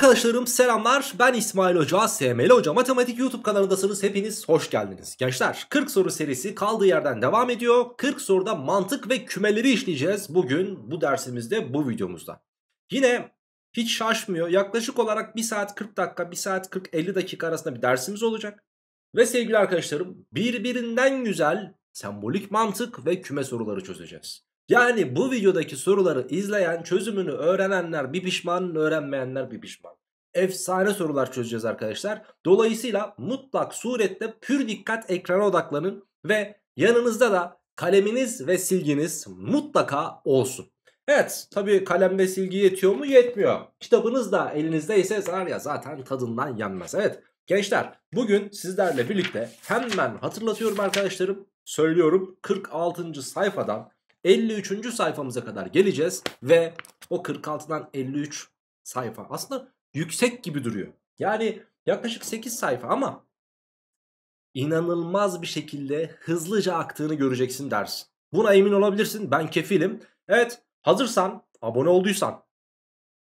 Arkadaşlarım selamlar ben İsmail Hoca, SML Hoca Matematik YouTube kanalındasınız hepiniz hoş geldiniz. Gençler 40 soru serisi kaldığı yerden devam ediyor. 40 soruda mantık ve kümeleri işleyeceğiz bugün bu dersimizde bu videomuzda. Yine hiç şaşmıyor yaklaşık olarak 1 saat 40 dakika 1 saat 40-50 dakika arasında bir dersimiz olacak. Ve sevgili arkadaşlarım birbirinden güzel sembolik mantık ve küme soruları çözeceğiz. Yani bu videodaki soruları izleyen, çözümünü öğrenenler bir pişman, öğrenmeyenler bir pişman efsane sorular çözeceğiz arkadaşlar. Dolayısıyla mutlak surette pür dikkat ekrana odaklanın ve yanınızda da kaleminiz ve silginiz mutlaka olsun. Evet tabi kalem ve silgi yetiyor mu yetmiyor. Kitabınız da elinizde ise zarar ya zaten tadından yanmaz. Evet gençler bugün sizlerle birlikte hemen hatırlatıyorum arkadaşlarım söylüyorum 46. sayfadan 53. sayfamıza kadar geleceğiz ve o 46'dan 53 sayfa aslında yüksek gibi duruyor. Yani yaklaşık 8 sayfa ama inanılmaz bir şekilde hızlıca aktığını göreceksin dersin. Buna emin olabilirsin ben kefilim. Evet hazırsan abone olduysan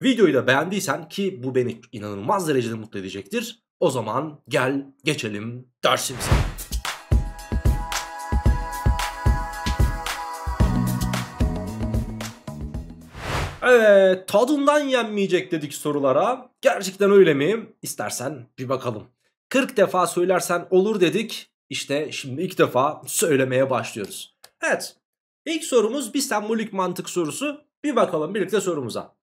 videoyu da beğendiysen ki bu beni inanılmaz derecede mutlu edecektir. O zaman gel geçelim dersimize. Evet tadından yenmeyecek dedik sorulara. Gerçekten öyle mi? İstersen bir bakalım. 40 defa söylersen olur dedik. İşte şimdi ilk defa söylemeye başlıyoruz. Evet ilk sorumuz bir sembolik mantık sorusu. Bir bakalım birlikte sorumuza.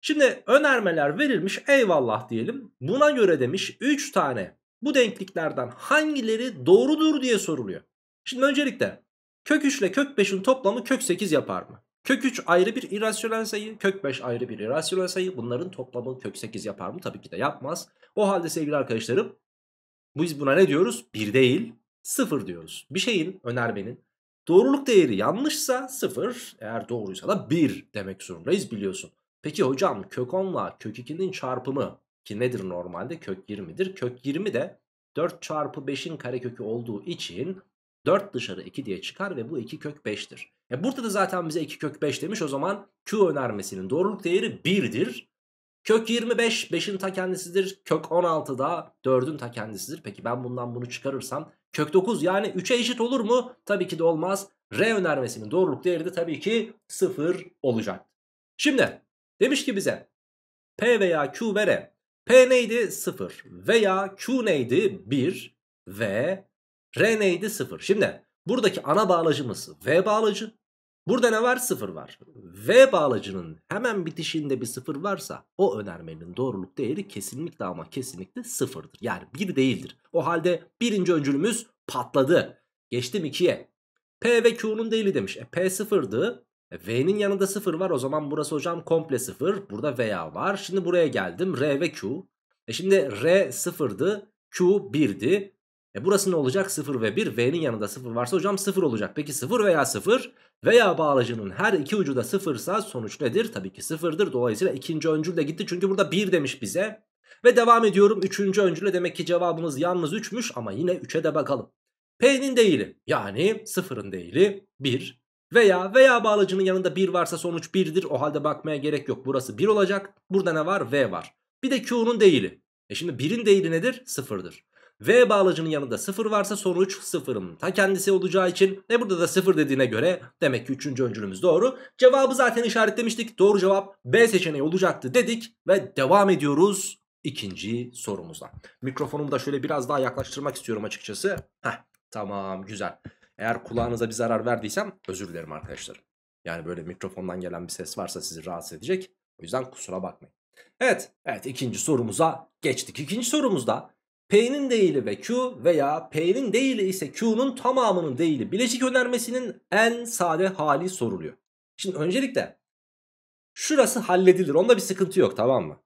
Şimdi önermeler verilmiş eyvallah diyelim. Buna göre demiş 3 tane bu denkliklerden hangileri doğrudur diye soruluyor. Şimdi öncelikle kök 3 ile kök 5'in toplamı kök 8 yapar mı? Kök 3 ayrı bir irrasyonel sayı, kök 5 ayrı bir irrasyonel sayı. Bunların toplamı kök 8 yapar mı? Tabii ki de yapmaz. O halde sevgili arkadaşlarım biz buna ne diyoruz? 1 değil 0 diyoruz. Bir şeyin önermenin doğruluk değeri yanlışsa 0 eğer doğruysa da 1 demek zorundayız biliyorsun. Peki hocam kök 10 ile kök 2'nin çarpımı ki nedir normalde kök 20'dir. Kök 20 de 4 çarpı 5'in karekökü olduğu için 4 dışarı 2 diye çıkar ve bu 2 kök 5'tir. E burada da zaten bize 2 kök 5 demiş o zaman Q önermesinin doğruluk değeri 1'dir. Kök 25 5'in ta kendisidir. Kök 16 da 4'ün ta kendisidir. Peki ben bundan bunu çıkarırsam kök 9 yani 3'e eşit olur mu? Tabii ki de olmaz. R önermesinin doğruluk değeri de tabii ki 0 olacak. Şimdi demiş ki bize P veya Q ve P neydi? 0 veya Q neydi? 1 ve R neydi? 0. Şimdi buradaki ana bağlacımız V bağlacı. Burada ne var? 0 var. V bağlacının hemen bitişinde bir 0 varsa o önermenin doğruluk değeri kesinlikle ama kesinlikle 0'dır. Yani 1 değildir. O halde birinci öncülümüz patladı. Geçtim 2'ye. P ve Q'nun değili demiş. E, P 0'dı. E, V'nin yanında 0 var o zaman burası hocam komple 0 burada veya var şimdi buraya geldim R ve Q e şimdi R 0'dı Q 1'di e burası ne olacak? 0 ve 1. V'nin yanında 0 varsa hocam 0 olacak. Peki 0 veya 0 veya bağlacının her iki ucu da 0 ise sonuç nedir? Tabii ki 0'dır. Dolayısıyla ikinci öncül de gitti. Çünkü burada 1 demiş bize. Ve devam ediyorum. Üçüncü öncüle demek ki cevabımız yalnız 3'müş ama yine 3'e de bakalım. P'nin değili yani 0'ın değili 1 veya veya bağlacının yanında 1 varsa sonuç 1'dir. O halde bakmaya gerek yok. Burası 1 olacak. Burada ne var? V var. Bir de Q'nun değili. E şimdi 1'in değili nedir? 0'dır. V bağlacının yanında 0 varsa sonuç 0'ın ta kendisi olacağı için ve burada da 0 dediğine göre demek ki 3. öncülümüz doğru. Cevabı zaten işaretlemiştik. Doğru cevap B seçeneği olacaktı dedik ve devam ediyoruz ikinci sorumuzla. Mikrofonumu da şöyle biraz daha yaklaştırmak istiyorum açıkçası. Heh, tamam güzel. Eğer kulağınıza bir zarar verdiysem özür dilerim arkadaşlar. Yani böyle mikrofondan gelen bir ses varsa sizi rahatsız edecek. O yüzden kusura bakmayın. Evet, evet ikinci sorumuza geçtik. İkinci sorumuzda P'nin değili ve Q veya P'nin değili ise Q'nun tamamının değili bileşik önermesinin en sade hali soruluyor. Şimdi öncelikle şurası halledilir onda bir sıkıntı yok tamam mı?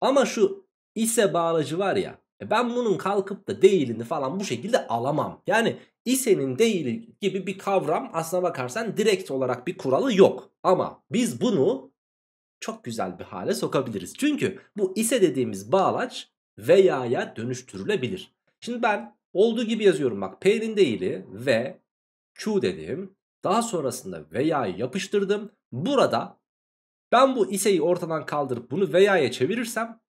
Ama şu ise bağlacı var ya e ben bunun kalkıp da değilini falan bu şekilde alamam. Yani isenin değili gibi bir kavram aslına bakarsan direkt olarak bir kuralı yok. Ama biz bunu çok güzel bir hale sokabiliriz. Çünkü bu ise dediğimiz bağlaç veya'ya dönüştürülebilir. Şimdi ben olduğu gibi yazıyorum bak P'nin değili ve Q dedim. Daha sonrasında veya'yı yapıştırdım. Burada ben bu iseyi ortadan kaldırıp bunu veya'ya çevirirsem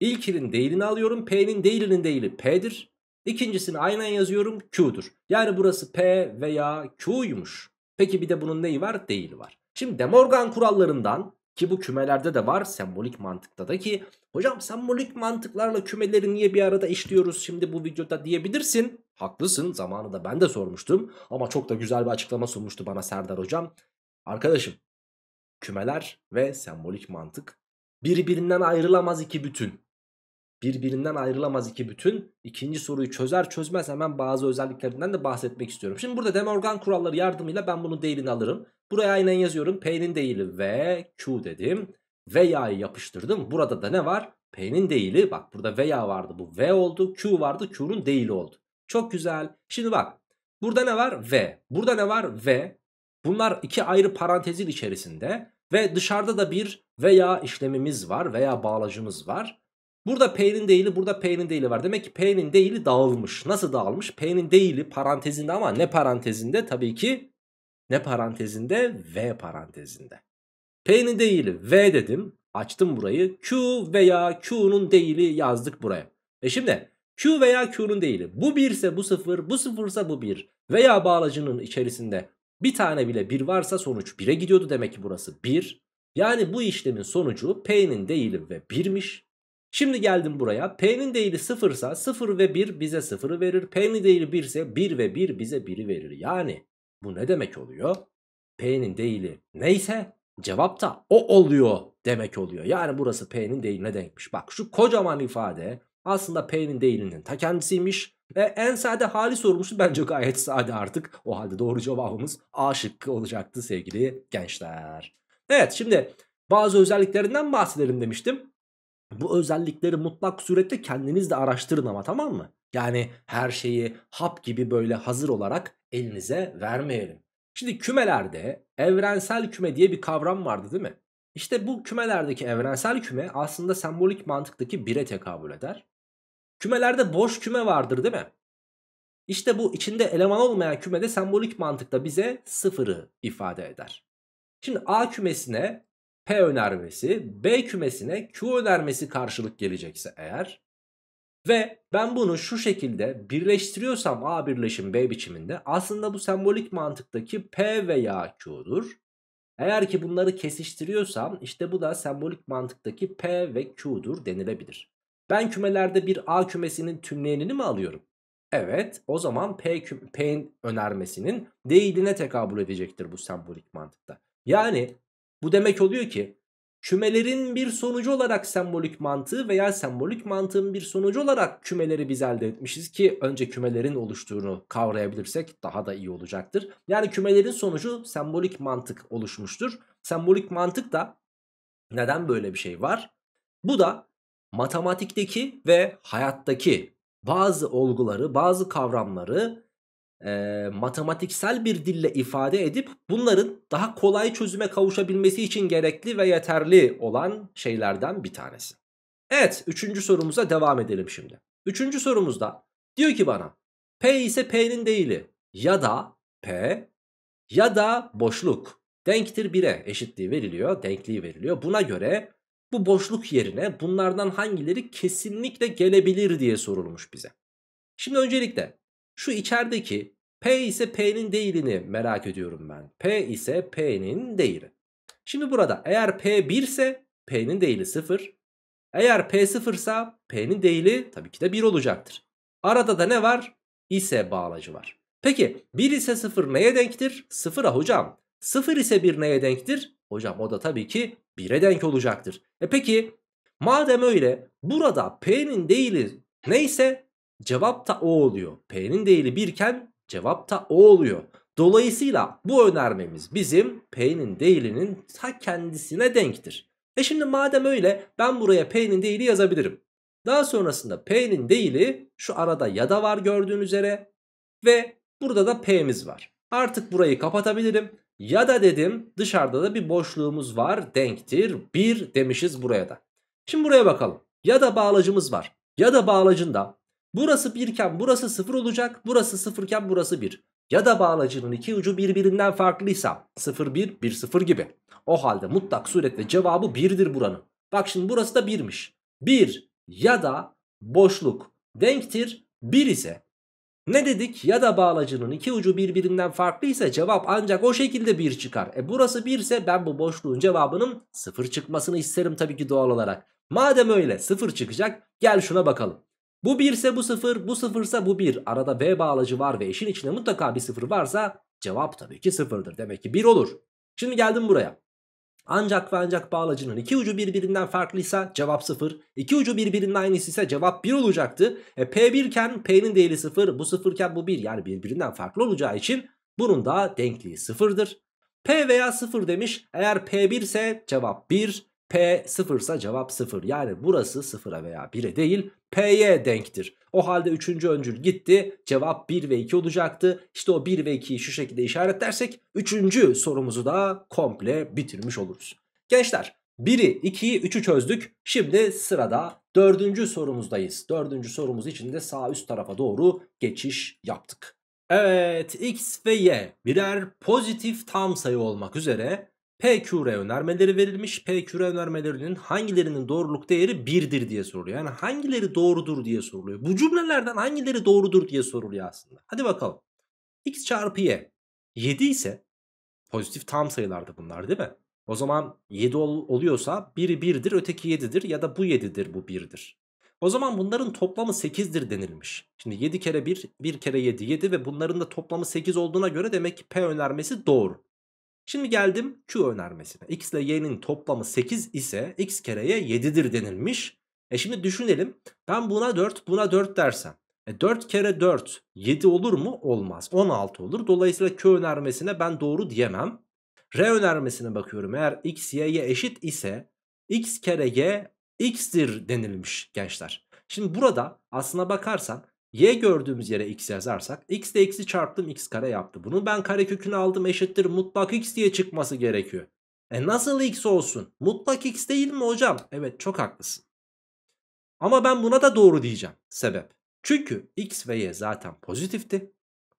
ilkinin değilini alıyorum. P'nin değilinin değili P'dir. İkincisini aynen yazıyorum Q'dur. Yani burası P veya Q'ymuş. Peki bir de bunun neyi var? Değili var. Şimdi De Morgan kurallarından ki bu kümelerde de var sembolik mantıkta da ki hocam sembolik mantıklarla kümeleri niye bir arada işliyoruz şimdi bu videoda diyebilirsin. Haklısın zamanında ben de sormuştum ama çok da güzel bir açıklama sunmuştu bana Serdar hocam. Arkadaşım kümeler ve sembolik mantık birbirinden ayrılamaz iki bütün birbirinden ayrılamaz iki bütün. İkinci soruyu çözer çözmez hemen bazı özelliklerinden de bahsetmek istiyorum. Şimdi burada demorgan kuralları yardımıyla ben bunun değilini alırım. Buraya aynen yazıyorum. P'nin değili V, Q dedim. Veya'yı yapıştırdım. Burada da ne var? P'nin değili. Bak burada veya vardı bu V oldu. Q vardı. Q'nun değili oldu. Çok güzel. Şimdi bak. Burada ne var? V. Burada ne var? V. Bunlar iki ayrı parantezin içerisinde. Ve dışarıda da bir veya işlemimiz var veya bağlacımız var. Burada P'nin değili burada P'nin değili var. Demek ki P'nin değili dağılmış. Nasıl dağılmış? P'nin değili parantezinde ama ne parantezinde? Tabii ki ne parantezinde? V parantezinde. P'nin değili V dedim. Açtım burayı. Q veya Q'nun değili yazdık buraya. E şimdi Q veya Q'nun değili. Bu 1 ise bu 0, bu 0 ise bu 1. Veya bağlacının içerisinde bir tane bile 1 varsa sonuç 1'e gidiyordu. Demek ki burası 1. Yani bu işlemin sonucu P'nin değili ve 1'miş. Şimdi geldim buraya. P'nin değeri 0 ise 0 ve 1 bize 0'ı verir. P'nin değeri 1 ise 1 ve 1 bize 1'i verir. Yani bu ne demek oluyor? P'nin değeri neyse cevap da o oluyor demek oluyor. Yani burası P'nin değiline denkmiş. Bak şu kocaman ifade aslında P'nin değerinin ta kendisiymiş. Ve en sade hali sorulmuştu. Bence gayet sade artık. O halde doğru cevabımız A şıkkı olacaktı sevgili gençler. Evet şimdi bazı özelliklerinden bahsedelim demiştim. Bu özellikleri mutlak surette kendiniz de araştırın ama tamam mı? Yani her şeyi hap gibi böyle hazır olarak elinize vermeyelim. Şimdi kümelerde evrensel küme diye bir kavram vardı değil mi? İşte bu kümelerdeki evrensel küme aslında sembolik mantıktaki bire tekabül eder. Kümelerde boş küme vardır değil mi? İşte bu içinde eleman olmayan kümede sembolik mantıkta bize sıfırı ifade eder. Şimdi A kümesine P önermesi B kümesine Q önermesi karşılık gelecekse eğer ve ben bunu şu şekilde birleştiriyorsam A birleşim B biçiminde aslında bu sembolik mantıktaki P veya Q'dur. Eğer ki bunları kesiştiriyorsam işte bu da sembolik mantıktaki P ve Q'dur denilebilir. Ben kümelerde bir A kümesinin tümleyenini mi alıyorum? Evet o zaman P, önermesinin değiline tekabül edecektir bu sembolik mantıkta. Yani bu demek oluyor ki kümelerin bir sonucu olarak sembolik mantığı veya sembolik mantığın bir sonucu olarak kümeleri biz elde etmişiz ki önce kümelerin oluştuğunu kavrayabilirsek daha da iyi olacaktır. Yani kümelerin sonucu sembolik mantık oluşmuştur. Sembolik mantık da neden böyle bir şey var? Bu da matematikteki ve hayattaki bazı olguları, bazı kavramları e, matematiksel bir dille ifade edip bunların daha kolay çözüme kavuşabilmesi için gerekli ve yeterli olan şeylerden bir tanesi. Evet üçüncü sorumuza devam edelim şimdi. Üçüncü sorumuzda diyor ki bana P ise P'nin değili ya da P ya da boşluk denktir 1'e eşitliği veriliyor denkliği veriliyor. Buna göre bu boşluk yerine bunlardan hangileri kesinlikle gelebilir diye sorulmuş bize. Şimdi öncelikle şu içerideki P ise P'nin değilini merak ediyorum ben. P ise P'nin değili. Şimdi burada eğer P 1 ise P'nin değili 0. Eğer P 0 ise P'nin değili tabii ki de 1 olacaktır. Arada da ne var? İse bağlacı var. Peki 1 ise 0 neye denktir? 0'a hocam. 0 ise 1 neye denktir? Hocam o da tabii ki 1'e denk olacaktır. E peki madem öyle burada P'nin değili neyse Cevap da o oluyor. P'nin değeri 1 iken cevap da o oluyor. Dolayısıyla bu önermemiz bizim P'nin değilinin ta kendisine denktir. E şimdi madem öyle ben buraya P'nin değili yazabilirim. Daha sonrasında P'nin değili şu arada ya da var gördüğün üzere ve burada da P'miz var. Artık burayı kapatabilirim. Ya da dedim dışarıda da bir boşluğumuz var denktir 1 demişiz buraya da. Şimdi buraya bakalım. Ya da bağlacımız var. Ya da bağlacında Burası 1 iken burası 0 olacak. Burası 0 iken burası 1. Ya da bağlacının iki ucu birbirinden farklıysa 0 1 1 0 gibi. O halde mutlak suretle cevabı 1'dir buranın. Bak şimdi burası da 1'miş. 1 ya da boşluk denktir 1 ise ne dedik? Ya da bağlacının iki ucu birbirinden farklıysa cevap ancak o şekilde 1 çıkar. E burası 1 ise ben bu boşluğun cevabının 0 çıkmasını isterim tabii ki doğal olarak. Madem öyle 0 çıkacak gel şuna bakalım. Bu 1 ise bu 0, bu 0 ise bu 1. Arada V bağlacı var ve işin içinde mutlaka bir 0 varsa cevap tabii ki 0'dır. Demek ki 1 olur. Şimdi geldim buraya. Ancak ve ancak bağlacının iki ucu birbirinden farklıysa cevap 0. İki ucu birbirinden aynısı ise cevap 1 olacaktı. E, P1 iken P'nin değeri 0, bu 0 iken bu 1 yani birbirinden farklı olacağı için bunun da denkliği 0'dır. P veya 0 demiş. Eğer P1 ise cevap 1, P 0 ise cevap 0. Yani burası 0'a veya 1'e değil P'ye denktir. O halde üçüncü öncül gitti. Cevap 1 ve 2 olacaktı. İşte o 1 ve 2'yi şu şekilde işaretlersek üçüncü sorumuzu da komple bitirmiş oluruz. Gençler 1'i 2'yi 3'ü çözdük. Şimdi sırada dördüncü sorumuzdayız. Dördüncü sorumuz için de sağ üst tarafa doğru geçiş yaptık. Evet x ve y birer pozitif tam sayı olmak üzere PQR önermeleri verilmiş. PQR önermelerinin hangilerinin doğruluk değeri 1'dir diye soruluyor. Yani hangileri doğrudur diye soruluyor. Bu cümlelerden hangileri doğrudur diye soruluyor aslında. Hadi bakalım. X çarpı Y 7 ise pozitif tam sayılardı bunlar değil mi? O zaman 7 ol, oluyorsa biri 1'dir öteki 7'dir ya da bu 7'dir bu 1'dir. O zaman bunların toplamı 8'dir denilmiş. Şimdi 7 kere 1, 1 kere 7, 7 ve bunların da toplamı 8 olduğuna göre demek ki P önermesi doğru. Şimdi geldim Q önermesine. X ile Y'nin toplamı 8 ise X kere Y 7'dir denilmiş. E şimdi düşünelim ben buna 4 buna 4 dersem. E 4 kere 4 7 olur mu? Olmaz. 16 olur. Dolayısıyla Q önermesine ben doğru diyemem. R önermesine bakıyorum. Eğer X, Y'ye eşit ise X kere Y X'dir denilmiş gençler. Şimdi burada aslına bakarsan Y gördüğümüz yere x yazarsak x de x'i çarptım x kare yaptı. Bunun ben karekökünü aldım eşittir mutlak x diye çıkması gerekiyor. E nasıl x olsun? Mutlak x değil mi hocam? Evet çok haklısın. Ama ben buna da doğru diyeceğim. Sebep. Çünkü x ve y zaten pozitifti.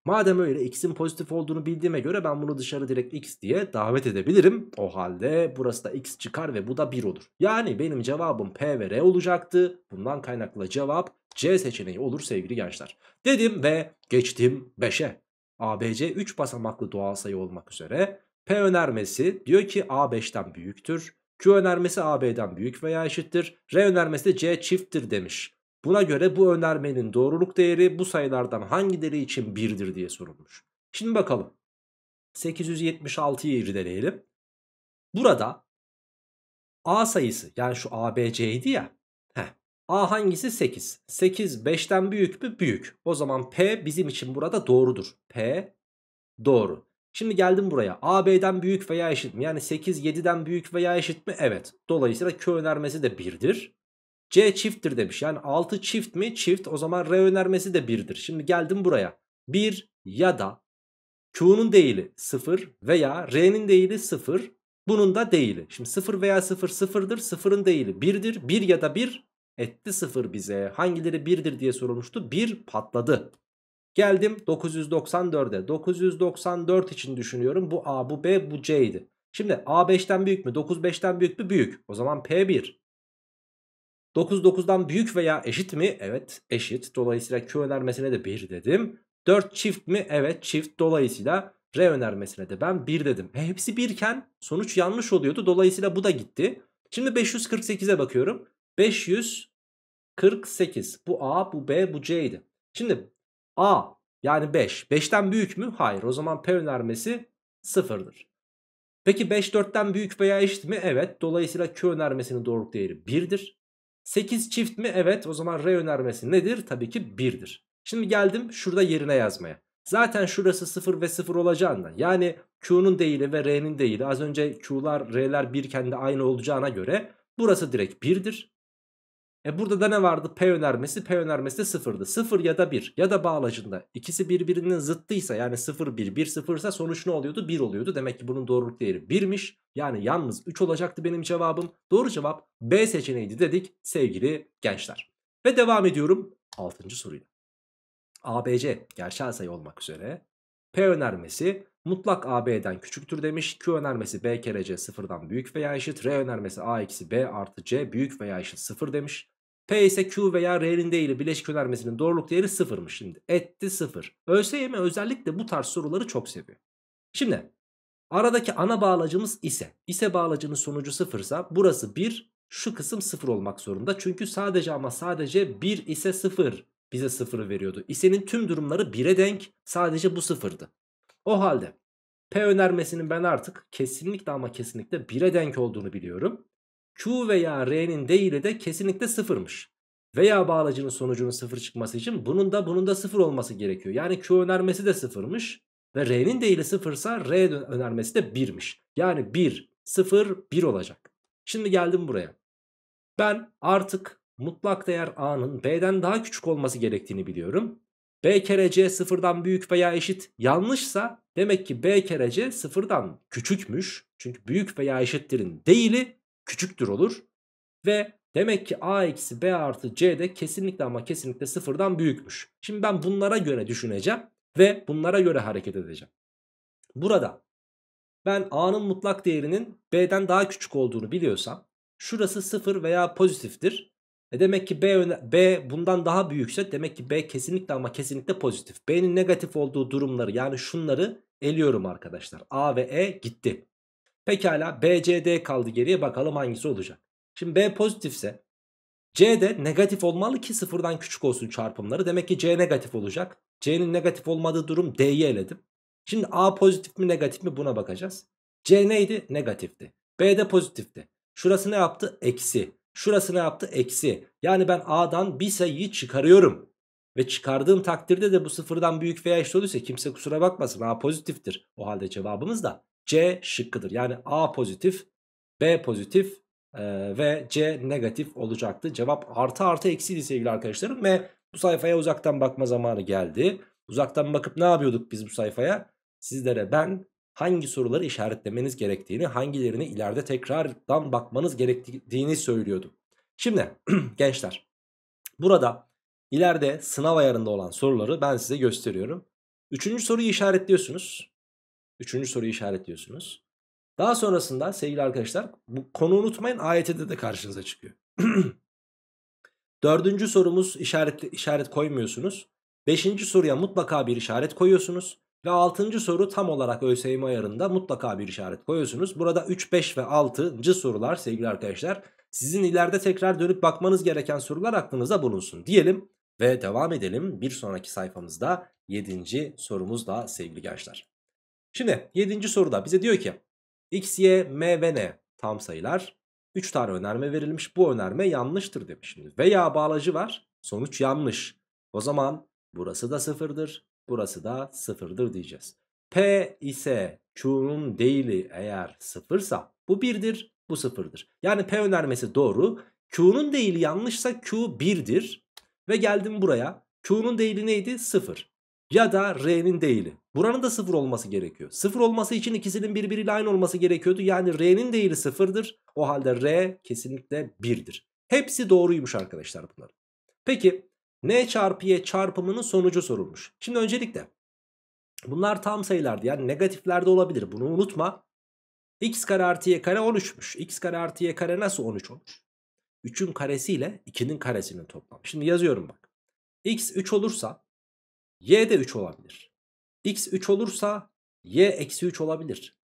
Madem öyle x'in pozitif olduğunu bildiğime göre ben bunu dışarı direkt x diye davet edebilirim. O halde burası da x çıkar ve bu da 1 olur. Yani benim cevabım p ve r olacaktı. Bundan kaynaklı cevap C seçeneği olur sevgili gençler. Dedim ve geçtim 5'e. ABC 3 basamaklı doğal sayı olmak üzere P önermesi diyor ki A5'ten büyüktür. Q önermesi AB'den büyük veya eşittir. R önermesi de C çifttir demiş. Buna göre bu önermenin doğruluk değeri bu sayılardan hangileri için 1'dir diye sorulmuş. Şimdi bakalım. 876'yı irdeleyelim. Burada A sayısı yani şu ABC'ydi ya A hangisi 8? 8 5'ten büyük mü? Büyük. O zaman P bizim için burada doğrudur. P doğru. Şimdi geldim buraya. A B'den büyük veya eşit mi? Yani 8 7'den büyük veya eşit mi? Evet. Dolayısıyla Q önermesi de 1'dir. C çifttir demiş. Yani 6 çift mi? Çift. O zaman R önermesi de 1'dir. Şimdi geldim buraya. 1 ya da Q'nun değili 0 veya R'nin değili 0. Bunun da değili. Şimdi 0 veya 0 sıfır, 0'dır. 0'ın değili 1'dir. 1 ya da 1 Etti 0 bize. Hangileri 1'dir diye sorulmuştu. 1 patladı. Geldim 994'e. 994 için düşünüyorum. Bu A, bu B, bu C idi. Şimdi A 5'ten büyük mü? 9 5'ten büyük mü? Büyük. O zaman P 1. 9 9'dan büyük veya eşit mi? Evet eşit. Dolayısıyla Q önermesine de 1 dedim. 4 çift mi? Evet çift. Dolayısıyla R önermesine de ben 1 dedim. E, hepsi 1 iken sonuç yanlış oluyordu. Dolayısıyla bu da gitti. Şimdi 548'e bakıyorum. 500 48. Bu A, bu B, bu C idi. Şimdi A yani 5. 5'ten büyük mü? Hayır. O zaman P önermesi 0'dır. Peki 5 4'ten büyük veya eşit mi? Evet. Dolayısıyla Q önermesinin doğruluk değeri 1'dir. 8 çift mi? Evet. O zaman R önermesi nedir? Tabii ki 1'dir. Şimdi geldim şurada yerine yazmaya. Zaten şurası 0 ve 0 olacağından. Yani Q'nun değili ve R'nin değili. Az önce Q'lar R'ler 1 kendi aynı olacağına göre burası direkt 1'dir. E burada da ne vardı? P önermesi. P önermesi sıfırdı. Sıfır ya da bir ya da bağlacında ikisi birbirinin zıttıysa yani sıfır bir bir sıfırsa sonuç ne oluyordu? Bir oluyordu. Demek ki bunun doğruluk değeri birmiş. Yani yalnız üç olacaktı benim cevabım. Doğru cevap B seçeneğiydi dedik sevgili gençler. Ve devam ediyorum 6. soruyla. ABC gerçel sayı olmak üzere P önermesi mutlak AB'den küçüktür demiş. Q önermesi B kere C sıfırdan büyük veya eşit. R önermesi A eksi B artı C büyük veya eşit sıfır demiş. P ise Q veya R'nin değili bileşik önermesinin doğruluk değeri sıfırmış şimdi. Etti sıfır. ÖSYM özellikle bu tarz soruları çok seviyor. Şimdi aradaki ana bağlacımız ise. ise bağlacının sonucu sıfırsa burası 1 şu kısım sıfır olmak zorunda. Çünkü sadece ama sadece 1 ise sıfır bize sıfırı veriyordu. İse'nin tüm durumları 1'e denk sadece bu sıfırdı. O halde P önermesinin ben artık kesinlikle ama kesinlikle 1'e denk olduğunu biliyorum. Q veya R'nin değili de kesinlikle sıfırmış. Veya bağlacının sonucunun sıfır çıkması için bunun da bunun da sıfır olması gerekiyor. Yani Q önermesi de sıfırmış ve R'nin değili sıfırsa R önermesi de 1'miş. Yani 1, 0, 1 olacak. Şimdi geldim buraya. Ben artık mutlak değer A'nın B'den daha küçük olması gerektiğini biliyorum. B kere C sıfırdan büyük veya eşit yanlışsa demek ki B kere C sıfırdan küçükmüş. Çünkü büyük veya eşittirin değili küçüktür olur. Ve demek ki A eksi B artı C de kesinlikle ama kesinlikle sıfırdan büyükmüş. Şimdi ben bunlara göre düşüneceğim ve bunlara göre hareket edeceğim. Burada ben A'nın mutlak değerinin B'den daha küçük olduğunu biliyorsam şurası sıfır veya pozitiftir. E demek ki B, B bundan daha büyükse demek ki B kesinlikle ama kesinlikle pozitif. B'nin negatif olduğu durumları yani şunları eliyorum arkadaşlar. A ve E gitti. Pekala B, C, D kaldı geriye bakalım hangisi olacak. Şimdi B pozitifse C de negatif olmalı ki sıfırdan küçük olsun çarpımları. Demek ki C negatif olacak. C'nin negatif olmadığı durum D'yi eledim. Şimdi A pozitif mi negatif mi buna bakacağız. C neydi? Negatifti. B de pozitifti. Şurası ne yaptı? Eksi. Şurası ne yaptı? Eksi. Yani ben A'dan bir sayıyı çıkarıyorum. Ve çıkardığım takdirde de bu sıfırdan büyük veya eşit olursa kimse kusura bakmasın. A pozitiftir. O halde cevabımız da C şıkkıdır. Yani A pozitif, B pozitif e, ve C negatif olacaktı. Cevap artı artı eksiydi sevgili arkadaşlarım. Ve bu sayfaya uzaktan bakma zamanı geldi. Uzaktan bakıp ne yapıyorduk biz bu sayfaya? Sizlere ben hangi soruları işaretlemeniz gerektiğini, hangilerini ileride tekrardan bakmanız gerektiğini söylüyordu. Şimdi gençler burada ileride sınav ayarında olan soruları ben size gösteriyorum. Üçüncü soruyu işaretliyorsunuz. Üçüncü soruyu işaretliyorsunuz. Daha sonrasında sevgili arkadaşlar bu konu unutmayın AYT'de de karşınıza çıkıyor. Dördüncü sorumuz işaret, işaret koymuyorsunuz. Beşinci soruya mutlaka bir işaret koyuyorsunuz. Ve 6. soru tam olarak ÖSYM ayarında mutlaka bir işaret koyuyorsunuz. Burada 3, 5 ve 6. sorular sevgili arkadaşlar. Sizin ileride tekrar dönüp bakmanız gereken sorular aklınıza bulunsun diyelim. Ve devam edelim bir sonraki sayfamızda 7. sorumuzla sevgili gençler. Şimdi 7. soruda bize diyor ki x, y, m ve n tam sayılar 3 tane önerme verilmiş bu önerme yanlıştır demişsiniz. Veya bağlacı var sonuç yanlış. O zaman burası da sıfırdır Burası da sıfırdır diyeceğiz. P ise Q'nun değili eğer sıfırsa bu birdir bu sıfırdır. Yani P önermesi doğru. Q'nun değili yanlışsa Q birdir. Ve geldim buraya. Q'nun değili neydi? Sıfır. Ya da R'nin değili. Buranın da sıfır olması gerekiyor. Sıfır olması için ikisinin birbiriyle aynı olması gerekiyordu. Yani R'nin değili sıfırdır. O halde R kesinlikle birdir. Hepsi doğruymuş arkadaşlar bunların. Peki n çarpı y çarpımının sonucu sorulmuş. Şimdi öncelikle bunlar tam sayılardı yani negatiflerde olabilir bunu unutma. x kare artı y kare 13'müş. x kare artı y kare nasıl 13 olmuş? 3'ün karesi ile 2'nin karesinin toplamı. Şimdi yazıyorum bak. x 3 olursa y de 3 olabilir. x 3 olursa y eksi 3 olabilir.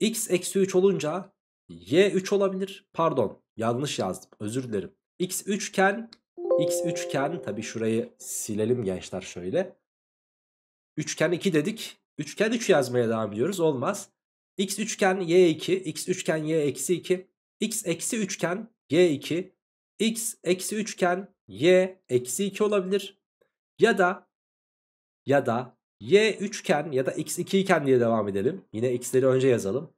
x eksi 3 olunca y 3 olabilir. Pardon yanlış yazdım özür dilerim. x 3 iken x3 iken tabi şurayı silelim gençler şöyle. Üçgen 2 dedik. Üçgen 3 yazmaya devam ediyoruz. Olmaz. X üçgen y2, x üçgen y eksi 2, x eksi üçgen y2, x eksi üçgen y eksi 2 olabilir. Ya da ya da y üçgen ya da x2 iken diye devam edelim. Yine x'leri önce yazalım.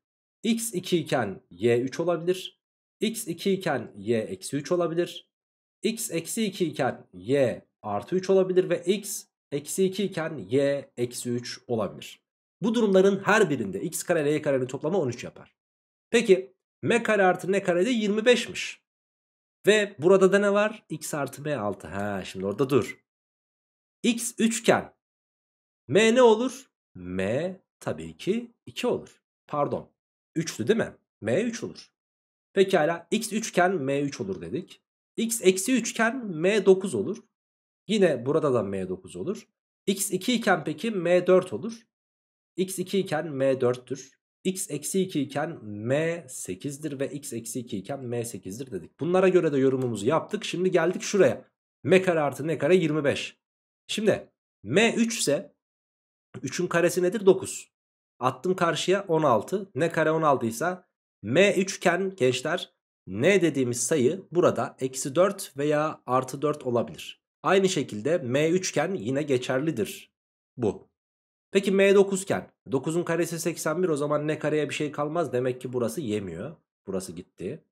x2 iken y3 olabilir. x2 iken y eksi 3 olabilir x eksi 2 iken y artı 3 olabilir ve x eksi 2 iken y eksi 3 olabilir. Bu durumların her birinde x kare ile y karenin toplamı 13 yapar. Peki m kare artı n kare de 25'miş. Ve burada da ne var? x artı m 6. Ha şimdi orada dur. x 3 üçgen. m ne olur? m tabii ki 2 olur. Pardon. 3'tü değil mi? m 3 olur. Pekala x 3 üçgen m3 olur dedik x eksi 3 m 9 olur. Yine burada da m 9 olur. x 2 iken peki m 4 olur. x 2 iken m 4'tür. x eksi 2 iken m 8'dir ve x eksi 2 iken m 8'dir dedik. Bunlara göre de yorumumuzu yaptık. Şimdi geldik şuraya. m kare artı n kare 25. Şimdi m 3 ise 3'ün karesi nedir? 9. Attım karşıya 16. Ne kare 16 ise M3 iken gençler n dediğimiz sayı burada eksi 4 veya artı 4 olabilir. Aynı şekilde m üçgen yine geçerlidir bu. Peki m 9 iken 9'un karesi 81 o zaman ne kareye bir şey kalmaz demek ki burası yemiyor. Burası gitti.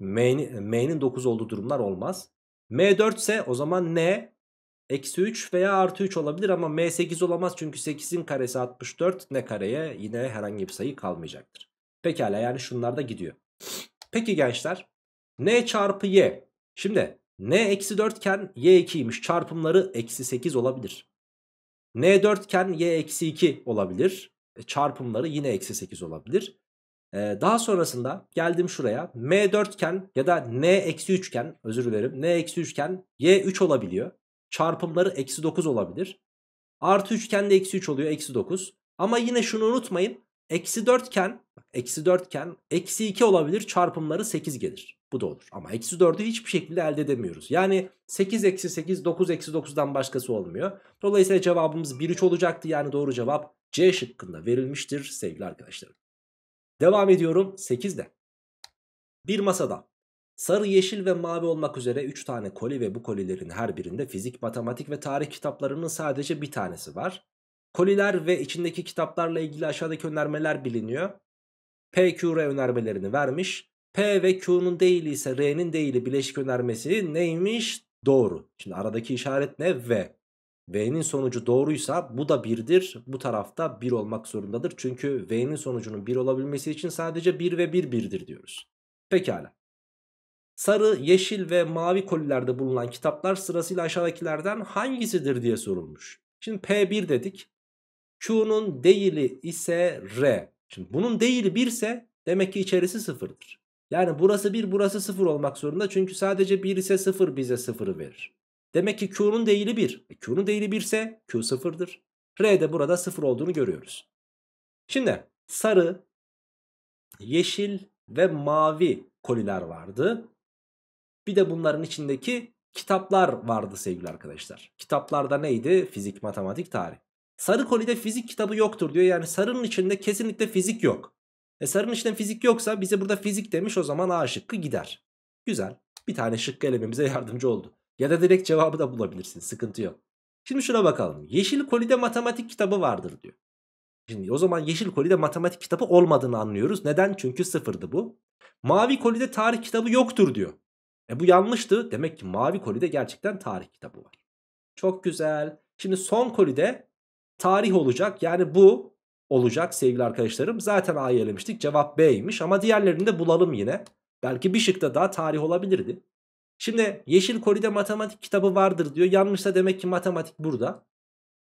m'nin 9 olduğu durumlar olmaz. m 4 ise o zaman n eksi 3 veya artı 3 olabilir ama m 8 olamaz çünkü 8'in karesi 64 ne kareye yine herhangi bir sayı kalmayacaktır. Pekala yani şunlar da gidiyor. Peki gençler n çarpı y. Şimdi n eksi 4 iken y 2'ymiş çarpımları eksi 8 olabilir. n 4 iken y eksi 2 olabilir. E, çarpımları yine eksi 8 olabilir. E, daha sonrasında geldim şuraya m4 iken ya da n eksi 3 iken özür dilerim n eksi 3 iken y 3 olabiliyor. Çarpımları eksi 9 olabilir. Artı 3 iken de eksi 3 oluyor eksi 9. Ama yine şunu unutmayın Eksi 4 iken eksi 4 iken eksi 2 olabilir çarpımları 8 gelir. Bu da olur. Ama eksi 4'ü hiçbir şekilde elde edemiyoruz. Yani 8 eksi 8 9 eksi 9'dan başkası olmuyor. Dolayısıyla cevabımız 1 3 olacaktı. Yani doğru cevap C şıkkında verilmiştir sevgili arkadaşlarım. Devam ediyorum 8'de. Bir masada sarı, yeşil ve mavi olmak üzere 3 tane koli ve bu kolilerin her birinde fizik, matematik ve tarih kitaplarının sadece bir tanesi var. Koliler ve içindeki kitaplarla ilgili aşağıdaki önermeler biliniyor. P, Q, R önermelerini vermiş. P ve Q'nun değili ise R'nin değili bileşik önermesi neymiş? Doğru. Şimdi aradaki işaret ne? V. V'nin sonucu doğruysa bu da 1'dir. Bu tarafta 1 olmak zorundadır. Çünkü V'nin sonucunun 1 olabilmesi için sadece 1 ve 1 1'dir diyoruz. Pekala. Sarı, yeşil ve mavi kolilerde bulunan kitaplar sırasıyla aşağıdakilerden hangisidir diye sorulmuş. Şimdi P1 dedik. Q'nun değili ise R. Şimdi bunun değili 1 ise demek ki içerisi 0'dır. Yani burası 1 burası 0 olmak zorunda. Çünkü sadece 1 ise 0 bize 0'ı verir. Demek ki Q'nun değili 1. E Q'nun değili 1 ise Q 0'dır. R de burada 0 olduğunu görüyoruz. Şimdi sarı, yeşil ve mavi koliler vardı. Bir de bunların içindeki kitaplar vardı sevgili arkadaşlar. Kitaplarda neydi? Fizik, matematik, tarih. Sarı kolide fizik kitabı yoktur diyor. Yani sarının içinde kesinlikle fizik yok. E sarının içinde fizik yoksa bize burada fizik demiş o zaman A şıkkı gider. Güzel. Bir tane şıkkı elememize yardımcı oldu. Ya da direkt cevabı da bulabilirsin. Sıkıntı yok. Şimdi şuna bakalım. Yeşil kolide matematik kitabı vardır diyor. Şimdi o zaman yeşil kolide matematik kitabı olmadığını anlıyoruz. Neden? Çünkü sıfırdı bu. Mavi kolide tarih kitabı yoktur diyor. E bu yanlıştı. Demek ki mavi kolide gerçekten tarih kitabı var. Çok güzel. Şimdi son kolide tarih olacak. Yani bu olacak sevgili arkadaşlarım. Zaten A'yı elemiştik. Cevap B'ymiş ama diğerlerini de bulalım yine. Belki bir şıkta daha tarih olabilirdi. Şimdi Yeşil Koli'de matematik kitabı vardır diyor. Yanlışsa demek ki matematik burada.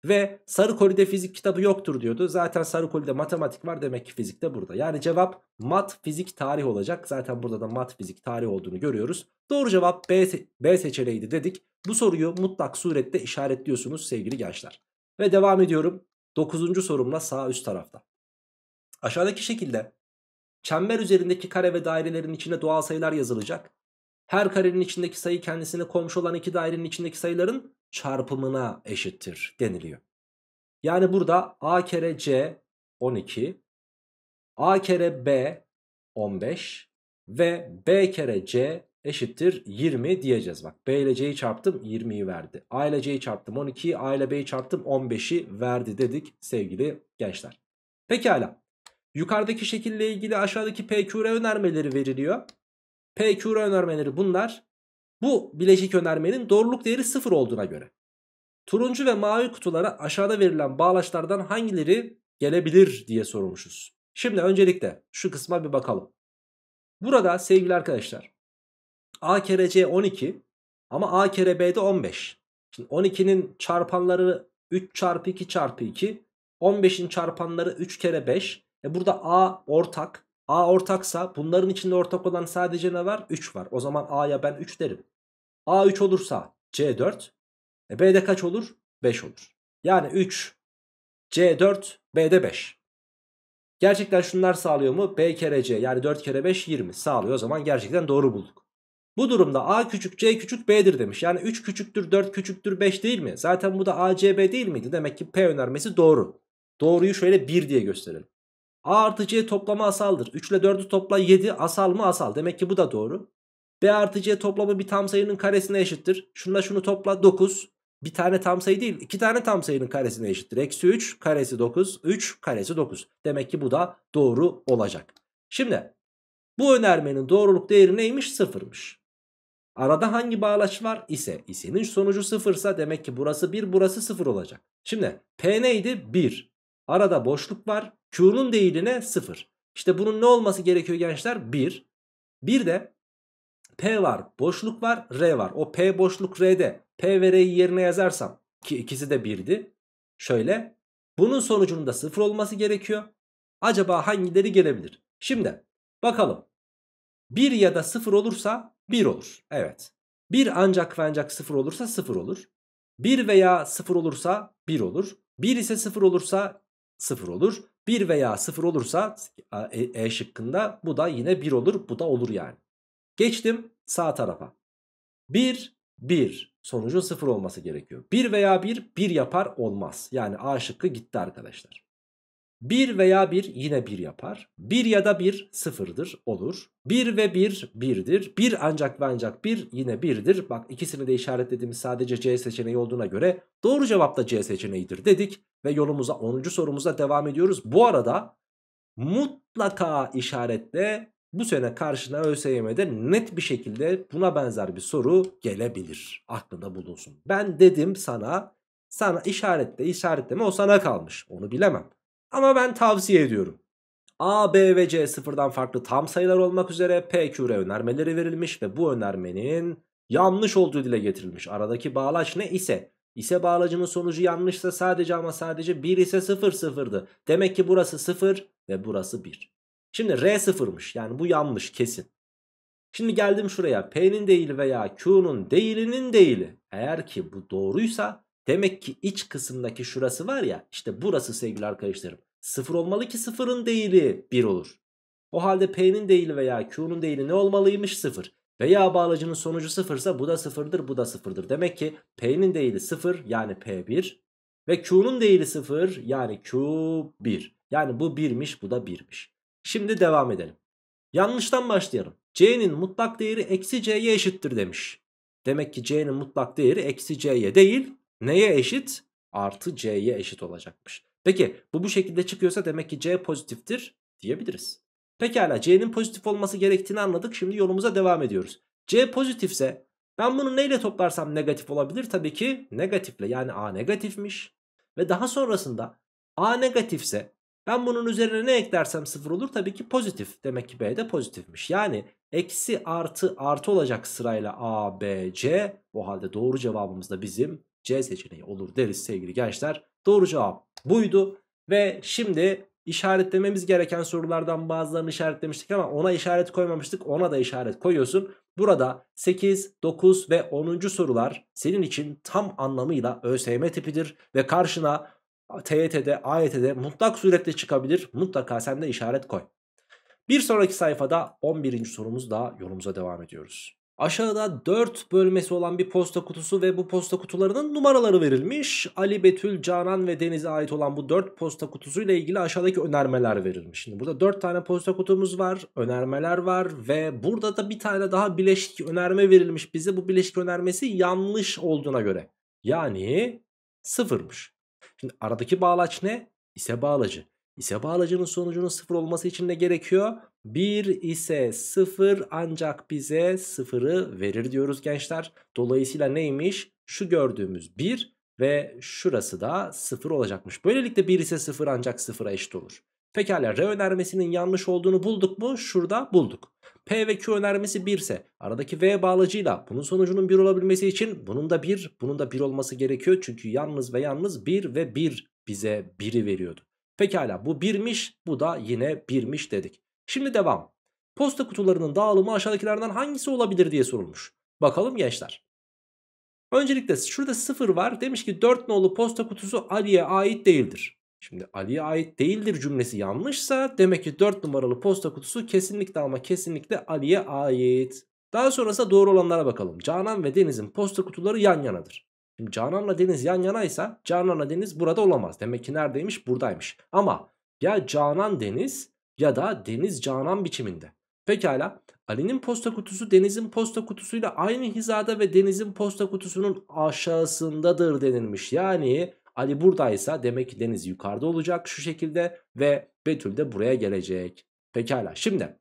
Ve Sarı Koli'de fizik kitabı yoktur diyordu. Zaten Sarı Koli'de matematik var demek ki fizik de burada. Yani cevap mat, fizik, tarih olacak. Zaten burada da mat, fizik, tarih olduğunu görüyoruz. Doğru cevap B, B seçeneğiydi dedik. Bu soruyu mutlak surette işaretliyorsunuz sevgili gençler. Ve devam ediyorum. Dokuzuncu sorumla sağ üst tarafta. Aşağıdaki şekilde çember üzerindeki kare ve dairelerin içine doğal sayılar yazılacak. Her karenin içindeki sayı kendisine komşu olan iki dairenin içindeki sayıların çarpımına eşittir deniliyor. Yani burada a kere c 12, a kere b 15 ve b kere c eşittir 20 diyeceğiz. Bak B ile C'yi çarptım 20'yi verdi. A ile C'yi çarptım 12'yi A ile B'yi çarptım 15'i verdi dedik sevgili gençler. Pekala yukarıdaki şekille ilgili aşağıdaki PQR önermeleri veriliyor. PQR önermeleri bunlar. Bu bileşik önermenin doğruluk değeri 0 olduğuna göre. Turuncu ve mavi kutulara aşağıda verilen bağlaçlardan hangileri gelebilir diye sormuşuz. Şimdi öncelikle şu kısma bir bakalım. Burada sevgili arkadaşlar A kere C 12 ama A kere B de 15. Şimdi 12'nin çarpanları 3 çarpı 2 çarpı 2. 15'in çarpanları 3 kere 5. E burada A ortak. A ortaksa bunların içinde ortak olan sadece ne var? 3 var. O zaman A'ya ben 3 derim. A 3 olursa C 4. E B'de kaç olur? 5 olur. Yani 3 C 4 B'de 5. Gerçekten şunlar sağlıyor mu? B kere C yani 4 kere 5 20 sağlıyor. O zaman gerçekten doğru bulduk. Bu durumda A küçük C küçük B'dir demiş. Yani 3 küçüktür 4 küçüktür 5 değil mi? Zaten bu da a c b değil miydi? Demek ki P önermesi doğru. Doğruyu şöyle 1 diye gösterelim. A artı C toplama asaldır. 3 ile 4'ü topla 7 asal mı asal. Demek ki bu da doğru. B artı C toplamı bir tam sayının karesine eşittir. Şununla şunu topla 9. Bir tane tam sayı değil iki tane tam sayının karesine eşittir. Eksi 3 karesi 9 3 karesi 9. Demek ki bu da doğru olacak. Şimdi bu önermenin doğruluk değeri neymiş? Sıfırmış. Arada hangi bağlaç var ise isenin sonucu sıfırsa demek ki burası 1 burası 0 olacak. Şimdi P neydi? 1. Arada boşluk var. Q'nun değiline 0. İşte bunun ne olması gerekiyor gençler? 1. Bir de P var boşluk var R var. O P boşluk R'de P ve R'yi yerine yazarsam ki ikisi de 1'di. Şöyle bunun sonucunun da 0 olması gerekiyor. Acaba hangileri gelebilir? Şimdi bakalım. 1 ya da 0 olursa 1 olur. Evet. 1 ancak ve ancak 0 olursa 0 olur. 1 veya 0 olursa 1 olur. 1 ise 0 olursa 0 olur. 1 veya 0 olursa E, e şıkkında bu da yine 1 olur. Bu da olur yani. Geçtim sağ tarafa. 1, 1. sonucu 0 olması gerekiyor. 1 veya 1, 1 yapar olmaz. Yani A şıkkı gitti arkadaşlar. 1 veya 1 yine 1 yapar. 1 ya da 1 sıfırdır olur. 1 ve 1 1'dir. 1 ancak ve ancak 1 yine 1'dir. Bak ikisini de işaretlediğimiz sadece C seçeneği olduğuna göre doğru cevap da C seçeneğidir dedik. Ve yolumuza 10. sorumuza devam ediyoruz. Bu arada mutlaka işaretle bu sene karşına ÖSYM'de net bir şekilde buna benzer bir soru gelebilir. Aklında bulunsun. Ben dedim sana sana işaretle işaretleme o sana kalmış. Onu bilemem. Ama ben tavsiye ediyorum. A, B ve C sıfırdan farklı tam sayılar olmak üzere P, Q, R önermeleri verilmiş ve bu önermenin yanlış olduğu dile getirilmiş. Aradaki bağlaç ne ise ise bağlacının sonucu yanlışsa sadece ama sadece 1 ise 0 sıfırdı. Demek ki burası 0 ve burası 1. Şimdi R sıfırmış yani bu yanlış kesin. Şimdi geldim şuraya P'nin değil veya Q'nun değilinin değili. Eğer ki bu doğruysa Demek ki iç kısımdaki şurası var ya işte burası sevgili arkadaşlarım. 0 olmalı ki 0'ın değili 1 olur. O halde P'nin değili veya Q'nun değili ne olmalıymış 0. Veya bağlacının sonucu 0 ise bu da 0'dır bu da 0'dır. Demek ki P'nin değili 0 yani P1 ve Q'nun değili 0 yani Q1. Yani bu 1'miş bu da 1'miş. Şimdi devam edelim. Yanlıştan başlayalım. C'nin mutlak değeri eksi C'ye eşittir demiş. Demek ki C'nin mutlak değeri eksi C'ye değil Neye eşit? Artı c'ye eşit olacakmış. Peki bu bu şekilde çıkıyorsa demek ki c pozitiftir diyebiliriz. Pekala c'nin pozitif olması gerektiğini anladık. Şimdi yolumuza devam ediyoruz. c pozitifse ben bunu neyle toplarsam negatif olabilir? Tabii ki negatifle yani a negatifmiş. Ve daha sonrasında a negatifse ben bunun üzerine ne eklersem sıfır olur tabii ki pozitif. Demek ki B de pozitifmiş. Yani eksi artı artı olacak sırayla A, B, C. O halde doğru cevabımız da bizim C seçeneği olur deriz sevgili gençler. Doğru cevap buydu. Ve şimdi işaretlememiz gereken sorulardan bazılarını işaretlemiştik ama ona işaret koymamıştık. Ona da işaret koyuyorsun. Burada 8, 9 ve 10. sorular senin için tam anlamıyla ÖSYM tipidir. Ve karşına TYT'de, AYT'de mutlak surette çıkabilir. Mutlaka sen de işaret koy. Bir sonraki sayfada 11. sorumuzla yolumuza devam ediyoruz. Aşağıda 4 bölmesi olan bir posta kutusu ve bu posta kutularının numaraları verilmiş. Ali, Betül, Canan ve Deniz'e ait olan bu 4 posta kutusuyla ilgili aşağıdaki önermeler verilmiş. Şimdi burada 4 tane posta kutumuz var, önermeler var ve burada da bir tane daha bileşik önerme verilmiş bize. Bu bileşik önermesi yanlış olduğuna göre. Yani sıfırmış. Şimdi aradaki bağlaç ne? İse bağlacı ise bağlacının sonucunun sıfır olması için ne gerekiyor? 1 ise 0 ancak bize 0'ı verir diyoruz gençler. Dolayısıyla neymiş? Şu gördüğümüz 1 ve şurası da 0 olacakmış. Böylelikle 1 ise 0 ancak 0'a eşit olur. Pekala R önermesinin yanlış olduğunu bulduk mu? Şurada bulduk. P ve Q önermesi 1 ise aradaki V bağlacıyla bunun sonucunun 1 olabilmesi için bunun da 1, bunun da 1 olması gerekiyor. Çünkü yalnız ve yalnız 1 ve 1 bize 1'i veriyordu. Pekala bu birmiş bu da yine birmiş dedik. Şimdi devam. Posta kutularının dağılımı aşağıdakilerden hangisi olabilir diye sorulmuş. Bakalım gençler. Öncelikle şurada sıfır var. Demiş ki 4 nolu posta kutusu Ali'ye ait değildir. Şimdi Ali'ye ait değildir cümlesi yanlışsa demek ki 4 numaralı posta kutusu kesinlikle ama kesinlikle Ali'ye ait. Daha sonrasında doğru olanlara bakalım. Canan ve Deniz'in posta kutuları yan yanadır. Şimdi Canan'la Deniz yan yanaysa Canan'la Deniz burada olamaz. Demek ki neredeymiş? Buradaymış. Ama ya Canan Deniz ya da Deniz Canan biçiminde. Pekala Ali'nin posta kutusu Deniz'in posta kutusuyla aynı hizada ve Deniz'in posta kutusunun aşağısındadır denilmiş. Yani Ali buradaysa demek ki Deniz yukarıda olacak şu şekilde ve Betül de buraya gelecek. Pekala şimdi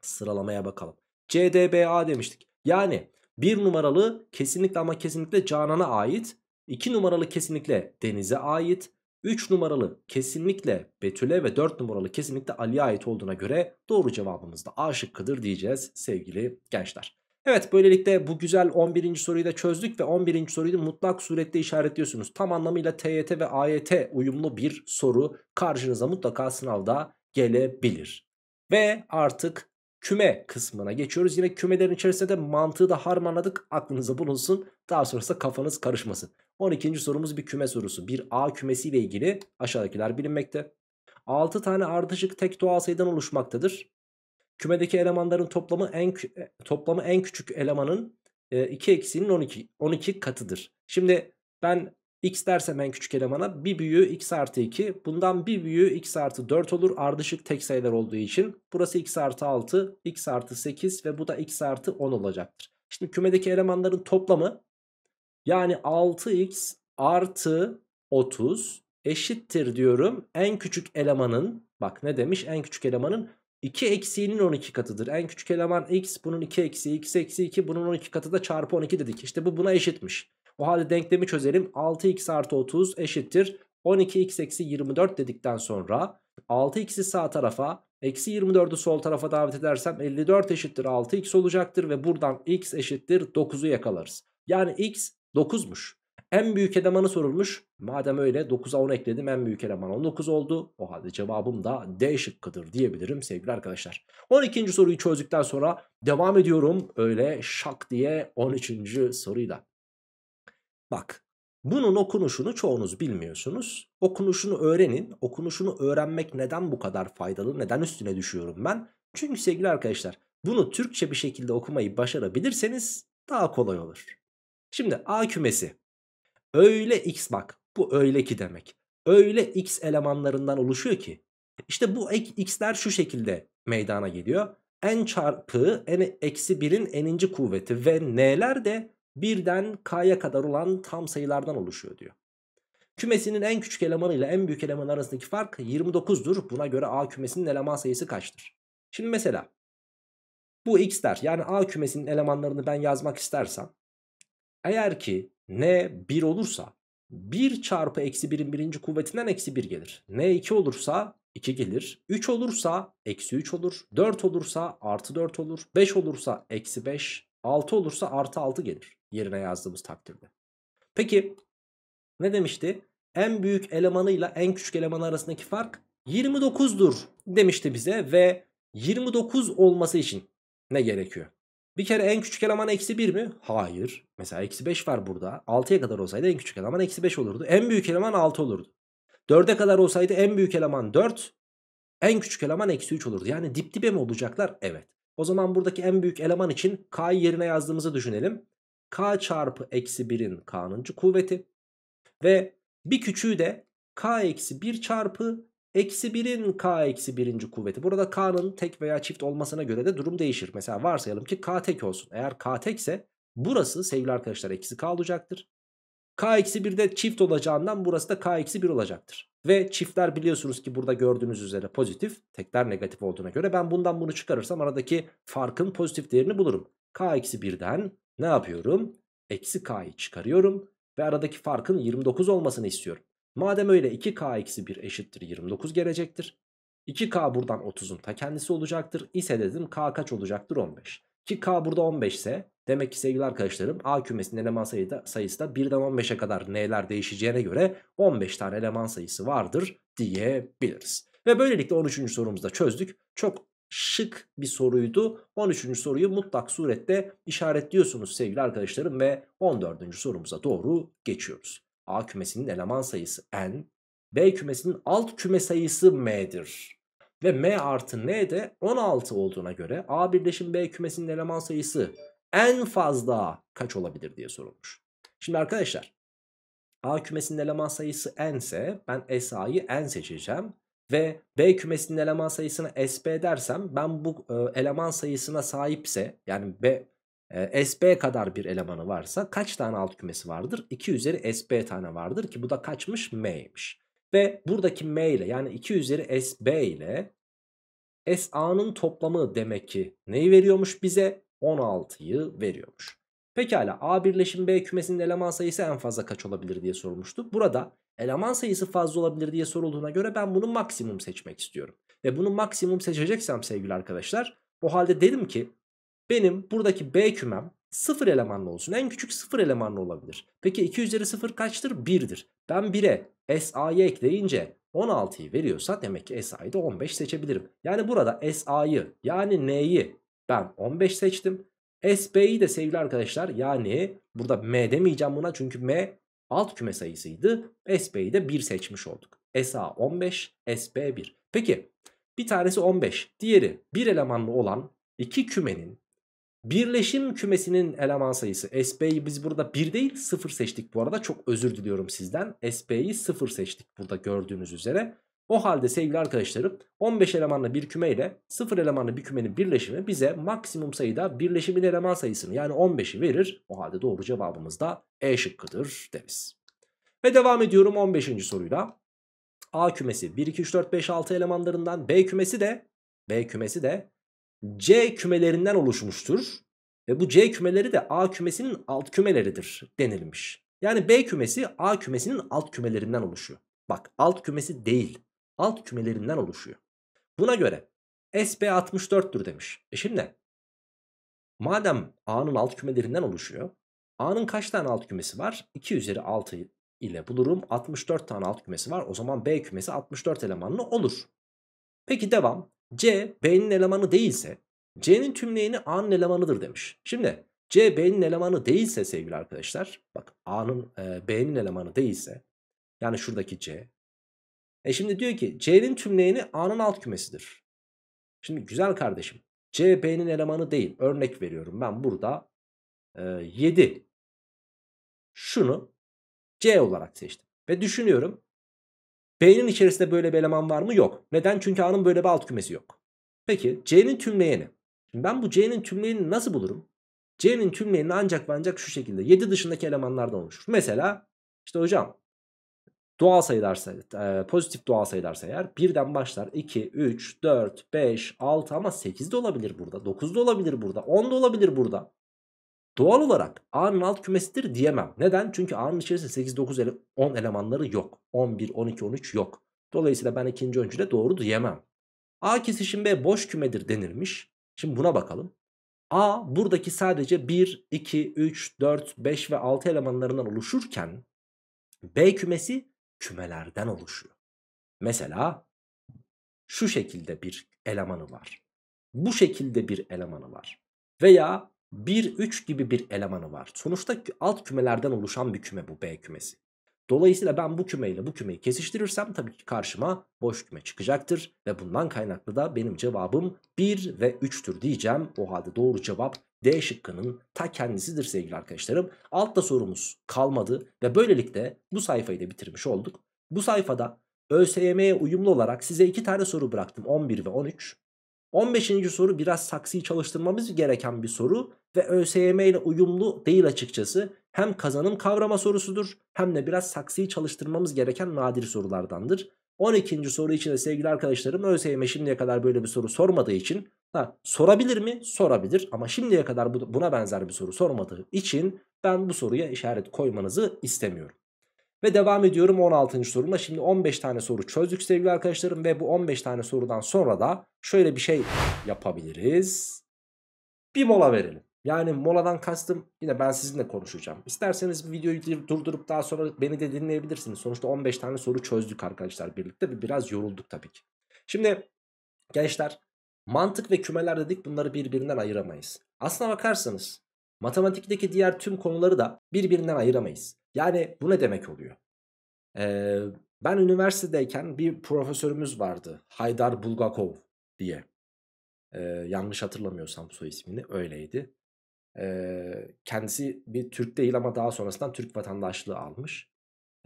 sıralamaya bakalım. CDBA demiştik. Yani bir numaralı kesinlikle ama kesinlikle Canan'a ait. 2 numaralı kesinlikle Deniz'e ait. üç numaralı kesinlikle Betül'e ve dört numaralı kesinlikle Ali'ye ait olduğuna göre doğru cevabımız da A şıkkıdır diyeceğiz sevgili gençler. Evet böylelikle bu güzel 11. soruyu da çözdük ve 11. soruyu da mutlak surette işaretliyorsunuz. Tam anlamıyla TYT ve AYT uyumlu bir soru karşınıza mutlaka sınavda gelebilir. Ve artık küme kısmına geçiyoruz. Yine kümelerin içerisinde de mantığı da harmanladık. Aklınıza bulunsun. Daha sonrasında kafanız karışmasın. 12. sorumuz bir küme sorusu. Bir A kümesi ile ilgili aşağıdakiler bilinmekte. 6 tane ardışık tek doğal sayıdan oluşmaktadır. Kümedeki elemanların toplamı en e, toplamı en küçük elemanın 2 eksinin 12 12 katıdır. Şimdi ben X dersem en küçük elemana bir büyüğü x artı 2. Bundan bir büyüğü x artı 4 olur. Ardışık tek sayılar olduğu için. Burası x artı 6, x artı 8 ve bu da x artı 10 olacaktır. Şimdi kümedeki elemanların toplamı yani 6x artı 30 eşittir diyorum. En küçük elemanın bak ne demiş en küçük elemanın 2 eksiğinin 12 katıdır. En küçük eleman x bunun 2 eksiği x eksi 2 bunun 12 katı da çarpı 12 dedik. işte bu buna eşitmiş. O halde denklemi çözelim. 6x artı 30 eşittir. 12x eksi 24 dedikten sonra 6x'i sağ tarafa eksi 24'ü sol tarafa davet edersem 54 eşittir 6x olacaktır. Ve buradan x eşittir 9'u yakalarız. Yani x 9'muş. En büyük elemanı sorulmuş. Madem öyle 9'a 10 ekledim en büyük eleman 19 oldu. O halde cevabım da D şıkkıdır diyebilirim sevgili arkadaşlar. 12. soruyu çözdükten sonra devam ediyorum. Öyle şak diye 13. soruyla. Bak bunun okunuşunu çoğunuz bilmiyorsunuz. Okunuşunu öğrenin. Okunuşunu öğrenmek neden bu kadar faydalı? Neden üstüne düşüyorum ben? Çünkü sevgili arkadaşlar bunu Türkçe bir şekilde okumayı başarabilirseniz daha kolay olur. Şimdi A kümesi. Öyle x bak bu öyle ki demek. Öyle x elemanlarından oluşuyor ki. İşte bu x'ler şu şekilde meydana geliyor. n çarpı n eksi 1'in n'inci kuvveti ve n'ler de birden k'ya kadar olan tam sayılardan oluşuyor diyor. Kümesinin en küçük elemanı ile en büyük eleman arasındaki fark 29'dur. Buna göre A kümesinin eleman sayısı kaçtır? Şimdi mesela bu x'ler yani A kümesinin elemanlarını ben yazmak istersem eğer ki n 1 olursa 1 çarpı eksi 1'in birinci kuvvetinden eksi 1 gelir. n 2 olursa 2 gelir. 3 olursa eksi 3 olur. 4 olursa artı 4 olur. 5 olursa eksi 5 6 olursa artı 6 gelir yerine yazdığımız takdirde. Peki ne demişti? En büyük elemanıyla en küçük eleman arasındaki fark 29'dur demişti bize ve 29 olması için ne gerekiyor? Bir kere en küçük eleman eksi 1 mi? Hayır. Mesela eksi 5 var burada. 6'ya kadar olsaydı en küçük eleman eksi 5 olurdu. En büyük eleman 6 olurdu. 4'e kadar olsaydı en büyük eleman 4. En küçük eleman eksi 3 olurdu. Yani dip dibe mi olacaklar? Evet. O zaman buradaki en büyük eleman için k'yı yerine yazdığımızı düşünelim. k çarpı eksi 1'in k'nıncı kuvveti ve bir küçüğü de k eksi 1 çarpı eksi 1'in k eksi 1. kuvveti. Burada k'nın tek veya çift olmasına göre de durum değişir. Mesela varsayalım ki k tek olsun. Eğer k tekse burası sevgili arkadaşlar eksi k olacaktır. K-1'de çift olacağından burası da K-1 olacaktır. Ve çiftler biliyorsunuz ki burada gördüğünüz üzere pozitif, tekler negatif olduğuna göre ben bundan bunu çıkarırsam aradaki farkın pozitif değerini bulurum. K-1'den ne yapıyorum? Eksi K'yı çıkarıyorum ve aradaki farkın 29 olmasını istiyorum. Madem öyle 2K-1 eşittir 29 gelecektir. 2K buradan 30'un ta kendisi olacaktır. İse dedim K kaç olacaktır? 15. Ki K burada 15 ise Demek ki sevgili arkadaşlarım A kümesinin eleman sayı da, sayısı da 1'den 15'e kadar neler değişeceğine göre 15 tane eleman sayısı vardır diyebiliriz. Ve böylelikle 13. sorumuzda çözdük. Çok şık bir soruydu. 13. soruyu mutlak surette işaretliyorsunuz sevgili arkadaşlarım ve 14. sorumuza doğru geçiyoruz. A kümesinin eleman sayısı n, B kümesinin alt küme sayısı m'dir. Ve m artı n de 16 olduğuna göre A birleşim B kümesinin eleman sayısı en fazla kaç olabilir diye sorulmuş. Şimdi arkadaşlar A kümesinin eleman sayısı n ise ben SA'yı n seçeceğim. Ve B kümesinin eleman sayısını SP dersem ben bu e, eleman sayısına sahipse yani B, e, SB kadar bir elemanı varsa kaç tane alt kümesi vardır? 2 üzeri SB tane vardır ki bu da kaçmış? M'ymiş. Ve buradaki M ile yani 2 üzeri SB ile SA'nın toplamı demek ki neyi veriyormuş bize? 16'yı veriyormuş. Pekala A birleşim B kümesinin eleman sayısı en fazla kaç olabilir diye sormuştuk. Burada eleman sayısı fazla olabilir diye sorulduğuna göre ben bunu maksimum seçmek istiyorum. Ve bunu maksimum seçeceksem sevgili arkadaşlar o halde dedim ki benim buradaki B kümem sıfır elemanlı olsun. En küçük sıfır elemanlı olabilir. Peki 2 üzeri 0 kaçtır? 1'dir. Ben 1'e SA'yı ekleyince 16'yı veriyorsa demek ki SA'yı da 15 seçebilirim. Yani burada SA'yı yani N'yi ben 15 seçtim. SB'yi de sevgili arkadaşlar yani burada M demeyeceğim buna çünkü M alt küme sayısıydı. SB'yi de 1 seçmiş olduk. SA 15, SB 1. Peki bir tanesi 15, diğeri bir elemanlı olan iki kümenin birleşim kümesinin eleman sayısı. SB'yi biz burada 1 değil 0 seçtik bu arada. Çok özür diliyorum sizden. SB'yi 0 seçtik burada gördüğünüz üzere. O halde sevgili arkadaşlarım 15 elemanlı bir küme ile 0 elemanlı bir kümenin birleşimi bize maksimum sayıda birleşimin eleman sayısını yani 15'i verir. O halde doğru cevabımız da E şıkkıdır deriz. Ve devam ediyorum 15. soruyla. A kümesi 1, 2, 3, 4, 5, 6 elemanlarından B kümesi de B kümesi de C kümelerinden oluşmuştur. Ve bu C kümeleri de A kümesinin alt kümeleridir denilmiş. Yani B kümesi A kümesinin alt kümelerinden oluşuyor. Bak alt kümesi değil alt kümelerinden oluşuyor. Buna göre SB64'tür demiş. E şimdi madem A'nın alt kümelerinden oluşuyor. A'nın kaç tane alt kümesi var? 2 üzeri 6 ile bulurum. 64 tane alt kümesi var. O zaman B kümesi 64 elemanlı olur. Peki devam. C B'nin elemanı değilse C'nin tümleyeni A'nın elemanıdır demiş. Şimdi C B'nin elemanı değilse sevgili arkadaşlar. Bak A'nın e, B'nin elemanı değilse. Yani şuradaki C e şimdi diyor ki C'nin tümleyeni A'nın alt kümesidir. Şimdi güzel kardeşim C B'nin elemanı değil örnek veriyorum ben burada e, 7 şunu C olarak seçtim. Ve düşünüyorum B'nin içerisinde böyle bir eleman var mı? Yok. Neden? Çünkü A'nın böyle bir alt kümesi yok. Peki C'nin tümleyeni. Şimdi ben bu C'nin tümleyenini nasıl bulurum? C'nin tümleyeni ancak ancak şu şekilde 7 dışındaki elemanlardan oluşur. Mesela işte hocam Doğal sayılarsa e, pozitif doğal sayılarsa eğer birden başlar 2, 3, 4, 5, 6 ama 8 de olabilir burada. 9 da olabilir burada. 10 da olabilir burada. Doğal olarak A'nın alt kümesidir diyemem. Neden? Çünkü A'nın içerisinde 8, 9, 10 elemanları yok. 11, 12, 13 yok. Dolayısıyla ben ikinci öncüde doğru diyemem. A kesişim B boş kümedir denilmiş. Şimdi buna bakalım. A buradaki sadece 1, 2, 3, 4, 5 ve 6 elemanlarından oluşurken B kümesi kümelerden oluşuyor. Mesela şu şekilde bir elemanı var. Bu şekilde bir elemanı var. Veya 1-3 gibi bir elemanı var. Sonuçta alt kümelerden oluşan bir küme bu B kümesi. Dolayısıyla ben bu kümeyle bu kümeyi kesiştirirsem tabii ki karşıma boş küme çıkacaktır. Ve bundan kaynaklı da benim cevabım 1 ve 3'tür diyeceğim. O halde doğru cevap D şıkkının ta kendisidir sevgili arkadaşlarım. Altta sorumuz kalmadı ve böylelikle bu sayfayı da bitirmiş olduk. Bu sayfada ÖSYM'ye uyumlu olarak size iki tane soru bıraktım 11 ve 13. 15. soru biraz saksıyı çalıştırmamız gereken bir soru ve ÖSYM ile uyumlu değil açıkçası. Hem kazanım kavrama sorusudur hem de biraz saksıyı çalıştırmamız gereken nadir sorulardandır. 12. soru için de sevgili arkadaşlarım ÖSYM şimdiye kadar böyle bir soru sormadığı için Ha, sorabilir mi? Sorabilir ama şimdiye kadar buna benzer bir soru sormadığı için ben bu soruya işaret koymanızı istemiyorum. Ve devam ediyorum 16. soruma. Şimdi 15 tane soru çözdük sevgili arkadaşlarım ve bu 15 tane sorudan sonra da şöyle bir şey yapabiliriz. Bir mola verelim. Yani moladan kastım yine ben sizinle konuşacağım. İsterseniz videoyu durdurup daha sonra beni de dinleyebilirsiniz. Sonuçta 15 tane soru çözdük arkadaşlar birlikte ve biraz yorulduk tabii ki. Şimdi gençler Mantık ve kümeler dedik bunları birbirinden ayıramayız. Aslına bakarsanız matematikteki diğer tüm konuları da birbirinden ayıramayız. Yani bu ne demek oluyor? Ee, ben üniversitedeyken bir profesörümüz vardı. Haydar Bulgakov diye. Ee, yanlış hatırlamıyorsam soy ismini öyleydi. Ee, kendisi bir Türk değil ama daha sonrasından Türk vatandaşlığı almış.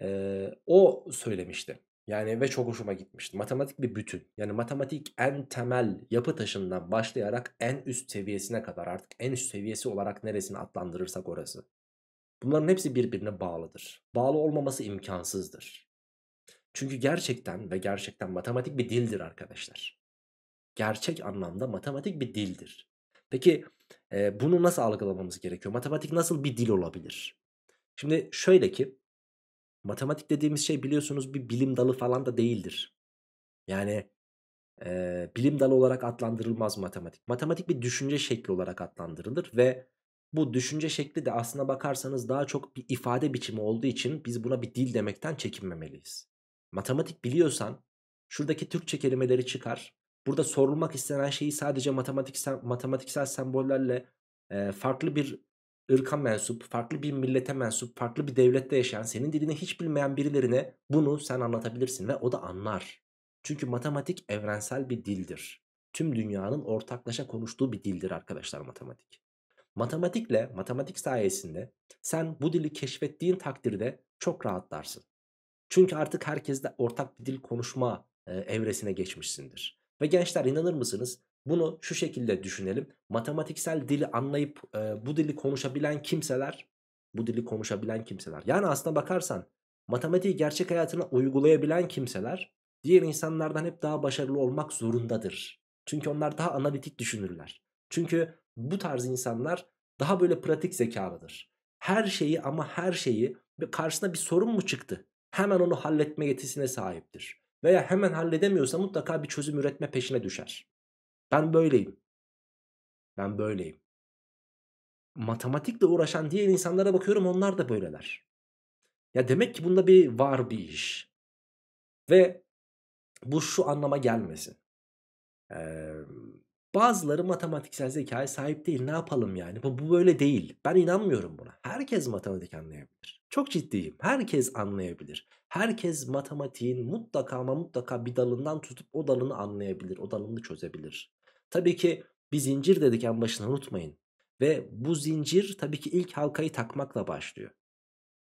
Ee, o söylemişti. Yani ve çok hoşuma gitmişti. Matematik bir bütün. Yani matematik en temel yapı taşından başlayarak en üst seviyesine kadar artık en üst seviyesi olarak neresini adlandırırsak orası. Bunların hepsi birbirine bağlıdır. Bağlı olmaması imkansızdır. Çünkü gerçekten ve gerçekten matematik bir dildir arkadaşlar. Gerçek anlamda matematik bir dildir. Peki bunu nasıl algılamamız gerekiyor? Matematik nasıl bir dil olabilir? Şimdi şöyle ki matematik dediğimiz şey biliyorsunuz bir bilim dalı falan da değildir. Yani e, bilim dalı olarak adlandırılmaz matematik. Matematik bir düşünce şekli olarak adlandırılır ve bu düşünce şekli de aslına bakarsanız daha çok bir ifade biçimi olduğu için biz buna bir dil demekten çekinmemeliyiz. Matematik biliyorsan şuradaki Türkçe kelimeleri çıkar. Burada sorulmak istenen şeyi sadece matematiksel, matematiksel sembollerle e, farklı bir ırka mensup, farklı bir millete mensup, farklı bir devlette yaşayan, senin dilini hiç bilmeyen birilerine bunu sen anlatabilirsin ve o da anlar. Çünkü matematik evrensel bir dildir. Tüm dünyanın ortaklaşa konuştuğu bir dildir arkadaşlar matematik. Matematikle, matematik sayesinde sen bu dili keşfettiğin takdirde çok rahatlarsın. Çünkü artık herkesle ortak bir dil konuşma e, evresine geçmişsindir. Ve gençler inanır mısınız? Bunu şu şekilde düşünelim. Matematiksel dili anlayıp e, bu dili konuşabilen kimseler, bu dili konuşabilen kimseler. Yani aslına bakarsan matematiği gerçek hayatına uygulayabilen kimseler diğer insanlardan hep daha başarılı olmak zorundadır. Çünkü onlar daha analitik düşünürler. Çünkü bu tarz insanlar daha böyle pratik zekalıdır. Her şeyi ama her şeyi karşısına bir sorun mu çıktı? Hemen onu halletme yetisine sahiptir. Veya hemen halledemiyorsa mutlaka bir çözüm üretme peşine düşer. Ben böyleyim. Ben böyleyim. Matematikle uğraşan diğer insanlara bakıyorum onlar da böyleler. Ya demek ki bunda bir var bir iş. Ve bu şu anlama gelmesin. Ee, bazıları matematiksel zekaya sahip değil. Ne yapalım yani? Bu, bu böyle değil. Ben inanmıyorum buna. Herkes matematik anlayabilir. Çok ciddiyim. Herkes anlayabilir. Herkes matematiğin mutlaka ama mutlaka bir dalından tutup o dalını anlayabilir. O dalını çözebilir. Tabii ki bir zincir dedik en başına unutmayın. Ve bu zincir tabii ki ilk halkayı takmakla başlıyor.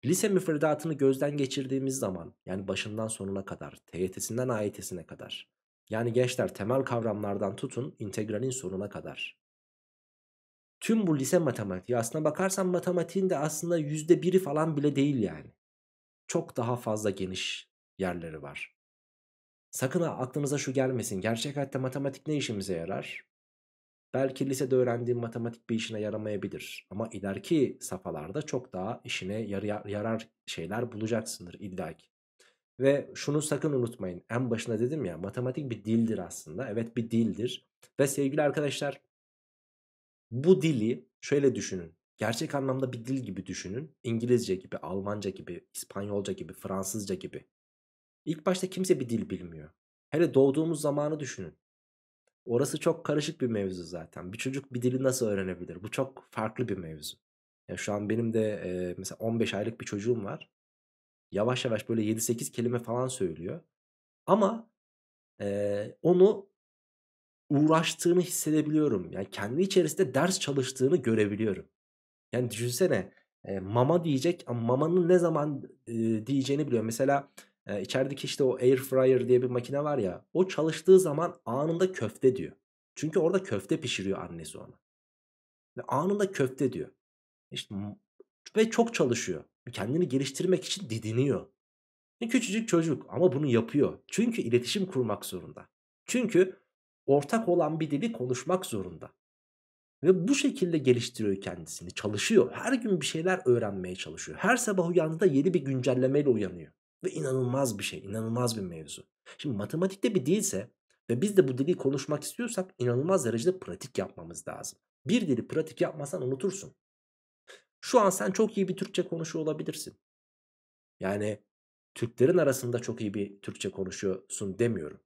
Lise müfredatını gözden geçirdiğimiz zaman yani başından sonuna kadar, TYT'sinden AYT'sine kadar. Yani gençler temel kavramlardan tutun integralin sonuna kadar. Tüm bu lise matematiği aslına bakarsan matematiğin de aslında %1'i falan bile değil yani. Çok daha fazla geniş yerleri var. Sakın ha, aklınıza şu gelmesin. Gerçek hayatta matematik ne işimize yarar? Belki lisede öğrendiğim matematik bir işine yaramayabilir. Ama ileriki safhalarda çok daha işine yar yarar şeyler bulacaksındır illaki. Ve şunu sakın unutmayın. En başında dedim ya matematik bir dildir aslında. Evet bir dildir. Ve sevgili arkadaşlar bu dili şöyle düşünün. Gerçek anlamda bir dil gibi düşünün. İngilizce gibi, Almanca gibi, İspanyolca gibi, Fransızca gibi. İlk başta kimse bir dil bilmiyor. Hele doğduğumuz zamanı düşünün. Orası çok karışık bir mevzu zaten. Bir çocuk bir dili nasıl öğrenebilir? Bu çok farklı bir mevzu. Ya şu an benim de e, mesela 15 aylık bir çocuğum var. Yavaş yavaş böyle 7-8 kelime falan söylüyor. Ama e, onu uğraştığını hissedebiliyorum. Yani kendi içerisinde ders çalıştığını görebiliyorum. Yani düşünsene e, mama diyecek ama mamanın ne zaman e, diyeceğini biliyor. Mesela e, içerideki işte o air fryer diye bir makine var ya o çalıştığı zaman anında köfte diyor. Çünkü orada köfte pişiriyor annesi ona. Ve anında köfte diyor. İşte, ve çok çalışıyor. Kendini geliştirmek için didiniyor. E, küçücük çocuk ama bunu yapıyor. Çünkü iletişim kurmak zorunda. Çünkü ortak olan bir dili konuşmak zorunda. Ve bu şekilde geliştiriyor kendisini. Çalışıyor. Her gün bir şeyler öğrenmeye çalışıyor. Her sabah uyandığında yeni bir güncellemeyle uyanıyor. Ve inanılmaz bir şey, inanılmaz bir mevzu. Şimdi matematikte bir değilse ve biz de bu dili konuşmak istiyorsak inanılmaz derecede pratik yapmamız lazım. Bir dili pratik yapmasan unutursun. Şu an sen çok iyi bir Türkçe konuşuyor olabilirsin. Yani Türklerin arasında çok iyi bir Türkçe konuşuyorsun demiyorum.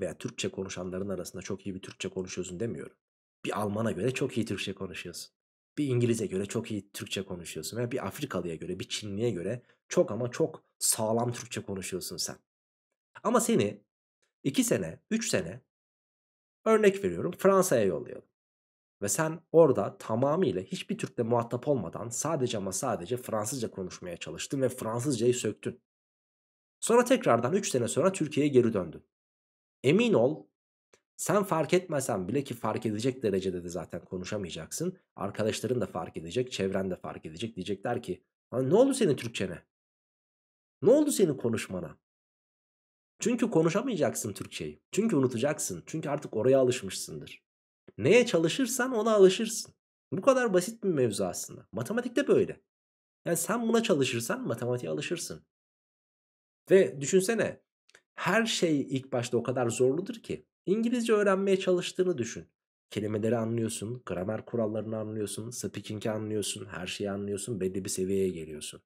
Veya Türkçe konuşanların arasında çok iyi bir Türkçe konuşuyorsun demiyorum. Bir Alman'a göre çok iyi Türkçe konuşuyorsun. Bir İngiliz'e göre çok iyi Türkçe konuşuyorsun. Veya bir Afrikalı'ya göre, bir Çinli'ye göre çok ama çok sağlam Türkçe konuşuyorsun sen. Ama seni 2 sene, 3 sene örnek veriyorum Fransa'ya yollayalım. Ve sen orada tamamıyla hiçbir Türk'le muhatap olmadan sadece ama sadece Fransızca konuşmaya çalıştın ve Fransızcayı söktün. Sonra tekrardan 3 sene sonra Türkiye'ye geri döndün. Emin ol sen fark etmesen bile ki fark edecek derecede de zaten konuşamayacaksın. Arkadaşların da fark edecek, çevren de fark edecek. Diyecekler ki ne oldu senin Türkçene? Ne oldu senin konuşmana? Çünkü konuşamayacaksın Türkçeyi. Çünkü unutacaksın. Çünkü artık oraya alışmışsındır. Neye çalışırsan ona alışırsın. Bu kadar basit bir mevzu aslında. Matematik de böyle. Yani sen buna çalışırsan matematiğe alışırsın. Ve düşünsene her şey ilk başta o kadar zorludur ki. İngilizce öğrenmeye çalıştığını düşün. Kelimeleri anlıyorsun, gramer kurallarını anlıyorsun, speaking'i anlıyorsun, her şeyi anlıyorsun, belli bir seviyeye geliyorsun.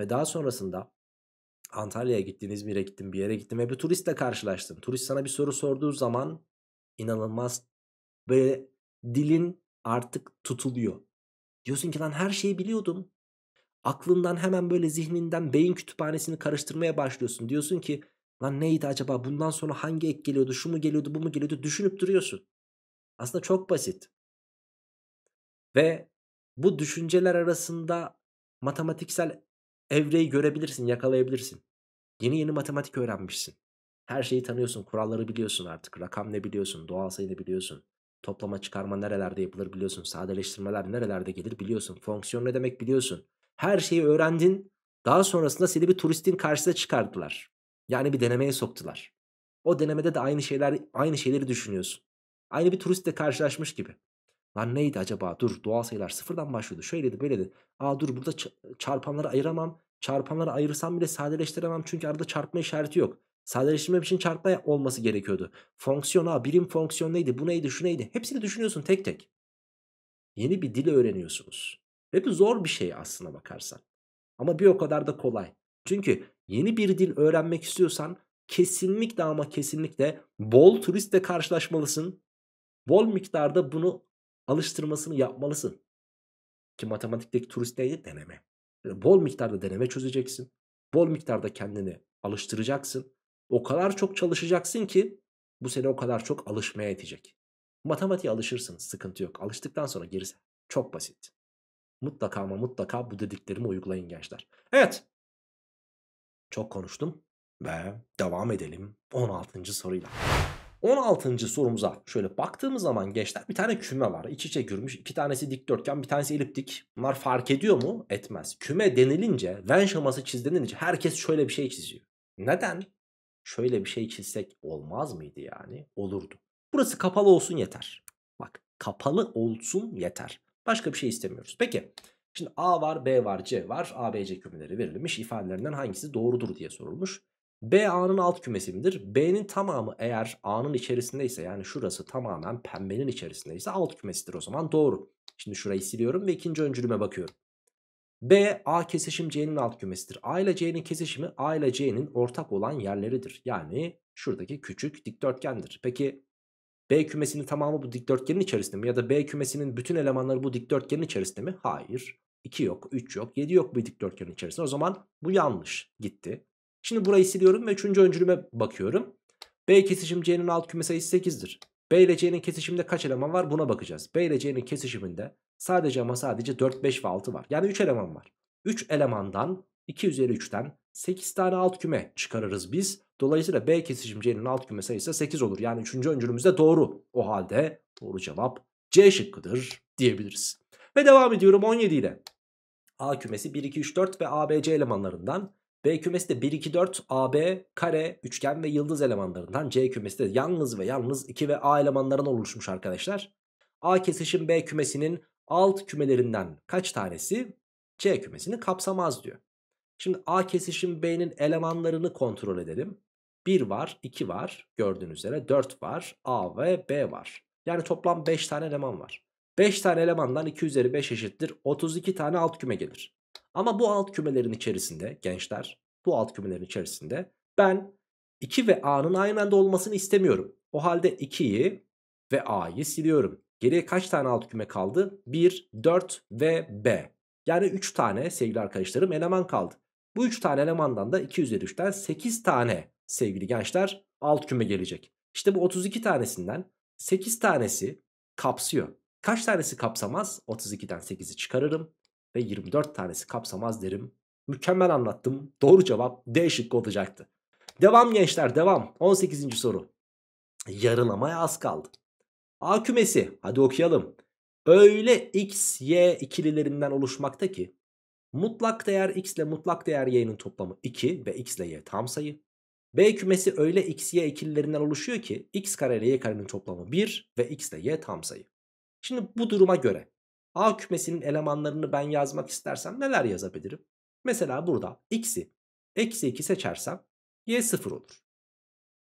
Ve daha sonrasında Antalya'ya gittin, İzmir'e gittin, bir yere gittin ve bir turistle karşılaştın. Turist sana bir soru sorduğu zaman inanılmaz böyle dilin artık tutuluyor. Diyorsun ki lan her şeyi biliyordum. Aklından hemen böyle zihninden beyin kütüphanesini karıştırmaya başlıyorsun. Diyorsun ki lan neydi acaba bundan sonra hangi ek geliyordu, şu mu geliyordu, bu mu geliyordu düşünüp duruyorsun. Aslında çok basit. Ve bu düşünceler arasında matematiksel evreyi görebilirsin, yakalayabilirsin. Yeni yeni matematik öğrenmişsin. Her şeyi tanıyorsun, kuralları biliyorsun artık. Rakam ne biliyorsun, doğal sayı ne biliyorsun. Toplama çıkarma nerelerde yapılır biliyorsun. Sadeleştirmeler nerelerde gelir biliyorsun. Fonksiyon ne demek biliyorsun. Her şeyi öğrendin. Daha sonrasında seni bir turistin karşısına çıkardılar. Yani bir denemeye soktular. O denemede de aynı şeyler aynı şeyleri düşünüyorsun. Aynı bir turistle karşılaşmış gibi. Lan neydi acaba? Dur doğal sayılar sıfırdan başlıyordu. Şöyleydi böyleydi. Aa dur burada çarpanları ayıramam. Çarpanları ayırsam bile sadeleştiremem çünkü arada çarpma işareti yok. Sadeleştirmem için çarpma olması gerekiyordu. Fonksiyon a birim fonksiyon neydi bu neydi şu neydi hepsini düşünüyorsun tek tek. Yeni bir dil öğreniyorsunuz. Ve bu zor bir şey aslına bakarsan. Ama bir o kadar da kolay. Çünkü yeni bir dil öğrenmek istiyorsan kesinlikle ama kesinlikle bol turistle karşılaşmalısın. Bol miktarda bunu alıştırmasını yapmalısın. Ki matematikteki turist neydi? Deneme. Hani, bol miktarda deneme çözeceksin. Bol miktarda kendini alıştıracaksın. O kadar çok çalışacaksın ki bu seni o kadar çok alışmaya yetecek. Matematiğe alışırsın sıkıntı yok. Alıştıktan sonra gerisi çok basit. Mutlaka ama mutlaka bu dediklerimi uygulayın gençler. Evet. Çok konuştum ve devam edelim 16. soruyla. 16. sorumuza şöyle baktığımız zaman gençler bir tane küme var. İç içe girmiş. iki tanesi dikdörtgen bir tanesi eliptik. Bunlar fark ediyor mu? Etmez. Küme denilince Venn şeması çizilince herkes şöyle bir şey çiziyor. Neden? Şöyle bir şey çizsek olmaz mıydı yani? Olurdu. Burası kapalı olsun yeter. Bak kapalı olsun yeter. Başka bir şey istemiyoruz. Peki şimdi A var B var C var ABC kümeleri verilmiş ifadelerinden hangisi doğrudur diye sorulmuş. B A'nın alt kümesi midir? B'nin tamamı eğer A'nın içerisindeyse yani şurası tamamen pembenin içerisindeyse alt kümesidir o zaman doğru. Şimdi şurayı siliyorum ve ikinci öncülüme bakıyorum. B A kesişim C'nin alt kümesidir. A ile C'nin kesişimi A ile C'nin ortak olan yerleridir. Yani şuradaki küçük dikdörtgendir. Peki B kümesinin tamamı bu dikdörtgenin içerisinde mi? Ya da B kümesinin bütün elemanları bu dikdörtgenin içerisinde mi? Hayır. 2 yok, 3 yok, 7 yok bu dikdörtgenin içerisinde. O zaman bu yanlış gitti. Şimdi burayı siliyorum ve üçüncü öncülüme bakıyorum. B kesişim C'nin alt küme sayısı 8'dir. B ile C'nin kesişiminde kaç eleman var buna bakacağız. B ile C'nin kesişiminde sadece ama sadece 4, 5 ve 6 var. Yani 3 eleman var. 3 elemandan 2 üzeri 3'ten 8 tane alt küme çıkarırız biz. Dolayısıyla B kesişim C'nin alt küme sayısı 8 olur. Yani 3. öncülümüz de doğru. O halde doğru cevap C şıkkıdır diyebiliriz. Ve devam ediyorum 17 ile. A kümesi 1, 2, 3, 4 ve A, B, C elemanlarından B kümesi de 1, 2, 4, AB, kare, üçgen ve yıldız elemanlarından. C kümesi de yalnız ve yalnız 2 ve A elemanlarından oluşmuş arkadaşlar. A kesişim B kümesinin alt kümelerinden kaç tanesi C kümesini kapsamaz diyor. Şimdi A kesişim B'nin elemanlarını kontrol edelim. 1 var, 2 var, gördüğünüz üzere 4 var, A ve B var. Yani toplam 5 tane eleman var. 5 tane elemandan 2 üzeri 5 eşittir 32 tane alt küme gelir. Ama bu alt kümelerin içerisinde gençler bu alt kümelerin içerisinde ben 2 ve A'nın aynı anda olmasını istemiyorum. O halde 2'yi ve A'yı siliyorum. Geriye kaç tane alt küme kaldı? 1, 4 ve B. Yani 3 tane sevgili arkadaşlarım eleman kaldı. Bu 3 tane elemandan da 2 üzeri 3'ten 8 tane sevgili gençler alt küme gelecek. İşte bu 32 tanesinden 8 tanesi kapsıyor. Kaç tanesi kapsamaz? 32'den 8'i çıkarırım ve 24 tanesi kapsamaz derim. Mükemmel anlattım. Doğru cevap D şıkkı olacaktı. Devam gençler devam. 18. soru. Yarılamaya az kaldı. A kümesi hadi okuyalım. Öyle x, y ikililerinden oluşmakta ki mutlak değer x ile mutlak değer y'nin toplamı 2 ve x ile y tam sayı. B kümesi öyle x, y ikililerinden oluşuyor ki x kare ile y karenin toplamı 1 ve x ile y tam sayı. Şimdi bu duruma göre A kümesinin elemanlarını ben yazmak istersem neler yazabilirim? Mesela burada x'i eksi 2 seçersem y 0 olur.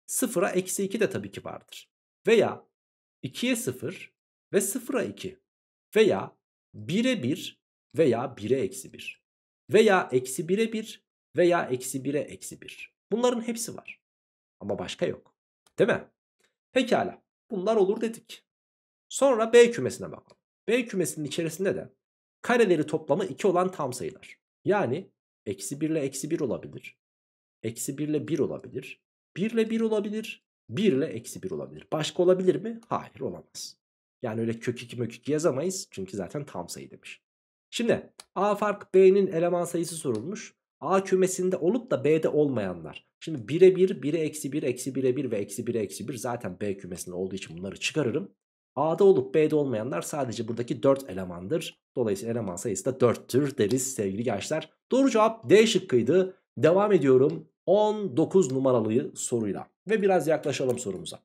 0'a eksi 2 de tabii ki vardır. Veya 2'ye 0 ve 0'a 2 veya 1'e 1 veya 1'e eksi 1 veya eksi 1'e 1 veya eksi 1'e eksi 1. Bunların hepsi var. Ama başka yok. Değil mi? Pekala. Bunlar olur dedik. Sonra B kümesine bakalım. B kümesinin içerisinde de kareleri toplamı 2 olan tam sayılar. Yani eksi 1 ile eksi 1 olabilir. Eksi 1 ile 1 olabilir. 1 ile 1 olabilir. 1 ile eksi 1 olabilir. Başka olabilir mi? Hayır olamaz. Yani öyle kök 2 mök 2 yazamayız. Çünkü zaten tam sayı demiş. Şimdi A fark B'nin eleman sayısı sorulmuş. A kümesinde olup da B'de olmayanlar. Şimdi 1'e 1, 1'e eksi 1, eksi 1'e 1 ve eksi 1'e eksi 1 zaten B kümesinde olduğu için bunları çıkarırım. A'da olup B'de olmayanlar sadece buradaki 4 elemandır. Dolayısıyla eleman sayısı da 4'tür deriz sevgili gençler. Doğru cevap D şıkkıydı. Devam ediyorum 19 numaralı soruyla. Ve biraz yaklaşalım sorumuza.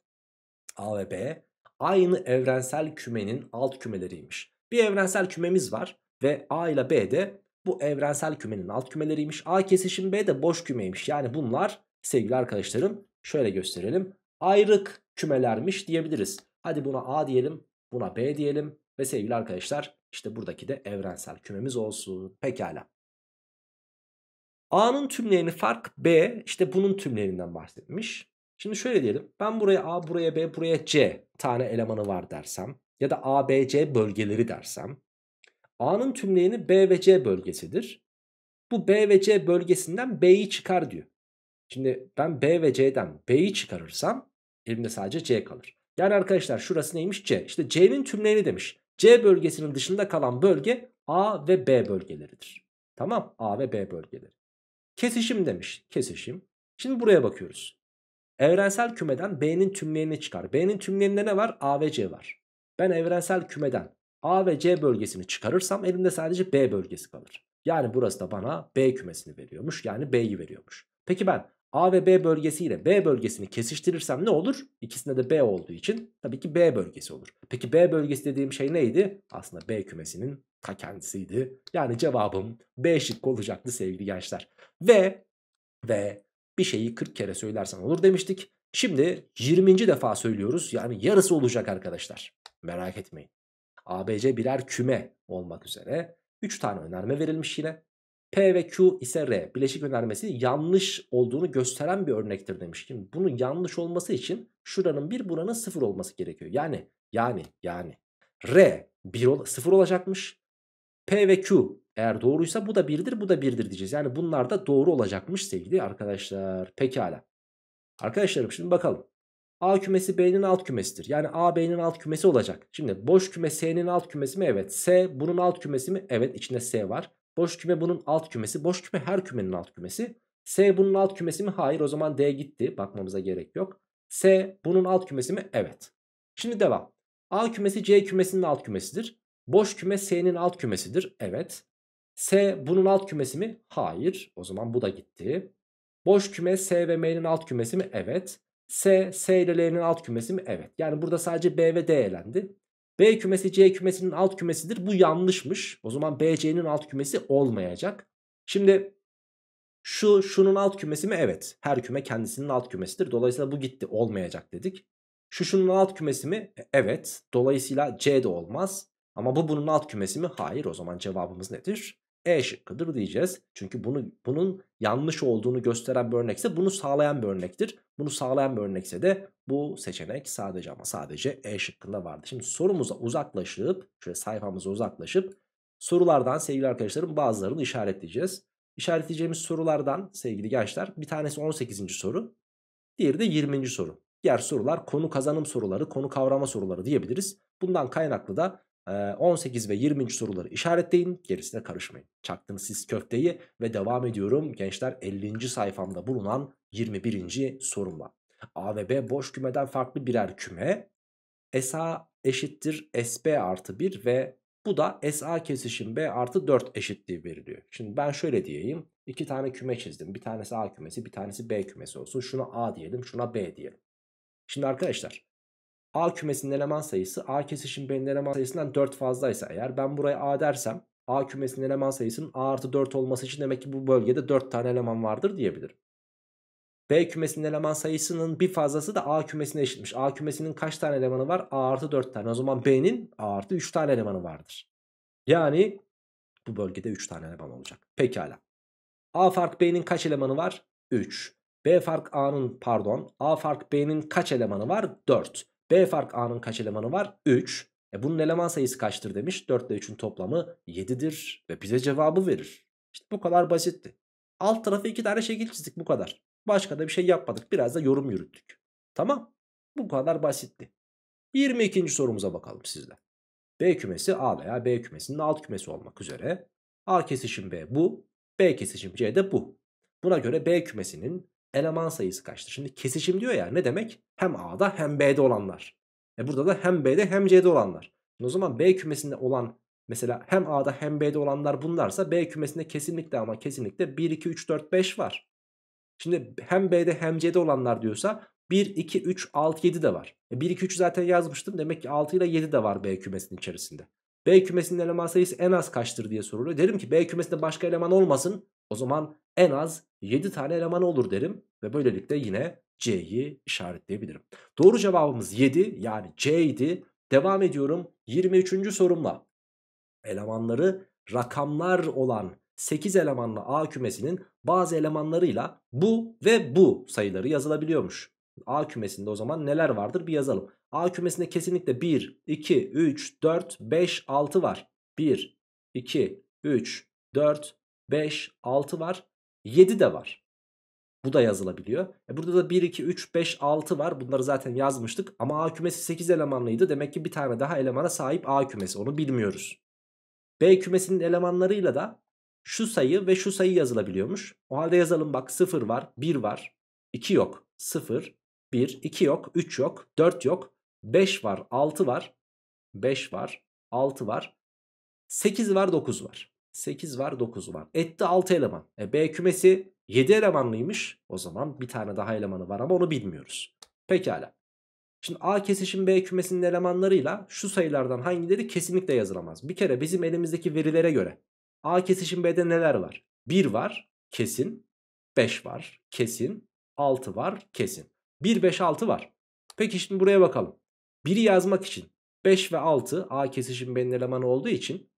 A ve B aynı evrensel kümenin alt kümeleriymiş. Bir evrensel kümemiz var ve A ile B de bu evrensel kümenin alt kümeleriymiş. A kesişim B de boş kümeymiş. Yani bunlar sevgili arkadaşlarım şöyle gösterelim. Ayrık kümelermiş diyebiliriz. Hadi buna A diyelim, buna B diyelim ve sevgili arkadaşlar işte buradaki de evrensel kümemiz olsun. Pekala. A'nın tümlerini fark B işte bunun tümlerinden bahsetmiş. Şimdi şöyle diyelim ben buraya A buraya B buraya C tane elemanı var dersem ya da A B C bölgeleri dersem A'nın tümleyeni B ve C bölgesidir. Bu B ve C bölgesinden B'yi çıkar diyor. Şimdi ben B ve C'den B'yi çıkarırsam elimde sadece C kalır. Yani arkadaşlar şurası neymiş C. İşte C'nin tümleyeni demiş. C bölgesinin dışında kalan bölge A ve B bölgeleridir. Tamam A ve B bölgeleri. Kesişim demiş. Kesişim. Şimdi buraya bakıyoruz. Evrensel kümeden B'nin tümleyenini çıkar. B'nin tümleyeninde ne var? A ve C var. Ben evrensel kümeden A ve C bölgesini çıkarırsam elimde sadece B bölgesi kalır. Yani burası da bana B kümesini veriyormuş. Yani B'yi veriyormuş. Peki ben A ve B bölgesiyle B bölgesini kesiştirirsem ne olur? İkisinde de B olduğu için tabii ki B bölgesi olur. Peki B bölgesi dediğim şey neydi? Aslında B kümesinin ta kendisiydi. Yani cevabım B şıkkı olacaktı sevgili gençler. Ve ve bir şeyi 40 kere söylersen olur demiştik. Şimdi 20. defa söylüyoruz. Yani yarısı olacak arkadaşlar. Merak etmeyin. ABC birer küme olmak üzere 3 tane önerme verilmiş yine. P ve Q ise R bileşik önermesi yanlış olduğunu gösteren bir örnektir demiş. Şimdi bunun yanlış olması için şuranın 1 buranın 0 olması gerekiyor. Yani yani yani R 1 ol 0 olacakmış. P ve Q eğer doğruysa bu da 1'dir bu da 1'dir diyeceğiz. Yani bunlar da doğru olacakmış sevgili arkadaşlar. Pekala. Arkadaşlarım şimdi bakalım. A kümesi B'nin alt kümesidir. Yani A B'nin alt kümesi olacak. Şimdi boş küme S'nin alt kümesi mi? Evet. S bunun alt kümesi mi? Evet içinde S var. Boş küme bunun alt kümesi. Boş küme her kümenin alt kümesi. S bunun alt kümesi mi? Hayır. O zaman D gitti. Bakmamıza gerek yok. S bunun alt kümesi mi? Evet. Şimdi devam. A kümesi C kümesinin alt kümesidir. Boş küme S'nin alt kümesidir. Evet. S bunun alt kümesi mi? Hayır. O zaman bu da gitti. Boş küme S ve M'nin alt kümesi mi? Evet. S, S ile L'nin alt kümesi mi? Evet. Yani burada sadece B ve D elendi. B kümesi C kümesinin alt kümesidir. Bu yanlışmış. O zaman BC'nin alt kümesi olmayacak. Şimdi şu şunun alt kümesi mi? Evet. Her küme kendisinin alt kümesidir. Dolayısıyla bu gitti. Olmayacak dedik. Şu şunun alt kümesi mi? E, evet. Dolayısıyla C de olmaz. Ama bu bunun alt kümesi mi? Hayır. O zaman cevabımız nedir? E şıkkıdır diyeceğiz. Çünkü bunu, bunun yanlış olduğunu gösteren bir örnekse bunu sağlayan bir örnektir. Bunu sağlayan bir örnekse de bu seçenek sadece ama sadece E şıkkında vardı. Şimdi sorumuza uzaklaşıp şöyle sayfamıza uzaklaşıp sorulardan sevgili arkadaşlarım bazılarını işaretleyeceğiz. İşaretleyeceğimiz sorulardan sevgili gençler bir tanesi 18. soru diğeri de 20. soru. Diğer sorular konu kazanım soruları, konu kavrama soruları diyebiliriz. Bundan kaynaklı da 18 ve 20. soruları işaretleyin. Gerisine karışmayın. Çaktınız siz köfteyi ve devam ediyorum gençler 50. sayfamda bulunan 21. sorumla. A ve B boş kümeden farklı birer küme. SA eşittir SB artı 1 ve bu da SA kesişim B artı 4 eşitliği veriliyor. Şimdi ben şöyle diyeyim. iki tane küme çizdim. Bir tanesi A kümesi bir tanesi B kümesi olsun. Şuna A diyelim şuna B diyelim. Şimdi arkadaşlar A kümesinin eleman sayısı A kesişim B'nin eleman sayısından 4 fazlaysa eğer ben buraya A dersem A kümesinin eleman sayısının A artı 4 olması için demek ki bu bölgede 4 tane eleman vardır diyebilirim. B kümesinin eleman sayısının bir fazlası da A kümesine eşitmiş. A kümesinin kaç tane elemanı var? A artı 4 tane. O zaman B'nin A artı 3 tane elemanı vardır. Yani bu bölgede 3 tane eleman olacak. Pekala. A fark B'nin kaç elemanı var? 3. B fark A'nın pardon A fark B'nin kaç elemanı var? 4. B fark A'nın kaç elemanı var? 3. E bunun eleman sayısı kaçtır demiş. 4 ile 3'ün toplamı 7'dir ve bize cevabı verir. İşte bu kadar basitti. Alt tarafı iki tane şekil çizdik bu kadar. Başka da bir şey yapmadık. Biraz da yorum yürüttük. Tamam. Bu kadar basitti. 22. sorumuza bakalım sizle. B kümesi A veya B kümesinin alt kümesi olmak üzere. A kesişim B bu. B kesişim C de bu. Buna göre B kümesinin eleman sayısı kaçtır? Şimdi kesişim diyor ya ne demek? Hem A'da hem B'de olanlar. E burada da hem B'de hem C'de olanlar. Şimdi o zaman B kümesinde olan mesela hem A'da hem B'de olanlar bunlarsa B kümesinde kesinlikle ama kesinlikle 1, 2, 3, 4, 5 var. Şimdi hem B'de hem C'de olanlar diyorsa 1, 2, 3, 6, 7 de var. E 1, 2, 3 zaten yazmıştım. Demek ki 6 ile 7 de var B kümesinin içerisinde. B kümesinin eleman sayısı en az kaçtır diye soruluyor. Derim ki B kümesinde başka eleman olmasın. O zaman en az 7 tane eleman olur derim. Ve böylelikle yine C'yi işaretleyebilirim. Doğru cevabımız 7 yani C idi. Devam ediyorum 23. sorumla. Elemanları rakamlar olan 8 elemanlı A kümesinin bazı elemanlarıyla bu ve bu sayıları yazılabiliyormuş. A kümesinde o zaman neler vardır bir yazalım. A kümesinde kesinlikle 1, 2, 3, 4, 5, 6 var. 1, 2, 3, 4, 5, 6 var. 7 de var. Bu da yazılabiliyor. E burada da 1, 2, 3, 5, 6 var. Bunları zaten yazmıştık. Ama A kümesi 8 elemanlıydı. Demek ki bir tane daha elemana sahip A kümesi. Onu bilmiyoruz. B kümesinin elemanlarıyla da şu sayı ve şu sayı yazılabiliyormuş. O halde yazalım bak 0 var, 1 var, 2 yok, 0, 1, 2 yok, 3 yok, 4 yok. 5 var 6 var. 5 var 6 var. 8 var 9 var. 8 var 9 var. Etti 6 eleman. E, B kümesi 7 elemanlıymış. O zaman bir tane daha elemanı var ama onu bilmiyoruz. Pekala. Şimdi A kesişim B kümesinin elemanlarıyla şu sayılardan hangileri kesinlikle yazılamaz. Bir kere bizim elimizdeki verilere göre A kesişim B'de neler var? 1 var kesin. 5 var kesin. 6 var kesin. 1, 5, 6 var. Peki şimdi buraya bakalım. 1'i yazmak için 5 ve 6 A kesişim beyin elemanı olduğu için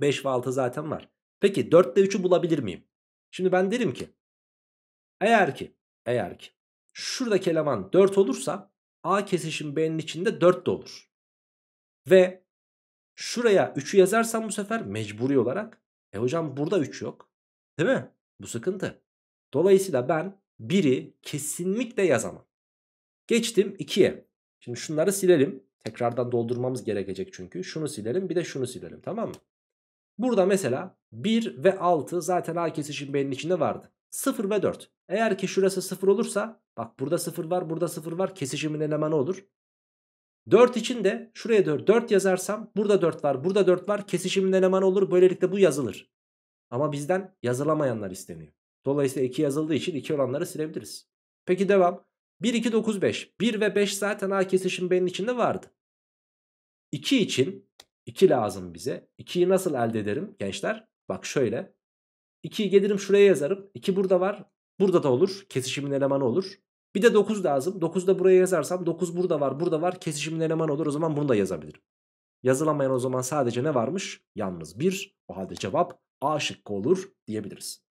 5 ve 6 zaten var. Peki 4 ile 3'ü bulabilir miyim? Şimdi ben derim ki eğer ki eğer ki şuradaki eleman 4 olursa A kesişim B'nin içinde 4 de olur. Ve şuraya 3'ü yazarsam bu sefer mecburi olarak e hocam burada 3 yok. Değil mi? Bu sıkıntı. Dolayısıyla ben 1'i kesinlikle yazamam. Geçtim 2'ye. Şimdi şunları silelim. Tekrardan doldurmamız gerekecek çünkü. Şunu silelim bir de şunu silelim tamam mı? Burada mesela 1 ve 6 zaten A kesişim B'nin içinde vardı. 0 ve 4. Eğer ki şurası 0 olursa bak burada 0 var burada 0 var kesişimin elemanı olur. 4 için de şuraya 4, 4 yazarsam burada 4 var burada 4 var kesişimin elemanı olur. Böylelikle bu yazılır. Ama bizden yazılamayanlar isteniyor. Dolayısıyla 2 yazıldığı için 2 olanları silebiliriz. Peki devam. 1, 2, 9, 5. 1 ve 5 zaten A kesişim B'nin içinde vardı. 2 için 2 lazım bize. 2'yi nasıl elde ederim gençler? Bak şöyle. 2'yi gelirim şuraya yazarım. 2 burada var. Burada da olur. Kesişimin elemanı olur. Bir de 9 lazım. 9 da buraya yazarsam 9 burada var burada var. Kesişimin elemanı olur. O zaman bunu da yazabilirim. Yazılamayan o zaman sadece ne varmış? Yalnız 1. O halde cevap A şıkkı olur diyebiliriz.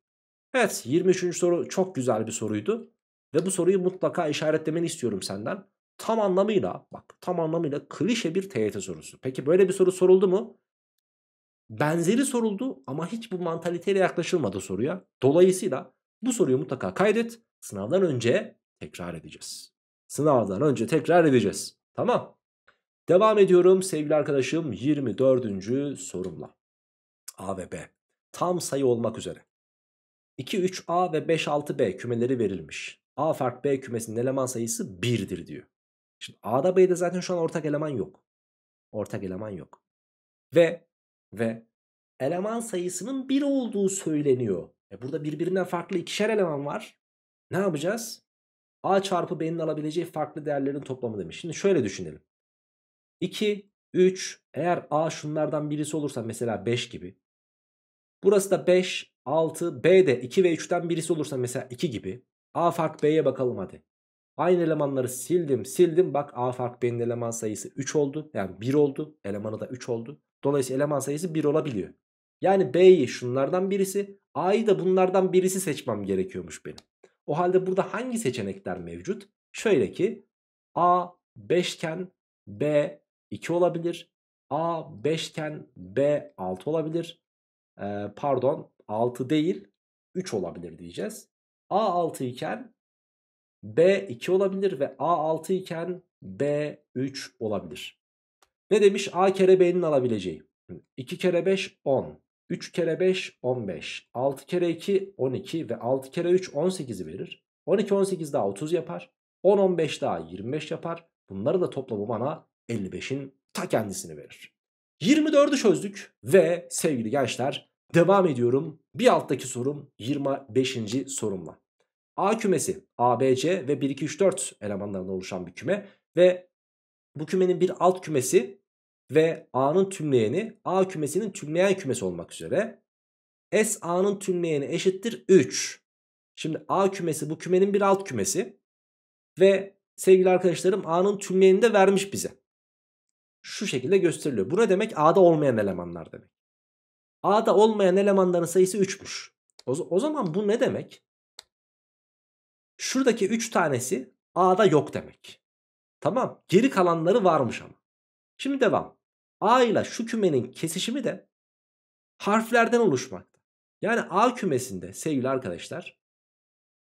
Evet 23. soru çok güzel bir soruydu. Ve bu soruyu mutlaka işaretlemeni istiyorum senden. Tam anlamıyla bak tam anlamıyla klişe bir TYT sorusu. Peki böyle bir soru soruldu mu? Benzeri soruldu ama hiç bu mantaliteyle yaklaşılmadı soruya. Dolayısıyla bu soruyu mutlaka kaydet. Sınavdan önce tekrar edeceğiz. Sınavdan önce tekrar edeceğiz. Tamam. Devam ediyorum sevgili arkadaşım 24. sorumla. A ve B tam sayı olmak üzere. 2, 3A ve 5, 6B kümeleri verilmiş. A fark B kümesinin eleman sayısı 1'dir diyor. Şimdi A'da B'de zaten şu an ortak eleman yok. Ortak eleman yok. Ve ve eleman sayısının 1 olduğu söyleniyor. E burada birbirinden farklı ikişer eleman var. Ne yapacağız? A çarpı B'nin alabileceği farklı değerlerin toplamı demiş. Şimdi şöyle düşünelim. 2, 3 eğer A şunlardan birisi olursa mesela 5 gibi. Burası da 5, 6, B de 2 ve 3'ten birisi olursa mesela 2 gibi. A fark B'ye bakalım hadi. Aynı elemanları sildim sildim. Bak A fark B'nin eleman sayısı 3 oldu. Yani 1 oldu. Elemanı da 3 oldu. Dolayısıyla eleman sayısı 1 olabiliyor. Yani B'yi şunlardan birisi A'yı da bunlardan birisi seçmem gerekiyormuş benim. O halde burada hangi seçenekler mevcut? Şöyle ki A 5 iken B 2 olabilir. A 5 iken B 6 olabilir. Ee, pardon 6 değil 3 olabilir diyeceğiz. A6 iken B2 olabilir ve A6 iken B3 olabilir. Ne demiş? A kere B'nin alabileceği. 2 kere 5 10. 3 kere 5 15. 6 kere 2 12 ve 6 kere 3 18'i verir. 12 18 daha 30 yapar. 10 15 daha 25 yapar. Bunları da toplamı bana 55'in ta kendisini verir. 24'ü çözdük ve sevgili gençler Devam ediyorum. Bir alttaki sorum 25. sorumla. A kümesi ABC ve 1 2 3 4 elemanlarından oluşan bir küme ve bu kümenin bir alt kümesi ve A'nın tümleyeni A kümesinin tümleyen kümesi olmak üzere S A'nın tümleyeni eşittir 3. Şimdi A kümesi bu kümenin bir alt kümesi ve sevgili arkadaşlarım A'nın tümleyeni de vermiş bize. Şu şekilde gösteriliyor. Bu ne demek? A'da olmayan elemanlar demek. A'da olmayan elemanların sayısı 3'müş. O, o zaman bu ne demek? Şuradaki 3 tanesi A'da yok demek. Tamam geri kalanları varmış ama. Şimdi devam. A ile şu kümenin kesişimi de harflerden oluşmakta. Yani A kümesinde sevgili arkadaşlar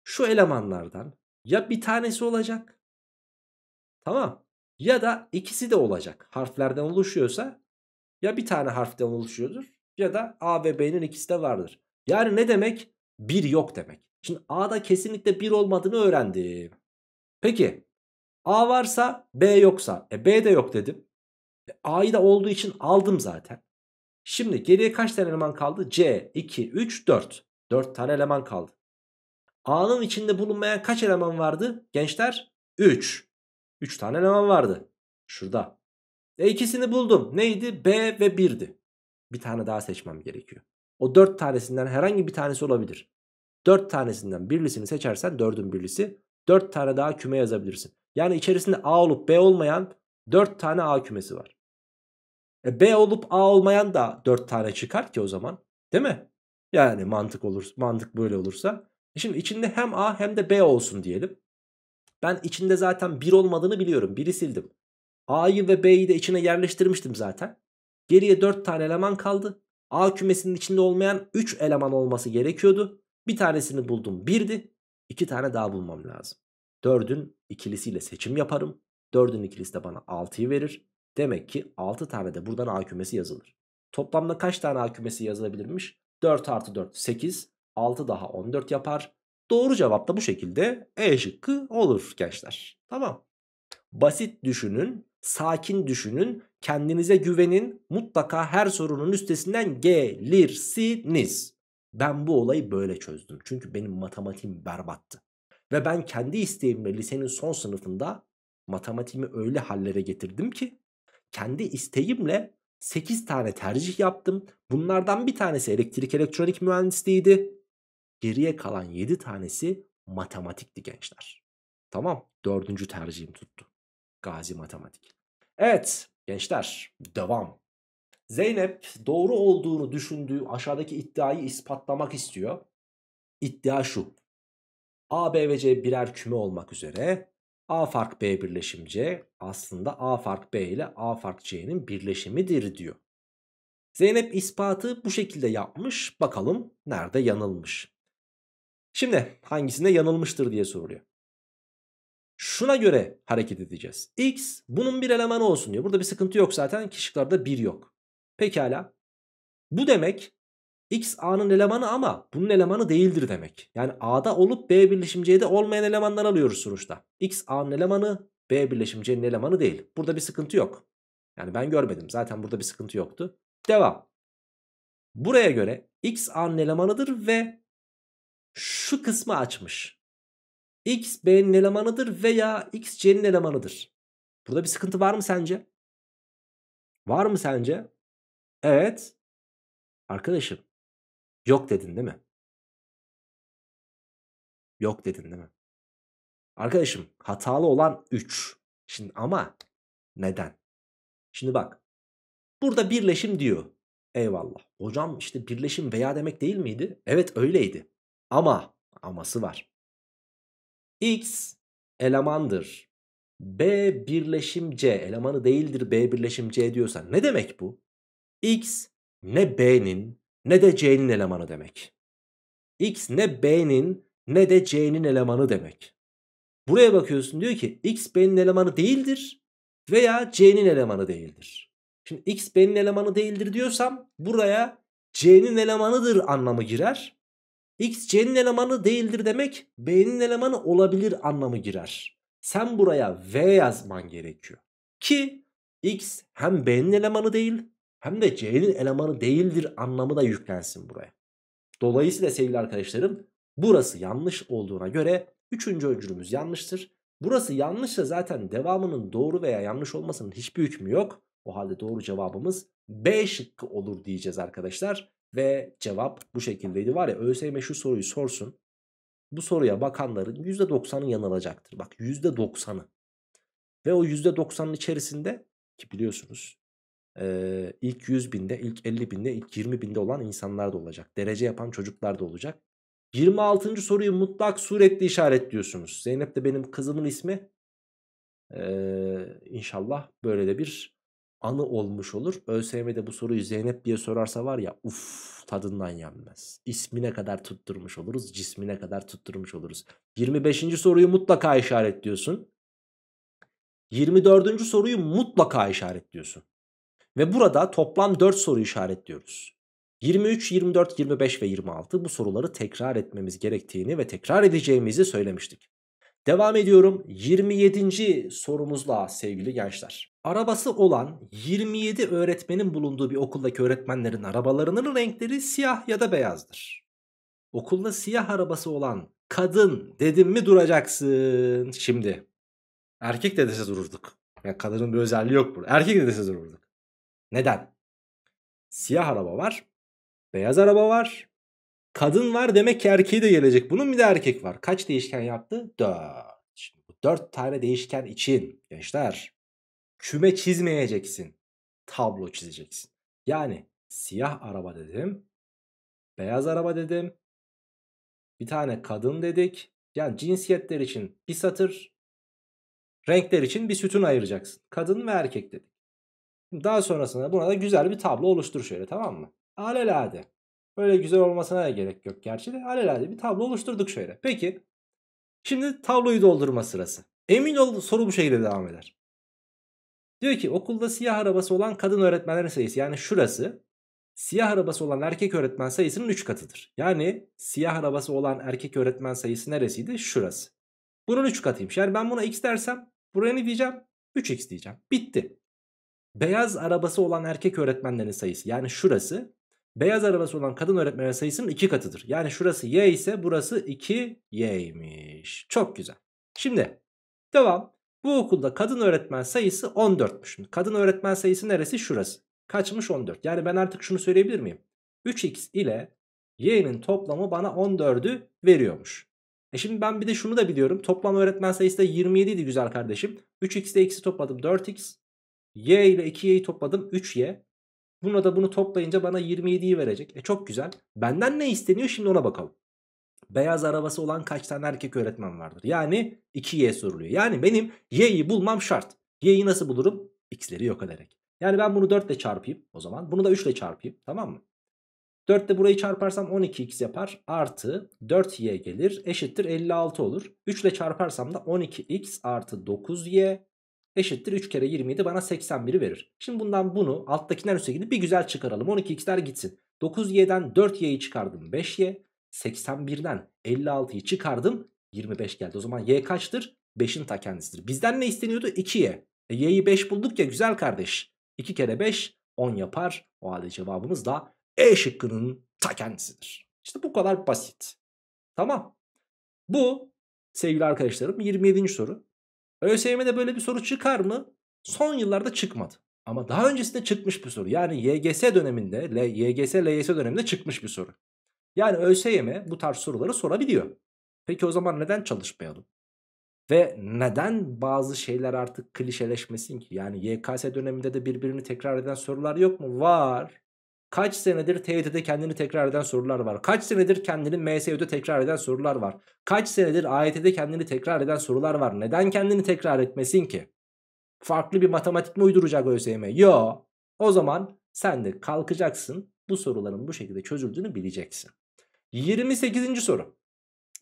şu elemanlardan ya bir tanesi olacak tamam ya da ikisi de olacak. Harflerden oluşuyorsa ya bir tane harften oluşuyordur ya da A ve B'nin ikisi de vardır. Yani ne demek? 1 yok demek. Şimdi A'da kesinlikle 1 olmadığını öğrendim. Peki A varsa B yoksa. E B de yok dedim. E, A'yı da olduğu için aldım zaten. Şimdi geriye kaç tane eleman kaldı? C, 2, 3, 4. 4 tane eleman kaldı. A'nın içinde bulunmayan kaç eleman vardı? Gençler 3. 3 tane eleman vardı. Şurada. E ikisini buldum. Neydi? B ve 1'di bir tane daha seçmem gerekiyor. O 4 tanesinden herhangi bir tanesi olabilir. 4 tanesinden birlisini seçersen 4'ün birlisi 4 tane daha küme yazabilirsin. Yani içerisinde A olup B olmayan 4 tane A kümesi var. E B olup A olmayan da 4 tane çıkar ki o zaman. Değil mi? Yani mantık olur, mantık böyle olursa. E şimdi içinde hem A hem de B olsun diyelim. Ben içinde zaten 1 olmadığını biliyorum. 1'i sildim. A'yı ve B'yi de içine yerleştirmiştim zaten. Geriye 4 tane eleman kaldı. A kümesinin içinde olmayan 3 eleman olması gerekiyordu. Bir tanesini buldum 1'di. 2 tane daha bulmam lazım. 4'ün ikilisiyle seçim yaparım. 4'ün ikilisi de bana 6'yı verir. Demek ki 6 tane de buradan A kümesi yazılır. Toplamda kaç tane A kümesi yazılabilirmiş? 4 artı 4 8. 6 daha 14 yapar. Doğru cevap da bu şekilde E şıkkı olur gençler. Tamam. Basit düşünün, sakin düşünün Kendinize güvenin mutlaka her sorunun üstesinden gelirsiniz. Ben bu olayı böyle çözdüm. Çünkü benim matematiğim berbattı. Ve ben kendi isteğimle lisenin son sınıfında matematiğimi öyle hallere getirdim ki kendi isteğimle 8 tane tercih yaptım. Bunlardan bir tanesi elektrik elektronik mühendisliğiydi. Geriye kalan 7 tanesi matematikti gençler. Tamam. Dördüncü tercihim tuttu. Gazi matematik. Evet. Gençler devam. Zeynep doğru olduğunu düşündüğü aşağıdaki iddiayı ispatlamak istiyor. İddia şu. A, B ve C birer küme olmak üzere A fark B birleşim C aslında A fark B ile A fark C'nin birleşimidir diyor. Zeynep ispatı bu şekilde yapmış. Bakalım nerede yanılmış. Şimdi hangisinde yanılmıştır diye soruluyor. Şuna göre hareket edeceğiz. X bunun bir elemanı olsun diyor. Burada bir sıkıntı yok zaten. Kişiklerde bir yok. Pekala. Bu demek X A'nın elemanı ama bunun elemanı değildir demek. Yani A'da olup B birleşim C'de olmayan elemanlar alıyoruz sonuçta. X A'nın elemanı B birleşim C'nin elemanı değil. Burada bir sıkıntı yok. Yani ben görmedim. Zaten burada bir sıkıntı yoktu. Devam. Buraya göre X A'nın elemanıdır ve şu kısmı açmış. X B'nin elemanıdır veya X C'nin elemanıdır. Burada bir sıkıntı var mı sence? Var mı sence? Evet. Arkadaşım yok dedin değil mi? Yok dedin değil mi? Arkadaşım hatalı olan 3. Şimdi ama neden? Şimdi bak. Burada birleşim diyor. Eyvallah. Hocam işte birleşim veya demek değil miydi? Evet öyleydi. Ama aması var. X elemandır. B birleşim C elemanı değildir B birleşim C diyorsan ne demek bu? X ne B'nin ne de C'nin elemanı demek. X ne B'nin ne de C'nin elemanı demek. Buraya bakıyorsun diyor ki X B'nin elemanı değildir veya C'nin elemanı değildir. Şimdi X B'nin elemanı değildir diyorsam buraya C'nin elemanıdır anlamı girer. X C'nin elemanı değildir demek B'nin elemanı olabilir anlamı girer. Sen buraya V yazman gerekiyor. Ki X hem B'nin elemanı değil hem de C'nin elemanı değildir anlamı da yüklensin buraya. Dolayısıyla sevgili arkadaşlarım burası yanlış olduğuna göre 3. öncülümüz yanlıştır. Burası yanlışsa zaten devamının doğru veya yanlış olmasının hiçbir hükmü yok. O halde doğru cevabımız B şıkkı olur diyeceğiz arkadaşlar. Ve cevap bu şekildeydi. Var ya ÖSYM şu soruyu sorsun. Bu soruya bakanların %90'ı yanılacaktır. Bak %90'ı. Ve o %90'ın içerisinde ki biliyorsunuz ee, ilk 100 binde, ilk 50 binde, ilk 20 binde olan insanlar da olacak. Derece yapan çocuklar da olacak. 26. soruyu mutlak suretle işaretliyorsunuz. Zeynep de benim kızımın ismi. Ee, inşallah böyle de bir anı olmuş olur. ÖSYM'de bu soruyu Zeynep diye sorarsa var ya uff tadından yenmez. İsmine kadar tutturmuş oluruz, cismine kadar tutturmuş oluruz. 25. soruyu mutlaka işaretliyorsun. 24. soruyu mutlaka işaretliyorsun. Ve burada toplam 4 soru işaretliyoruz. 23, 24, 25 ve 26 bu soruları tekrar etmemiz gerektiğini ve tekrar edeceğimizi söylemiştik. Devam ediyorum 27. sorumuzla sevgili gençler. Arabası olan 27 öğretmenin bulunduğu bir okuldaki öğretmenlerin arabalarının renkleri siyah ya da beyazdır. Okulda siyah arabası olan kadın dedim mi duracaksın şimdi. Erkek de dese dururduk. Yani kadının bir özelliği yok burada. Erkek de dururduk. Neden? Siyah araba var. Beyaz araba var. Kadın var demek ki erkeği de gelecek. Bunun bir de erkek var. Kaç değişken yaptı? Dört. Şimdi bu 4 tane değişken için gençler küme çizmeyeceksin. Tablo çizeceksin. Yani siyah araba dedim. Beyaz araba dedim. Bir tane kadın dedik. Yani cinsiyetler için bir satır. Renkler için bir sütun ayıracaksın. Kadın ve erkek dedik. Daha sonrasında buna da güzel bir tablo oluştur şöyle tamam mı? Alelade. Böyle güzel olmasına da gerek yok gerçi de alelade bir tablo oluşturduk şöyle. Peki şimdi tabloyu doldurma sırası. Emin ol soru bu şekilde devam eder. Diyor ki okulda siyah arabası olan kadın öğretmenlerin sayısı yani şurası siyah arabası olan erkek öğretmen sayısının 3 katıdır. Yani siyah arabası olan erkek öğretmen sayısı neresiydi? Şurası. Bunun 3 katıymış. Yani ben buna x dersem buraya ne diyeceğim? 3x diyeceğim. Bitti. Beyaz arabası olan erkek öğretmenlerin sayısı yani şurası beyaz arabası olan kadın öğretmenlerin sayısının 2 katıdır. Yani şurası y ise burası 2y'ymiş. Çok güzel. Şimdi devam. Bu okulda kadın öğretmen sayısı 14'müş. Kadın öğretmen sayısı neresi? Şurası. Kaçmış 14. Yani ben artık şunu söyleyebilir miyim? 3x ile y'nin toplamı bana 14'ü veriyormuş. E şimdi ben bir de şunu da biliyorum. Toplam öğretmen sayısı da 27 idi güzel kardeşim. 3x ile x'i topladım 4x. y ile 2y'yi topladım 3y. Buna da bunu toplayınca bana 27'yi verecek. E çok güzel. Benden ne isteniyor şimdi ona bakalım beyaz arabası olan kaç tane erkek öğretmen vardır? Yani 2y soruluyor. Yani benim y'yi bulmam şart. Y'yi nasıl bulurum? X'leri yok ederek. Yani ben bunu 4 ile çarpayım o zaman. Bunu da 3 ile çarpayım tamam mı? 4 ile burayı çarparsam 12x yapar. Artı 4y gelir eşittir 56 olur. 3 ile çarparsam da 12x artı 9y eşittir 3 kere 27 bana 81'i verir. Şimdi bundan bunu alttakinden üsttekini bir güzel çıkaralım. 12x'ler gitsin. 9y'den 4y'yi çıkardım 5y. 81'den 56'yı çıkardım 25 geldi. O zaman y kaçtır? 5'in ta kendisidir. Bizden ne isteniyordu? 2y. E, y'yi 5 bulduk ya güzel kardeş. 2 kere 5 10 yapar. O halde cevabımız da E şıkkının ta kendisidir. İşte bu kadar basit. Tamam. Bu sevgili arkadaşlarım 27. soru. ÖSYM'de böyle bir soru çıkar mı? Son yıllarda çıkmadı. Ama daha öncesinde çıkmış bir soru. Yani YGS döneminde, YGS, LYS döneminde çıkmış bir soru. Yani ÖSYM bu tarz soruları sorabiliyor. Peki o zaman neden çalışmayalım? Ve neden bazı şeyler artık klişeleşmesin ki? Yani YKS döneminde de birbirini tekrar eden sorular yok mu? Var. Kaç senedir TYT'de kendini tekrar eden sorular var. Kaç senedir kendini MSY'de tekrar eden sorular var. Kaç senedir AYT'de kendini tekrar eden sorular var. Neden kendini tekrar etmesin ki? Farklı bir matematik mi uyduracak ÖSYM? Yo. O zaman sen de kalkacaksın. Bu soruların bu şekilde çözüldüğünü bileceksin. 28. soru.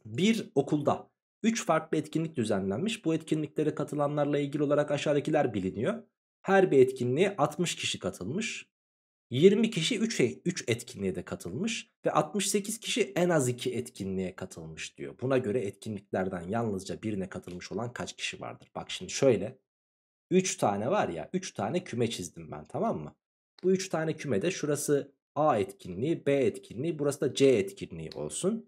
Bir okulda 3 farklı etkinlik düzenlenmiş. Bu etkinliklere katılanlarla ilgili olarak aşağıdakiler biliniyor. Her bir etkinliğe 60 kişi katılmış. 20 kişi 3, 3 e, etkinliğe de katılmış ve 68 kişi en az 2 etkinliğe katılmış diyor. Buna göre etkinliklerden yalnızca birine katılmış olan kaç kişi vardır? Bak şimdi şöyle 3 tane var ya 3 tane küme çizdim ben tamam mı? Bu 3 tane kümede şurası A etkinliği, B etkinliği, burası da C etkinliği olsun.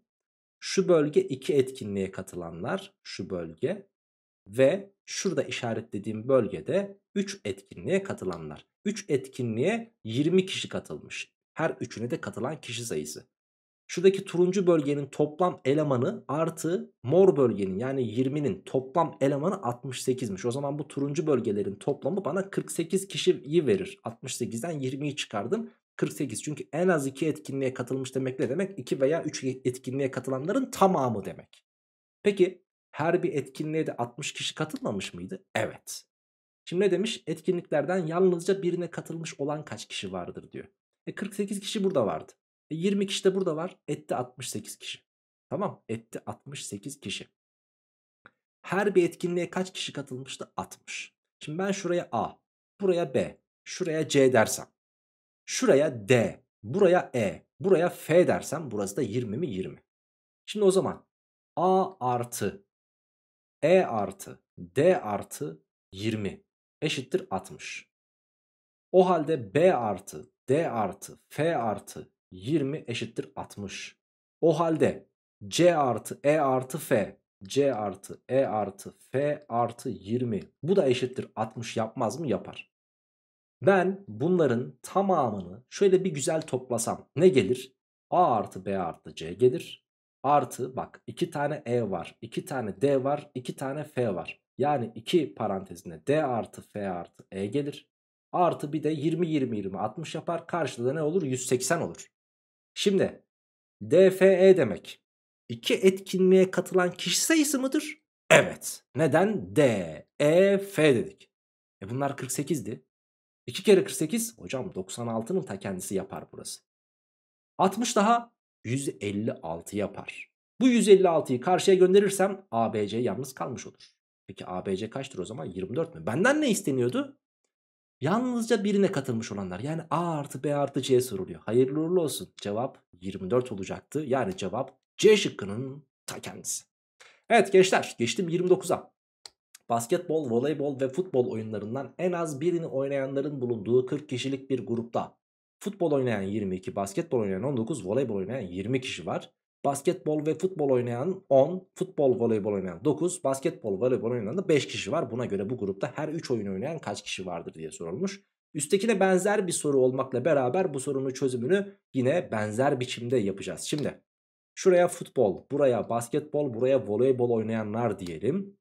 Şu bölge iki etkinliğe katılanlar, şu bölge ve şurada işaretlediğim bölgede 3 etkinliğe katılanlar. 3 etkinliğe 20 kişi katılmış. Her üçüne de katılan kişi sayısı. Şuradaki turuncu bölgenin toplam elemanı artı mor bölgenin yani 20'nin toplam elemanı 68'miş. O zaman bu turuncu bölgelerin toplamı bana 48 kişiyi verir. 68'den 20'yi çıkardım. 48 çünkü en az 2 etkinliğe katılmış demek ne demek? 2 veya 3 etkinliğe katılanların tamamı demek. Peki her bir etkinliğe de 60 kişi katılmamış mıydı? Evet. Şimdi ne demiş? Etkinliklerden yalnızca birine katılmış olan kaç kişi vardır diyor. E 48 kişi burada vardı. E 20 kişi de burada var. Etti 68 kişi. Tamam etti 68 kişi. Her bir etkinliğe kaç kişi katılmıştı? 60. Şimdi ben şuraya A, buraya B, şuraya C dersem. Şuraya D, buraya E, buraya F dersem burası da 20 mi 20. Şimdi o zaman A artı E artı D artı 20 eşittir 60. O halde B artı D artı F artı 20 eşittir 60. O halde C artı E artı F C artı E artı F artı 20 bu da eşittir 60 yapmaz mı yapar. Ben bunların tamamını şöyle bir güzel toplasam ne gelir? A artı B artı C gelir. Artı bak 2 tane E var, 2 tane D var, 2 tane F var. Yani 2 parantezine D artı F artı E gelir. Artı bir de 20 20 20 60 yapar. Karşıda ne olur? 180 olur. Şimdi DFE demek iki etkinliğe katılan kişi sayısı mıdır? Evet. Neden? D, E, F dedik. E bunlar 48'di. 2 kere 48 hocam 96'nın ta kendisi yapar burası. 60 daha 156 yapar. Bu 156'yı karşıya gönderirsem ABC yalnız kalmış olur. Peki ABC kaçtır o zaman 24 mü? Benden ne isteniyordu? Yalnızca birine katılmış olanlar yani A artı B artı C soruluyor. Hayırlı uğurlu olsun. Cevap 24 olacaktı. Yani cevap C şıkkının ta kendisi. Evet gençler geçtim 29'a. Basketbol, voleybol ve futbol oyunlarından en az birini oynayanların bulunduğu 40 kişilik bir grupta futbol oynayan 22, basketbol oynayan 19, voleybol oynayan 20 kişi var. Basketbol ve futbol oynayan 10, futbol voleybol oynayan 9, basketbol voleybol oynayan da 5 kişi var. Buna göre bu grupta her 3 oyun oynayan kaç kişi vardır diye sorulmuş. Üsttekine benzer bir soru olmakla beraber bu sorunun çözümünü yine benzer biçimde yapacağız. Şimdi şuraya futbol, buraya basketbol, buraya voleybol oynayanlar diyelim.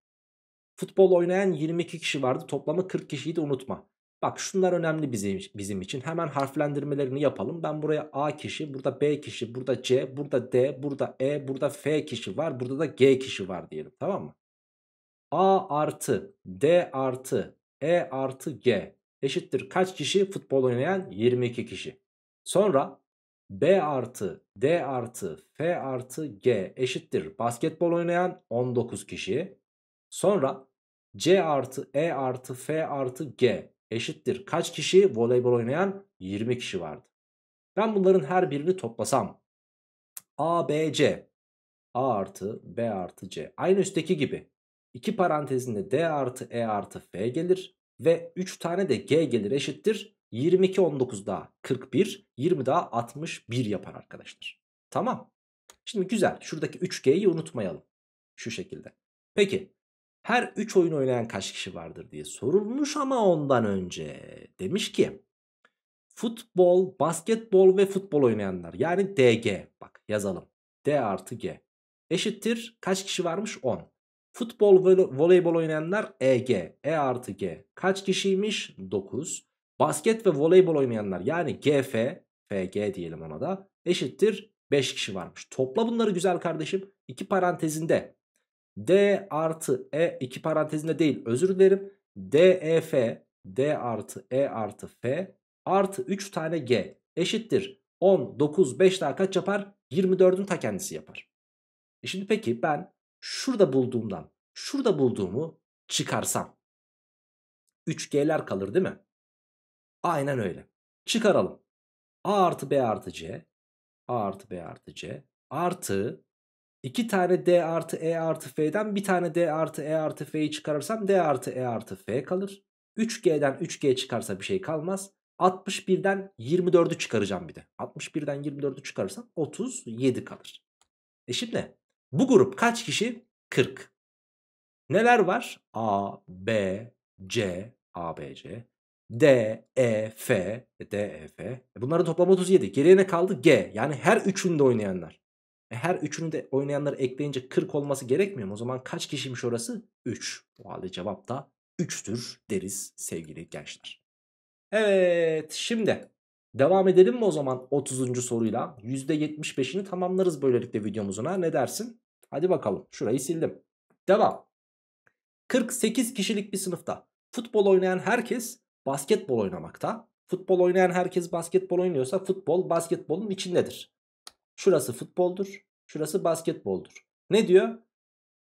Futbol oynayan 22 kişi vardı. Toplamı 40 kişiydi unutma. Bak şunlar önemli bizim, bizim için. Hemen harflendirmelerini yapalım. Ben buraya A kişi, burada B kişi, burada C, burada D, burada E, burada F kişi var, burada da G kişi var diyelim. Tamam mı? A artı, D artı, E artı G eşittir kaç kişi? Futbol oynayan 22 kişi. Sonra B artı, D artı, F artı, G eşittir basketbol oynayan 19 kişi. Sonra C artı E artı F artı G eşittir. Kaç kişi voleybol oynayan? 20 kişi vardı. Ben bunların her birini toplasam. A, B, C. A artı B artı C. Aynı üstteki gibi. İki parantezinde D artı E artı F gelir. Ve 3 tane de G gelir eşittir. 22 19 daha 41. 20 daha 61 yapar arkadaşlar. Tamam. Şimdi güzel. Şuradaki 3G'yi unutmayalım. Şu şekilde. Peki her 3 oyun oynayan kaç kişi vardır diye sorulmuş ama ondan önce demiş ki futbol, basketbol ve futbol oynayanlar yani DG bak yazalım D artı G eşittir kaç kişi varmış 10 futbol ve voleybol oynayanlar EG E artı G kaç kişiymiş 9 basket ve voleybol oynayanlar yani GF FG diyelim ona da eşittir 5 kişi varmış topla bunları güzel kardeşim iki parantezinde D artı E iki parantezinde değil özür dilerim. D e F D artı E artı F artı 3 tane G eşittir. 10, 9, 5 daha kaç yapar? 24'ün ta kendisi yapar. E şimdi peki ben şurada bulduğumdan şurada bulduğumu çıkarsam 3G'ler kalır değil mi? Aynen öyle. Çıkaralım. A artı B artı C A artı B artı C artı 2 tane D artı E artı F'den bir tane D artı E artı F'yi çıkarırsam D artı E artı F kalır. 3G'den 3G çıkarsa bir şey kalmaz. 61'den 24'ü çıkaracağım bir de. 61'den 24'ü çıkarırsam 37 kalır. E şimdi bu grup kaç kişi? 40. Neler var? A, B, C, A, B, C, D, E, F, e, D, E, F. E Bunların toplamı 37. Geriye ne kaldı? G. Yani her üçünde oynayanlar. E, her üçünü de oynayanları ekleyince 40 olması gerekmiyor mu? O zaman kaç kişiymiş orası? 3. O halde cevap da 3'tür deriz sevgili gençler. Evet şimdi devam edelim mi o zaman 30. soruyla? %75'ini tamamlarız böylelikle videomuzuna. ne dersin? Hadi bakalım şurayı sildim. Devam. 48 kişilik bir sınıfta futbol oynayan herkes basketbol oynamakta. Futbol oynayan herkes basketbol oynuyorsa futbol basketbolun içindedir. Şurası futboldur. Şurası basketboldur. Ne diyor?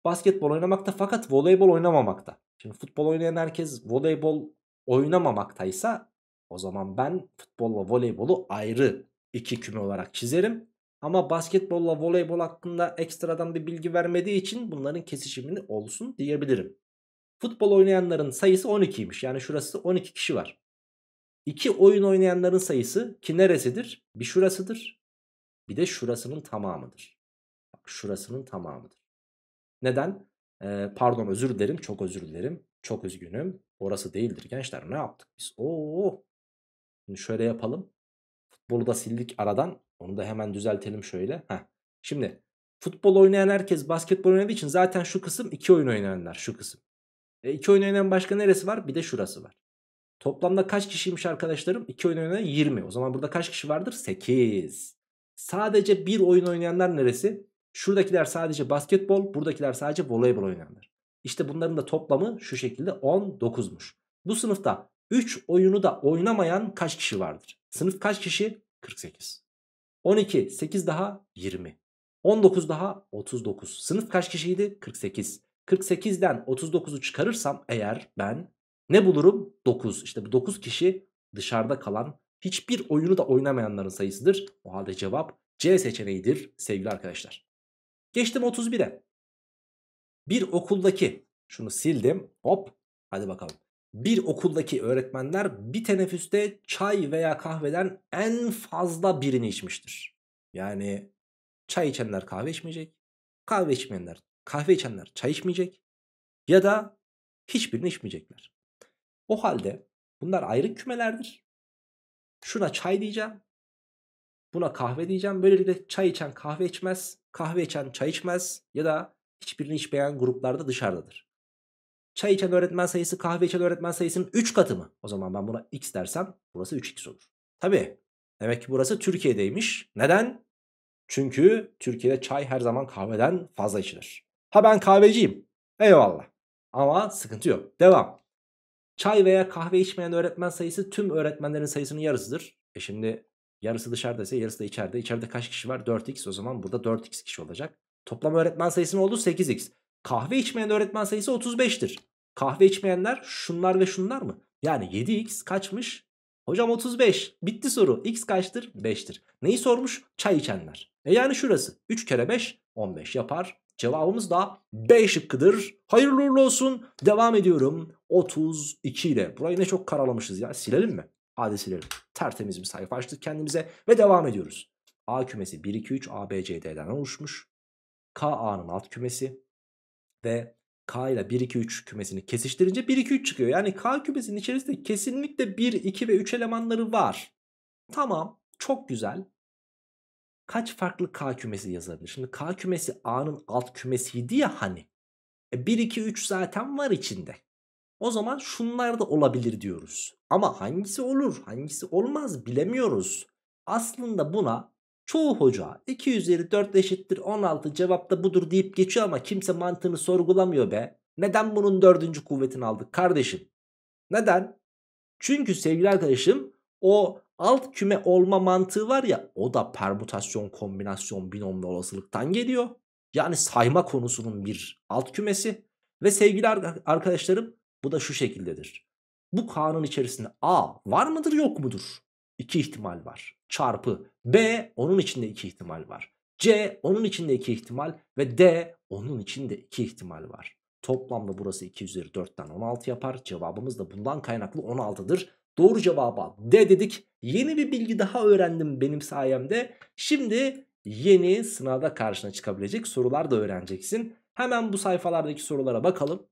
Basketbol oynamakta fakat voleybol oynamamakta. Şimdi futbol oynayan herkes voleybol oynamamaktaysa o zaman ben futbolla voleybolu ayrı iki küme olarak çizerim. Ama basketbolla voleybol hakkında ekstradan bir bilgi vermediği için bunların kesişimini olsun diyebilirim. Futbol oynayanların sayısı 12'ymiş. Yani şurası 12 kişi var. İki oyun oynayanların sayısı ki neresidir? Bir şurasıdır, bir de şurasının tamamıdır. Bak, şurasının tamamıdır. Neden? Ee, pardon özür dilerim. Çok özür dilerim. Çok üzgünüm. Orası değildir gençler. Ne yaptık biz? Oo. Şimdi şöyle yapalım. Futbolu da sildik aradan. Onu da hemen düzeltelim şöyle. Heh. Şimdi futbol oynayan herkes basketbol oynadığı için zaten şu kısım iki oyun oynayanlar şu kısım. E, iki oyun oynayan başka neresi var? Bir de şurası var. Toplamda kaç kişiymiş arkadaşlarım? İki oyun oynayan 20. O zaman burada kaç kişi vardır? 8. Sadece bir oyun oynayanlar neresi? Şuradakiler sadece basketbol, buradakiler sadece voleybol oynayanlar. İşte bunların da toplamı şu şekilde 19'muş. Bu sınıfta 3 oyunu da oynamayan kaç kişi vardır? Sınıf kaç kişi? 48. 12, 8 daha 20. 19 daha 39. Sınıf kaç kişiydi? 48. 48'den 39'u çıkarırsam eğer ben ne bulurum? 9. İşte bu 9 kişi dışarıda kalan hiçbir oyunu da oynamayanların sayısıdır. O halde cevap C seçeneğidir sevgili arkadaşlar. Geçtim 31'e. Bir okuldaki şunu sildim hop hadi bakalım. Bir okuldaki öğretmenler bir teneffüste çay veya kahveden en fazla birini içmiştir. Yani çay içenler kahve içmeyecek. Kahve içmeyenler, kahve içenler çay içmeyecek. Ya da hiçbirini içmeyecekler. O halde bunlar ayrı kümelerdir. Şuna çay diyeceğim. Buna kahve diyeceğim. Böylelikle çay içen kahve içmez. Kahve içen çay içmez. Ya da hiçbirini içmeyen gruplarda dışarıdadır. Çay içen öğretmen sayısı kahve içen öğretmen sayısının 3 katı mı? O zaman ben buna x dersem burası 3x olur. Tabi demek ki burası Türkiye'deymiş. Neden? Çünkü Türkiye'de çay her zaman kahveden fazla içilir. Ha ben kahveciyim. Eyvallah. Ama sıkıntı yok. Devam. Çay veya kahve içmeyen öğretmen sayısı tüm öğretmenlerin sayısının yarısıdır. E şimdi yarısı dışarıdaysa yarısı da içeride. İçeride kaç kişi var? 4x o zaman burada 4x kişi olacak. Toplam öğretmen sayısı ne oldu? 8x. Kahve içmeyen öğretmen sayısı 35'tir. Kahve içmeyenler şunlar ve şunlar mı? Yani 7x kaçmış? Hocam 35. Bitti soru. X kaçtır? 5'tir. Neyi sormuş? Çay içenler. E yani şurası. 3 kere 5 15 yapar. Cevabımız da B şıkkıdır. Hayırlı uğurlu olsun. Devam ediyorum. 32 ile. Burayı ne çok karalamışız ya. Silelim mi? Hadi silelim. Tertemiz bir sayfa açtık kendimize ve devam ediyoruz. A kümesi 1, 2, 3, A, B, C, D'den oluşmuş. K, A'nın alt kümesi ve K ile 1, 2, 3 kümesini kesiştirince 1, 2, 3 çıkıyor. Yani K kümesinin içerisinde kesinlikle 1, 2 ve 3 elemanları var. Tamam çok güzel kaç farklı K kümesi yazılabilir? Şimdi K kümesi A'nın alt kümesiydi ya hani. E 1, 2, 3 zaten var içinde. O zaman şunlar da olabilir diyoruz. Ama hangisi olur hangisi olmaz bilemiyoruz. Aslında buna çoğu hoca 2 üzeri 4 eşittir 16 cevap da budur deyip geçiyor ama kimse mantığını sorgulamıyor be. Neden bunun dördüncü kuvvetini aldık kardeşim? Neden? Çünkü sevgili arkadaşım o alt küme olma mantığı var ya o da permütasyon kombinasyon binomlu olasılıktan geliyor. Yani sayma konusunun bir alt kümesi ve sevgili arkadaşlarım bu da şu şekildedir. Bu kanun içerisinde A var mıdır yok mudur? İki ihtimal var. Çarpı B onun içinde iki ihtimal var. C onun içinde iki ihtimal ve D onun içinde iki ihtimal var. Toplamda burası 2 üzeri 4'ten 16 yapar. Cevabımız da bundan kaynaklı 16'dır. Doğru cevaba D dedik. Yeni bir bilgi daha öğrendim benim sayemde. Şimdi yeni sınavda karşına çıkabilecek sorular da öğreneceksin. Hemen bu sayfalardaki sorulara bakalım.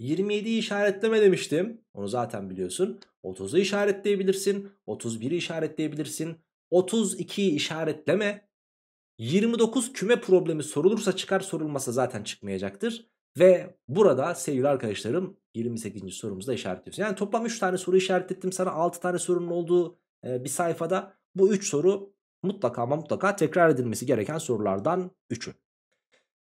27'yi işaretleme demiştim. Onu zaten biliyorsun. 30'u işaretleyebilirsin. 31'i işaretleyebilirsin. 32'yi işaretleme. 29 küme problemi sorulursa çıkar sorulmasa zaten çıkmayacaktır. Ve burada sevgili arkadaşlarım 28. sorumuzda işaretliyorsun. Yani toplam 3 tane soru işaretlettim sana 6 tane sorunun olduğu e, bir sayfada. Bu 3 soru mutlaka ama mutlaka tekrar edilmesi gereken sorulardan 3'ü.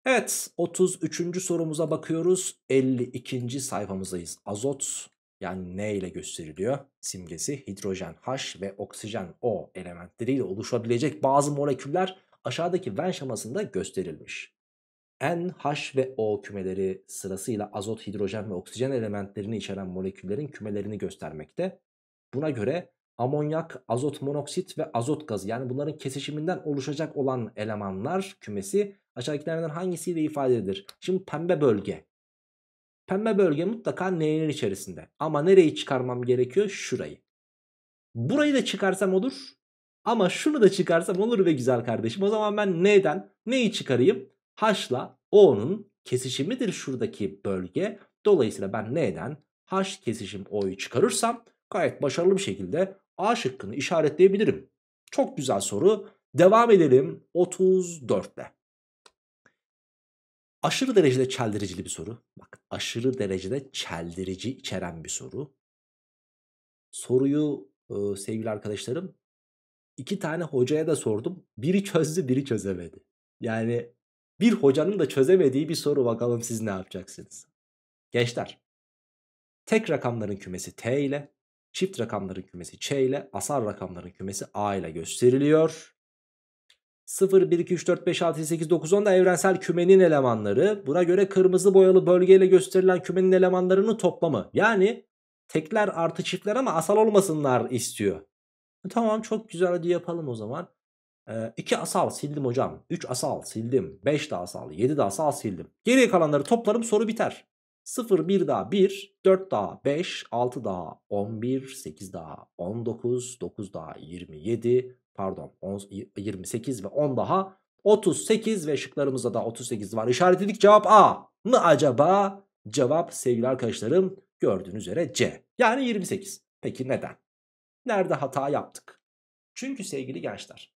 Evet 33. sorumuza bakıyoruz. 52. sayfamızdayız. Azot yani N ile gösteriliyor simgesi hidrojen H ve oksijen O elementleriyle oluşabilecek bazı moleküller aşağıdaki Venn şemasında gösterilmiş. N, H ve O kümeleri sırasıyla azot, hidrojen ve oksijen elementlerini içeren moleküllerin kümelerini göstermekte. Buna göre amonyak, azot monoksit ve azot gazı yani bunların kesişiminden oluşacak olan elemanlar kümesi aşağıdakilerden hangisiyle ifade edilir? Şimdi pembe bölge. Pembe bölge mutlaka neyin içerisinde. Ama nereyi çıkarmam gerekiyor? Şurayı. Burayı da çıkarsam olur. Ama şunu da çıkarsam olur ve güzel kardeşim. O zaman ben neden neyi çıkarayım? H'la O'nun kesişimidir şuradaki bölge. Dolayısıyla ben neden H kesişim O'yu çıkarırsam gayet başarılı bir şekilde A şıkkını işaretleyebilirim. Çok güzel soru. Devam edelim 34'te. Aşırı derecede çeldiricili bir soru. Bak aşırı derecede çeldirici içeren bir soru. Soruyu e, sevgili arkadaşlarım iki tane hocaya da sordum. Biri çözdü biri çözemedi. Yani bir hocanın da çözemediği bir soru bakalım siz ne yapacaksınız? Gençler tek rakamların kümesi T ile çift rakamların kümesi Ç ile asal rakamların kümesi A ile gösteriliyor. 0, 1, 2, 3, 4, 5, 6, 7, 8, 9, 10 da evrensel kümenin elemanları. Buna göre kırmızı boyalı bölgeyle gösterilen kümenin elemanlarının toplamı. Yani tekler artı çiftler ama asal olmasınlar istiyor. E, tamam çok güzel hadi yapalım o zaman. 2 ee, asal sildim hocam. 3 asal sildim. 5 de asal. 7 de asal sildim. Geriye kalanları toplarım soru biter. 0, 1 daha 1, 4 daha 5, 6 daha 11, 8 daha 19, 9 daha 27, pardon 28 ve 10 daha 38 ve şıklarımızda da 38 var. İşaretledik cevap A mı acaba? Cevap sevgili arkadaşlarım gördüğünüz üzere C. Yani 28. Peki neden? Nerede hata yaptık? Çünkü sevgili gençler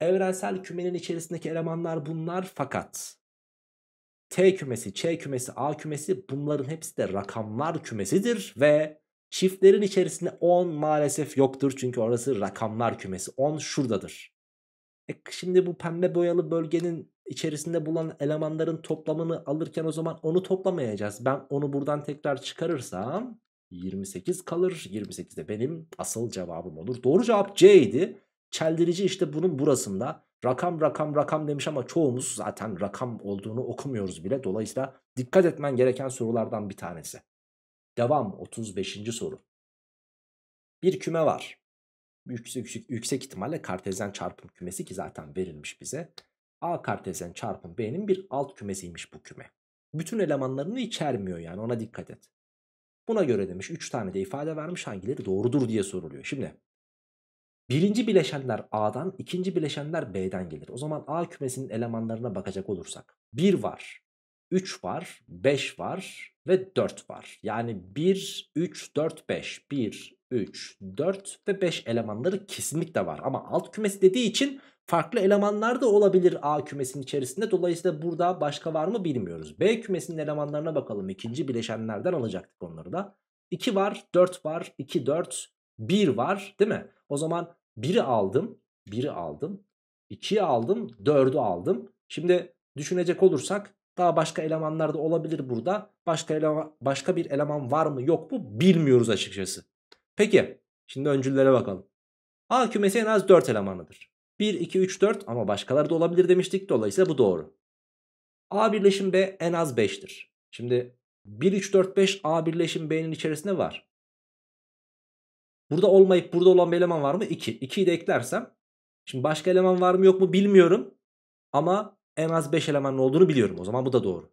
Evrensel kümenin içerisindeki elemanlar bunlar fakat T kümesi, Ç kümesi, A kümesi bunların hepsi de rakamlar kümesidir ve çiftlerin içerisinde 10 maalesef yoktur çünkü orası rakamlar kümesi. 10 şuradadır. E şimdi bu pembe boyalı bölgenin içerisinde bulunan elemanların toplamını alırken o zaman onu toplamayacağız. Ben onu buradan tekrar çıkarırsam 28 kalır. 28 de benim asıl cevabım olur. Doğru cevap C idi. Çeldirici işte bunun burasında rakam rakam rakam demiş ama çoğumuz zaten rakam olduğunu okumuyoruz bile. Dolayısıyla dikkat etmen gereken sorulardan bir tanesi. Devam 35. soru. Bir küme var. Yüksek, yüksek, yüksek ihtimalle kartezyen çarpım kümesi ki zaten verilmiş bize. A kartezyen çarpım B'nin bir alt kümesiymiş bu küme. Bütün elemanlarını içermiyor yani ona dikkat et. Buna göre demiş 3 tane de ifade vermiş hangileri doğrudur diye soruluyor. Şimdi Birinci bileşenler A'dan, ikinci bileşenler B'den gelir. O zaman A kümesinin elemanlarına bakacak olursak 1 var, 3 var, 5 var ve 4 var. Yani 1, 3, 4, 5. 1, 3, 4 ve 5 elemanları kesinlikle var. Ama alt kümesi dediği için farklı elemanlar da olabilir A kümesinin içerisinde. Dolayısıyla burada başka var mı bilmiyoruz. B kümesinin elemanlarına bakalım. İkinci bileşenlerden alacaktık onları da. 2 var, 4 var, 2, 4, 1 var değil mi? O zaman 1'i aldım. 1'i aldım. 2'yi aldım. 4'ü aldım. Şimdi düşünecek olursak daha başka elemanlar da olabilir burada. Başka eleman, başka bir eleman var mı yok mu bilmiyoruz açıkçası. Peki şimdi öncüllere bakalım. A kümesi en az 4 elemanıdır. 1, 2, 3, 4 ama başkaları da olabilir demiştik. Dolayısıyla bu doğru. A birleşim B en az 5'tir. Şimdi 1, 3, 4, 5 A birleşim B'nin içerisinde var. Burada olmayıp burada olan bir eleman var mı? 2. 2'yi de eklersem. Şimdi başka eleman var mı yok mu bilmiyorum. Ama en az 5 elemanın olduğunu biliyorum. O zaman bu da doğru.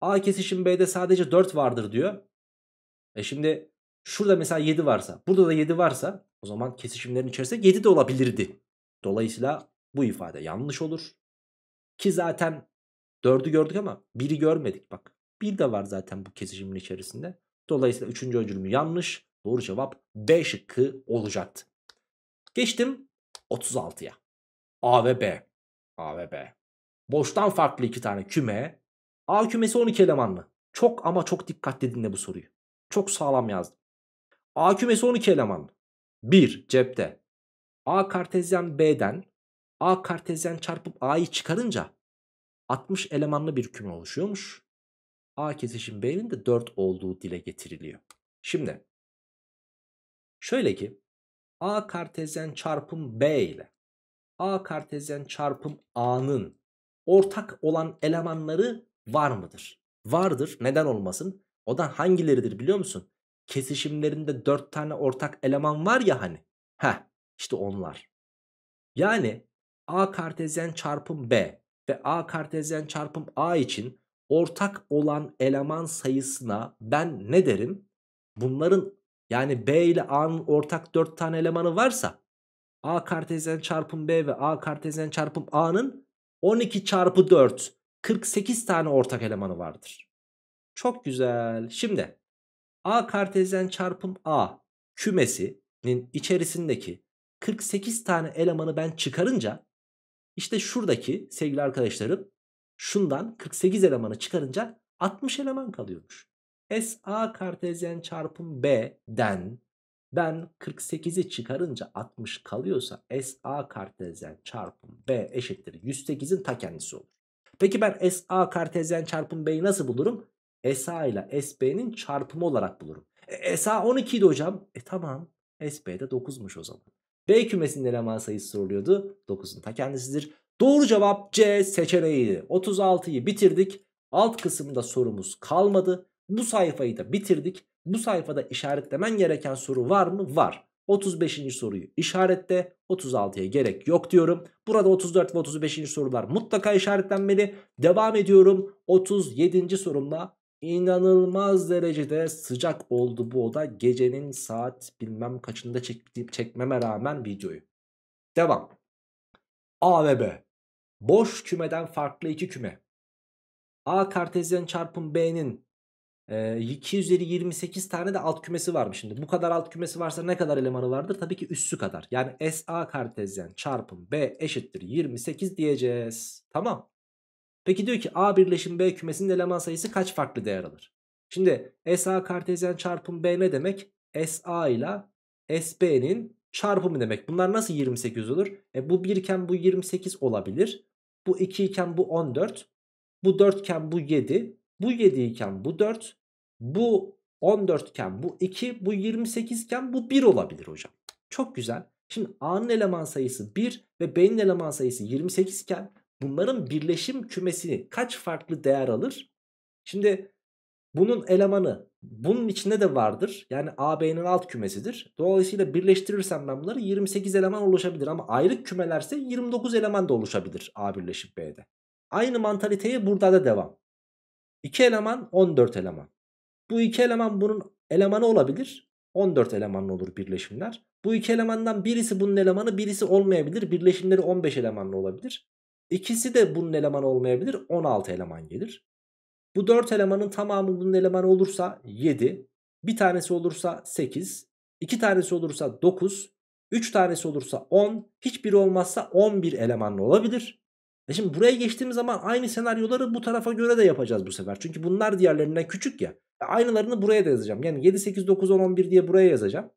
A kesişim B'de sadece 4 vardır diyor. E şimdi şurada mesela 7 varsa. Burada da 7 varsa. O zaman kesişimlerin içerisinde 7 de olabilirdi. Dolayısıyla bu ifade yanlış olur. Ki zaten 4'ü gördük ama 1'i görmedik bak. 1 de var zaten bu kesişimin içerisinde. Dolayısıyla 3. öncülümü yanlış. Doğru cevap B şıkkı olacaktı. Geçtim 36'ya. A ve B. A ve B. Boştan farklı iki tane küme. A kümesi 12 mı? Çok ama çok dikkatli dinle bu soruyu. Çok sağlam yazdım. A kümesi 12 mı? 1 cepte. A kartezyen B'den A kartezyen çarpıp A'yı çıkarınca 60 elemanlı bir küme oluşuyormuş. A kesişim B'nin de 4 olduğu dile getiriliyor. Şimdi Şöyle ki A kartezyen çarpım B ile A kartezyen çarpım A'nın ortak olan elemanları var mıdır? Vardır. Neden olmasın? O da hangileridir biliyor musun? Kesişimlerinde 4 tane ortak eleman var ya hani. Heh işte onlar. Yani A kartezyen çarpım B ve A kartezyen çarpım A için ortak olan eleman sayısına ben ne derim? Bunların yani B ile A'nın ortak 4 tane elemanı varsa A kartezyen çarpım B ve A kartezyen çarpım A'nın 12 çarpı 4 48 tane ortak elemanı vardır. Çok güzel. Şimdi A kartezyen çarpım A kümesinin içerisindeki 48 tane elemanı ben çıkarınca işte şuradaki sevgili arkadaşlarım şundan 48 elemanı çıkarınca 60 eleman kalıyormuş. SA kartezyen çarpım B'den ben 48'i çıkarınca 60 kalıyorsa SA kartezyen çarpım B eşittir 108'in ta kendisi olur. Peki ben SA kartezyen çarpım B'yi nasıl bulurum? SA ile SB'nin çarpımı olarak bulurum. E, e SA 12 idi hocam. E tamam. SB'de 9'muş o zaman. B kümesinin eleman sayısı soruluyordu. 9'un ta kendisidir. Doğru cevap C seçeneğiydi. 36'yı bitirdik. Alt kısımda sorumuz kalmadı. Bu sayfayı da bitirdik. Bu sayfada işaretlemen gereken soru var mı? Var. 35. soruyu işaretle 36'ya gerek yok diyorum. Burada 34 ve 35. sorular mutlaka işaretlenmeli. Devam ediyorum 37. sorumla inanılmaz derecede sıcak oldu bu oda. Gecenin saat bilmem kaçında çek çekmeme rağmen videoyu. Devam. A ve B. Boş kümeden farklı iki küme. A kartezyen çarpım B'nin e, 2 üzeri 28 tane de alt kümesi varmış şimdi. Bu kadar alt kümesi varsa ne kadar elemanı vardır? Tabii ki üssü kadar. Yani SA kartezyen çarpım B eşittir 28 diyeceğiz. Tamam. Peki diyor ki A birleşim B kümesinin eleman sayısı kaç farklı değer alır? Şimdi SA kartezyen çarpım B ne demek? SA ile SB'nin çarpımı demek. Bunlar nasıl 28 olur? E bu 1 iken bu 28 olabilir. Bu 2 iken bu 14. Bu 4 iken bu 7. Bu 7 iken bu 4. Bu 14 iken bu 2. Bu 28 iken bu 1 olabilir hocam. Çok güzel. Şimdi A'nın eleman sayısı 1 ve B'nin eleman sayısı 28 iken bunların birleşim kümesini kaç farklı değer alır? Şimdi bunun elemanı bunun içinde de vardır. Yani A, B'nin alt kümesidir. Dolayısıyla birleştirirsem ben bunları 28 eleman oluşabilir. Ama ayrı kümelerse 29 eleman da oluşabilir A birleşip B'de. Aynı mantaliteye burada da devam. 2 eleman 14 eleman. Bu iki eleman bunun elemanı olabilir. 14 elemanlı olur birleşimler. Bu iki elemandan birisi bunun elemanı birisi olmayabilir. Birleşimleri 15 elemanlı olabilir. İkisi de bunun elemanı olmayabilir. 16 eleman gelir. Bu 4 elemanın tamamı bunun elemanı olursa 7. Bir tanesi olursa 8. 2 tanesi olursa 9. 3 tanesi olursa 10. Hiçbiri olmazsa 11 elemanlı olabilir. E şimdi buraya geçtiğimiz zaman aynı senaryoları bu tarafa göre de yapacağız bu sefer. Çünkü bunlar diğerlerinden küçük ya. E aynılarını buraya da yazacağım. Yani 7, 8, 9, 10, 11 diye buraya yazacağım.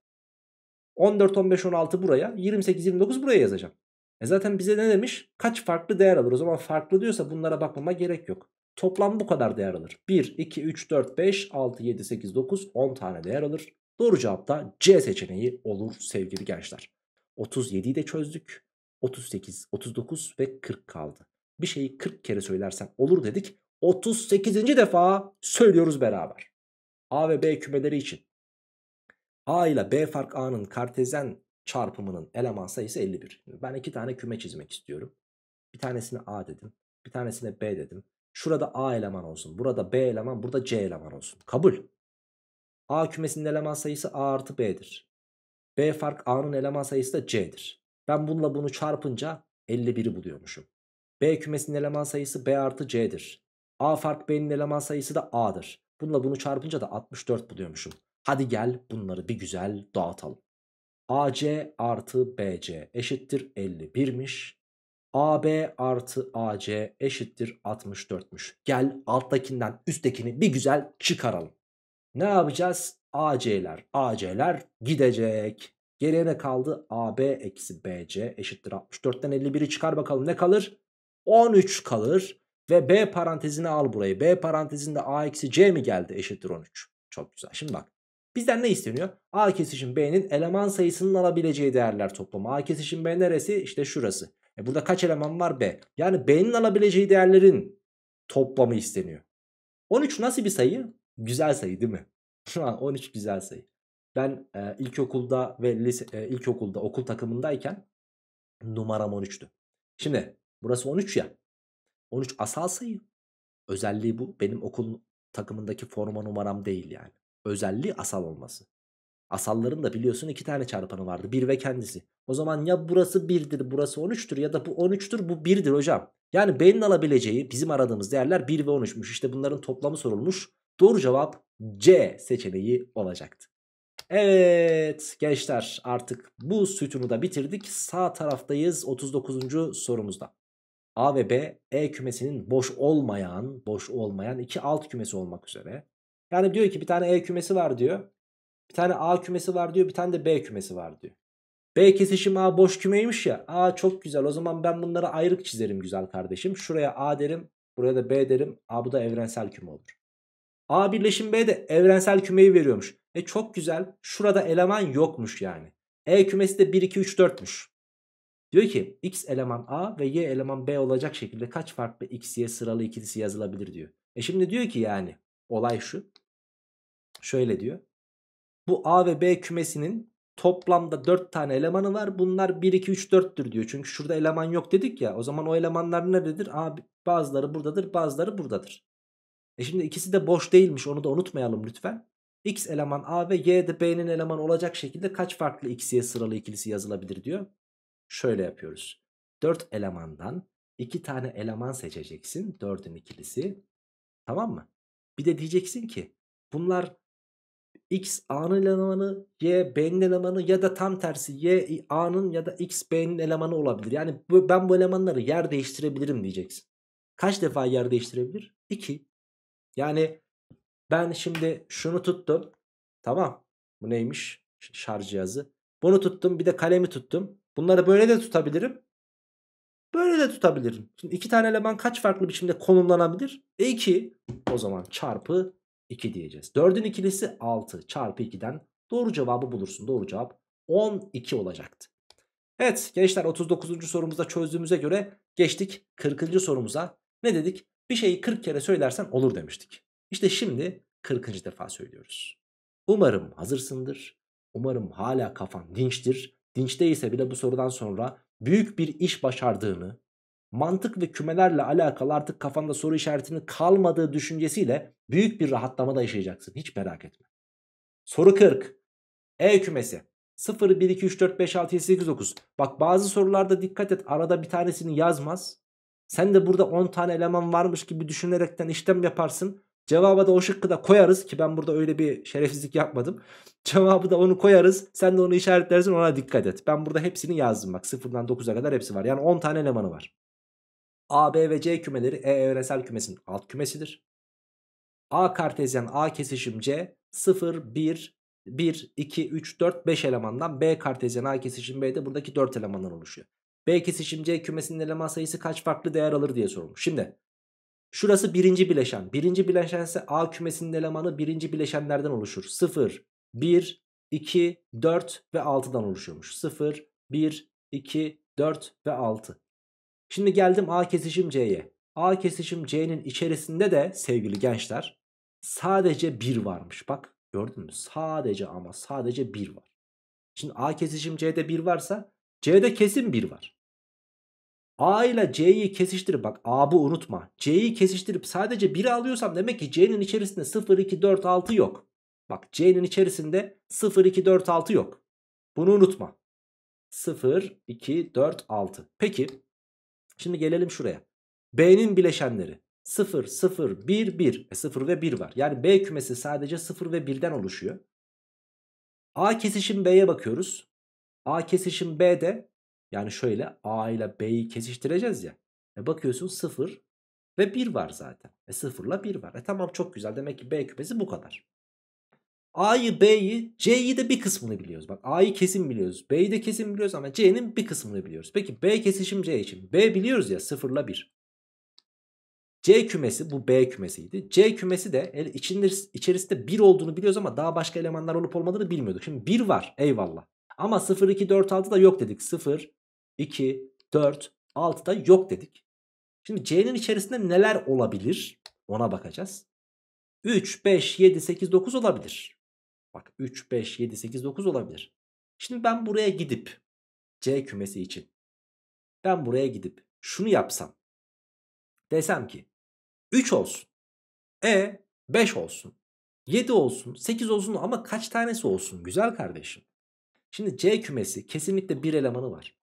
14, 15, 16 buraya. 28, 29 buraya yazacağım. E zaten bize ne demiş? Kaç farklı değer alır? O zaman farklı diyorsa bunlara bakmama gerek yok. Toplam bu kadar değer alır. 1, 2, 3, 4, 5, 6, 7, 8, 9, 10 tane değer alır. Doğru cevap da C seçeneği olur sevgili gençler. 37'yi de çözdük. 38, 39 ve 40 kaldı. Bir şeyi 40 kere söylersem olur dedik. 38. defa söylüyoruz beraber. A ve B kümeleri için. A ile B fark A'nın kartezyen çarpımının eleman sayısı 51. Ben iki tane küme çizmek istiyorum. Bir tanesine A dedim. Bir tanesine B dedim. Şurada A eleman olsun. Burada B eleman. Burada C eleman olsun. Kabul. A kümesinin eleman sayısı A artı B'dir. B fark A'nın eleman sayısı da C'dir. Ben bununla bunu çarpınca 51'i buluyormuşum. B kümesinin eleman sayısı B artı C'dir. A fark B'nin eleman sayısı da A'dır. Bununla bunu çarpınca da 64 buluyormuşum. Hadi gel bunları bir güzel dağıtalım. AC artı BC eşittir 51'miş. AB artı AC eşittir 64'müş. Gel alttakinden üsttekini bir güzel çıkaralım. Ne yapacağız? AC'ler, AC'ler gidecek. Geriye ne kaldı? AB eksi BC eşittir 64'ten 51'i çıkar bakalım ne kalır? 13 kalır. Ve B parantezine al burayı. B parantezinde A eksi C mi geldi? Eşittir 13. Çok güzel. Şimdi bak. Bizden ne isteniyor? A kesişim B'nin eleman sayısının alabileceği değerler toplamı. A kesişim B neresi? İşte şurası. E burada kaç eleman var? B. Yani B'nin alabileceği değerlerin toplamı isteniyor. 13 nasıl bir sayı? Güzel sayı değil mi? 13 güzel sayı. Ben e, ilkokulda ve lise, e, ilkokulda okul takımındayken numaram 13'tü. Şimdi burası 13 ya. 13 asal sayı. Özelliği bu. Benim okul takımındaki forma numaram değil yani. Özelliği asal olması. Asalların da biliyorsun iki tane çarpanı vardı. Bir ve kendisi. O zaman ya burası 1'dir burası 13'tür ya da bu 13'tür bu 1'dir hocam. Yani beynin alabileceği bizim aradığımız değerler 1 ve 13'müş. İşte bunların toplamı sorulmuş. Doğru cevap C seçeneği olacaktı. Evet gençler artık bu sütunu da bitirdik. Sağ taraftayız 39. sorumuzda. A ve B E kümesinin boş olmayan, boş olmayan iki alt kümesi olmak üzere. Yani diyor ki bir tane E kümesi var diyor. Bir tane A kümesi var diyor. Bir tane de B kümesi var diyor. B kesişim A boş kümeymiş ya. A çok güzel. O zaman ben bunları ayrık çizerim güzel kardeşim. Şuraya A derim. Buraya da B derim. A bu da evrensel küme olur. A birleşim B de evrensel kümeyi veriyormuş. E çok güzel. Şurada eleman yokmuş yani. E kümesi de 1, 2, 3, 4'müş. Diyor ki x eleman a ve y eleman b olacak şekilde kaç farklı x, y sıralı ikilisi yazılabilir diyor. E şimdi diyor ki yani olay şu. Şöyle diyor. Bu a ve b kümesinin toplamda 4 tane elemanı var. Bunlar 1, 2, 3, 4'tür diyor. Çünkü şurada eleman yok dedik ya. O zaman o elemanlar nerededir? A, bazıları buradadır bazıları buradadır. E şimdi ikisi de boş değilmiş onu da unutmayalım lütfen. X eleman A ve Y de B'nin elemanı olacak şekilde kaç farklı X'ye sıralı ikilisi yazılabilir diyor. Şöyle yapıyoruz. 4 elemandan 2 tane eleman seçeceksin. 4'ün ikilisi. Tamam mı? Bir de diyeceksin ki bunlar X A'nın elemanı, Y B'nin elemanı ya da tam tersi Y A'nın ya da X B'nin elemanı olabilir. Yani bu, ben bu elemanları yer değiştirebilirim diyeceksin. Kaç defa yer değiştirebilir? 2. Yani ben şimdi şunu tuttum. Tamam. Bu neymiş? Şarj cihazı. Bunu tuttum. Bir de kalemi tuttum. Bunları böyle de tutabilirim. Böyle de tutabilirim. Şimdi iki tane eleman kaç farklı biçimde konumlanabilir? E 2. O zaman çarpı 2 diyeceğiz. 4'ün ikilisi 6 çarpı 2'den doğru cevabı bulursun. Doğru cevap 12 olacaktı. Evet gençler 39. sorumuzda çözdüğümüze göre geçtik 40. sorumuza. Ne dedik? Bir şeyi 40 kere söylersen olur demiştik. İşte şimdi 40. defa söylüyoruz. Umarım hazırsındır. Umarım hala kafan dinçtir. Dinç değilse bile bu sorudan sonra büyük bir iş başardığını, mantık ve kümelerle alakalı artık kafanda soru işaretinin kalmadığı düşüncesiyle büyük bir rahatlamada yaşayacaksın. Hiç merak etme. Soru 40. E kümesi. 0, 1, 2, 3, 4, 5, 6, 7, 8, 9. Bak bazı sorularda dikkat et arada bir tanesini yazmaz. Sen de burada 10 tane eleman varmış gibi düşünerekten işlem yaparsın. Cevaba da o şıkkı da koyarız ki ben burada öyle bir şerefsizlik yapmadım. Cevabı da onu koyarız. Sen de onu işaretlersin ona dikkat et. Ben burada hepsini yazdım bak. Sıfırdan 9'a kadar hepsi var. Yani 10 tane elemanı var. A, B ve C kümeleri E evrensel kümesinin alt kümesidir. A kartezyen A kesişim C 0, 1, 1, 2, 3, 4, 5 elemandan B kartezyen A kesişim B de buradaki 4 elemandan oluşuyor. B kesişim C kümesinin eleman sayısı kaç farklı değer alır diye sorulmuş. Şimdi Şurası birinci bileşen. Birinci bileşen ise A kümesinin elemanı birinci bileşenlerden oluşur. 0, 1, 2, 4 ve 6'dan oluşuyormuş. 0, 1, 2, 4 ve 6. Şimdi geldim A kesişim C'ye. A kesişim C'nin içerisinde de sevgili gençler sadece 1 varmış. Bak gördün mü? Sadece ama sadece 1 var. Şimdi A kesişim C'de 1 varsa C'de kesin 1 var. A ile C'yi kesiştirip bak A'bı unutma. C'yi kesiştirip sadece 1'i alıyorsam demek ki C'nin içerisinde 0, 2, 4, 6 yok. Bak C'nin içerisinde 0, 2, 4, 6 yok. Bunu unutma. 0, 2, 4, 6. Peki şimdi gelelim şuraya. B'nin bileşenleri 0, 0, 1, 1. E 0 ve 1 var. Yani B kümesi sadece 0 ve 1'den oluşuyor. A kesişim B'ye bakıyoruz. A kesişim B'de yani şöyle A ile B'yi kesiştireceğiz ya. E bakıyorsun 0 ve 1 var zaten. E 0 ile 1 var. E tamam çok güzel. Demek ki B kümesi bu kadar. A'yı, B'yi, C'yi de bir kısmını biliyoruz. Bak A'yı kesin biliyoruz. B'yi de kesin biliyoruz ama C'nin bir kısmını biliyoruz. Peki B kesişim C için. B biliyoruz ya 0 ile 1. C kümesi bu B kümesiydi. C kümesi de el içinde, içerisinde 1 olduğunu biliyoruz ama daha başka elemanlar olup olmadığını bilmiyorduk. Şimdi 1 var eyvallah. Ama 0, 2, 4, 6 da yok dedik. 0, 2, 4, 6 da yok dedik. Şimdi C'nin içerisinde neler olabilir? Ona bakacağız. 3, 5, 7, 8, 9 olabilir. Bak 3, 5, 7, 8, 9 olabilir. Şimdi ben buraya gidip C kümesi için ben buraya gidip şunu yapsam desem ki 3 olsun. E 5 olsun. 7 olsun, 8 olsun ama kaç tanesi olsun güzel kardeşim. Şimdi C kümesi kesinlikle bir elemanı var.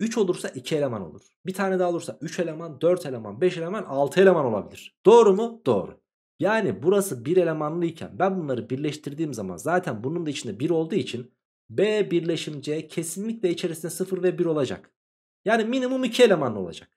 3 olursa 2 eleman olur. Bir tane daha olursa 3 eleman, 4 eleman, 5 eleman, 6 eleman olabilir. Doğru mu? Doğru. Yani burası 1 elemanlıyken ben bunları birleştirdiğim zaman zaten bunun da içinde 1 olduğu için B birleşim C kesinlikle içerisinde 0 ve 1 olacak. Yani minimum 2 elemanlı olacak.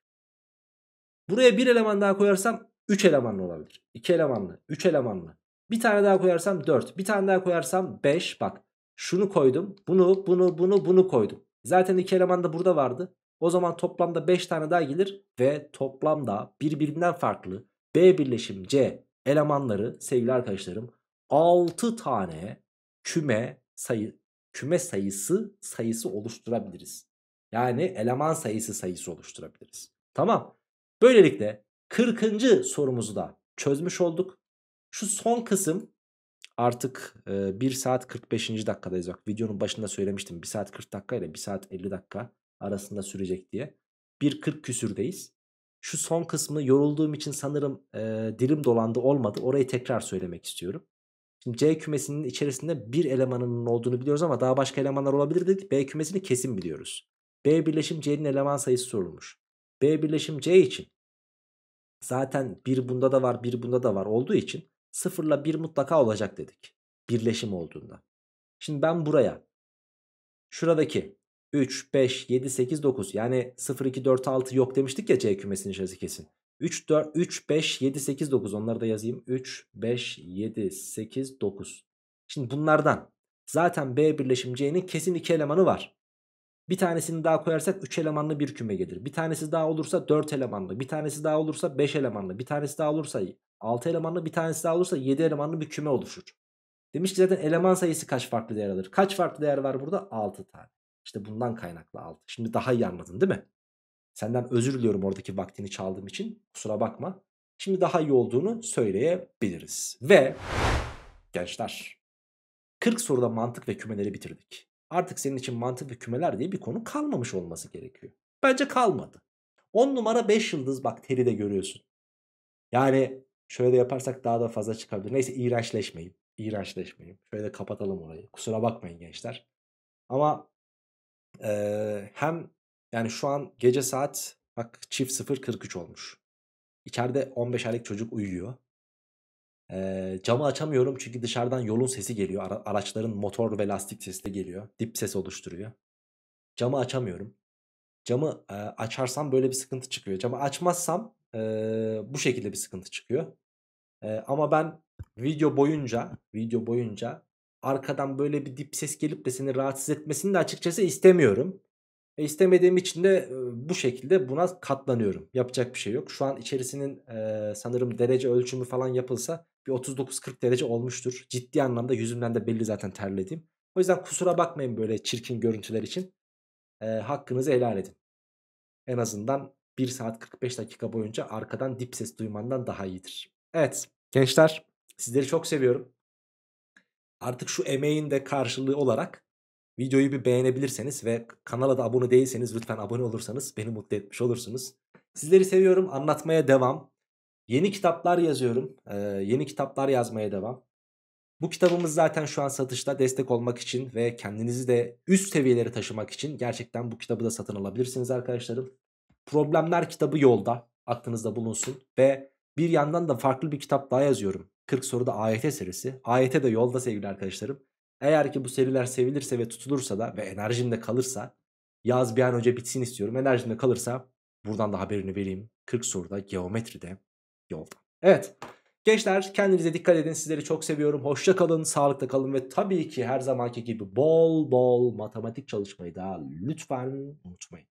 Buraya 1 eleman daha koyarsam 3 elemanlı olabilir. 2 elemanlı, 3 elemanlı. Bir tane daha koyarsam 4. Bir tane daha koyarsam 5. Bak şunu koydum. Bunu, bunu, bunu, bunu koydum. Zaten iki eleman da burada vardı. O zaman toplamda 5 tane daha gelir ve toplamda birbirinden farklı B birleşim C elemanları sevgili arkadaşlarım 6 tane küme sayı küme sayısı sayısı oluşturabiliriz. Yani eleman sayısı sayısı oluşturabiliriz. Tamam. Böylelikle 40. sorumuzu da çözmüş olduk. Şu son kısım Artık e, 1 saat 45. dakikadayız. Bak videonun başında söylemiştim. 1 saat 40 dakika ile 1 saat 50 dakika arasında sürecek diye. 1.40 küsürdeyiz. Şu son kısmı yorulduğum için sanırım e, dilim dolandı olmadı. Orayı tekrar söylemek istiyorum. Şimdi C kümesinin içerisinde bir elemanının olduğunu biliyoruz ama daha başka elemanlar olabilir dedik. B kümesini kesin biliyoruz. B birleşim C'nin eleman sayısı sorulmuş. B birleşim C için zaten bir bunda da var bir bunda da var olduğu için 0 ile 1 mutlaka olacak dedik. Birleşim olduğunda. Şimdi ben buraya şuradaki 3, 5, 7, 8, 9 yani 0, 2, 4, 6 yok demiştik ya C kümesinin içerisi kesin. 3, 4, 3, 5, 7, 8, 9 onları da yazayım. 3, 5, 7, 8, 9. Şimdi bunlardan zaten B birleşim C'nin kesin iki elemanı var. Bir tanesini daha koyarsak 3 elemanlı bir küme gelir. Bir tanesi daha olursa 4 elemanlı. Bir tanesi daha olursa 5 elemanlı. Bir tanesi daha olursa 6 elemanlı bir tanesi daha olursa 7 elemanlı bir küme oluşur. Demiş ki zaten eleman sayısı kaç farklı değer alır? Kaç farklı değer var burada? 6 tane. İşte bundan kaynaklı 6. Şimdi daha iyi anladın değil mi? Senden özür diliyorum oradaki vaktini çaldığım için. Kusura bakma. Şimdi daha iyi olduğunu söyleyebiliriz. Ve gençler 40 soruda mantık ve kümeleri bitirdik. Artık senin için mantık ve kümeler diye bir konu kalmamış olması gerekiyor. Bence kalmadı. 10 numara 5 yıldız bak teri de görüyorsun. Yani Şöyle de yaparsak daha da fazla çıkabilir. Neyse iğrençleşmeyin. İğrençleşmeyin. Şöyle de kapatalım orayı. Kusura bakmayın gençler. Ama e, hem yani şu an gece saat bak çift 0.43 olmuş. İçeride 15 aylık çocuk uyuyor. E, camı açamıyorum çünkü dışarıdan yolun sesi geliyor. Ara, araçların motor ve lastik sesi de geliyor. Dip ses oluşturuyor. Camı açamıyorum. Camı e, açarsam böyle bir sıkıntı çıkıyor. Camı açmazsam e, bu şekilde bir sıkıntı çıkıyor ama ben video boyunca video boyunca arkadan böyle bir dip ses gelip de seni rahatsız etmesini de açıkçası istemiyorum. E istemediğim için de bu şekilde buna katlanıyorum. Yapacak bir şey yok. Şu an içerisinin e, sanırım derece ölçümü falan yapılsa bir 39-40 derece olmuştur. Ciddi anlamda yüzümden de belli zaten terlediğim. O yüzden kusura bakmayın böyle çirkin görüntüler için. E, hakkınızı helal edin. En azından 1 saat 45 dakika boyunca arkadan dip ses duymandan daha iyidir. Evet gençler sizleri çok seviyorum. Artık şu emeğin de karşılığı olarak videoyu bir beğenebilirseniz ve kanala da abone değilseniz lütfen abone olursanız beni mutlu etmiş olursunuz. Sizleri seviyorum anlatmaya devam. Yeni kitaplar yazıyorum. Ee, yeni kitaplar yazmaya devam. Bu kitabımız zaten şu an satışta destek olmak için ve kendinizi de üst seviyeleri taşımak için gerçekten bu kitabı da satın alabilirsiniz arkadaşlarım. Problemler kitabı yolda aklınızda bulunsun ve bir yandan da farklı bir kitap daha yazıyorum. 40 soruda AYT serisi. AYT de yolda sevgili arkadaşlarım. Eğer ki bu seriler sevilirse ve tutulursa da ve enerjimde kalırsa yaz bir an önce bitsin istiyorum. Enerjimde kalırsa buradan da haberini vereyim. 40 soruda geometride yolda. Evet gençler kendinize dikkat edin. Sizleri çok seviyorum. Hoşça kalın, sağlıkta kalın ve tabii ki her zamanki gibi bol bol matematik çalışmayı da lütfen unutmayın.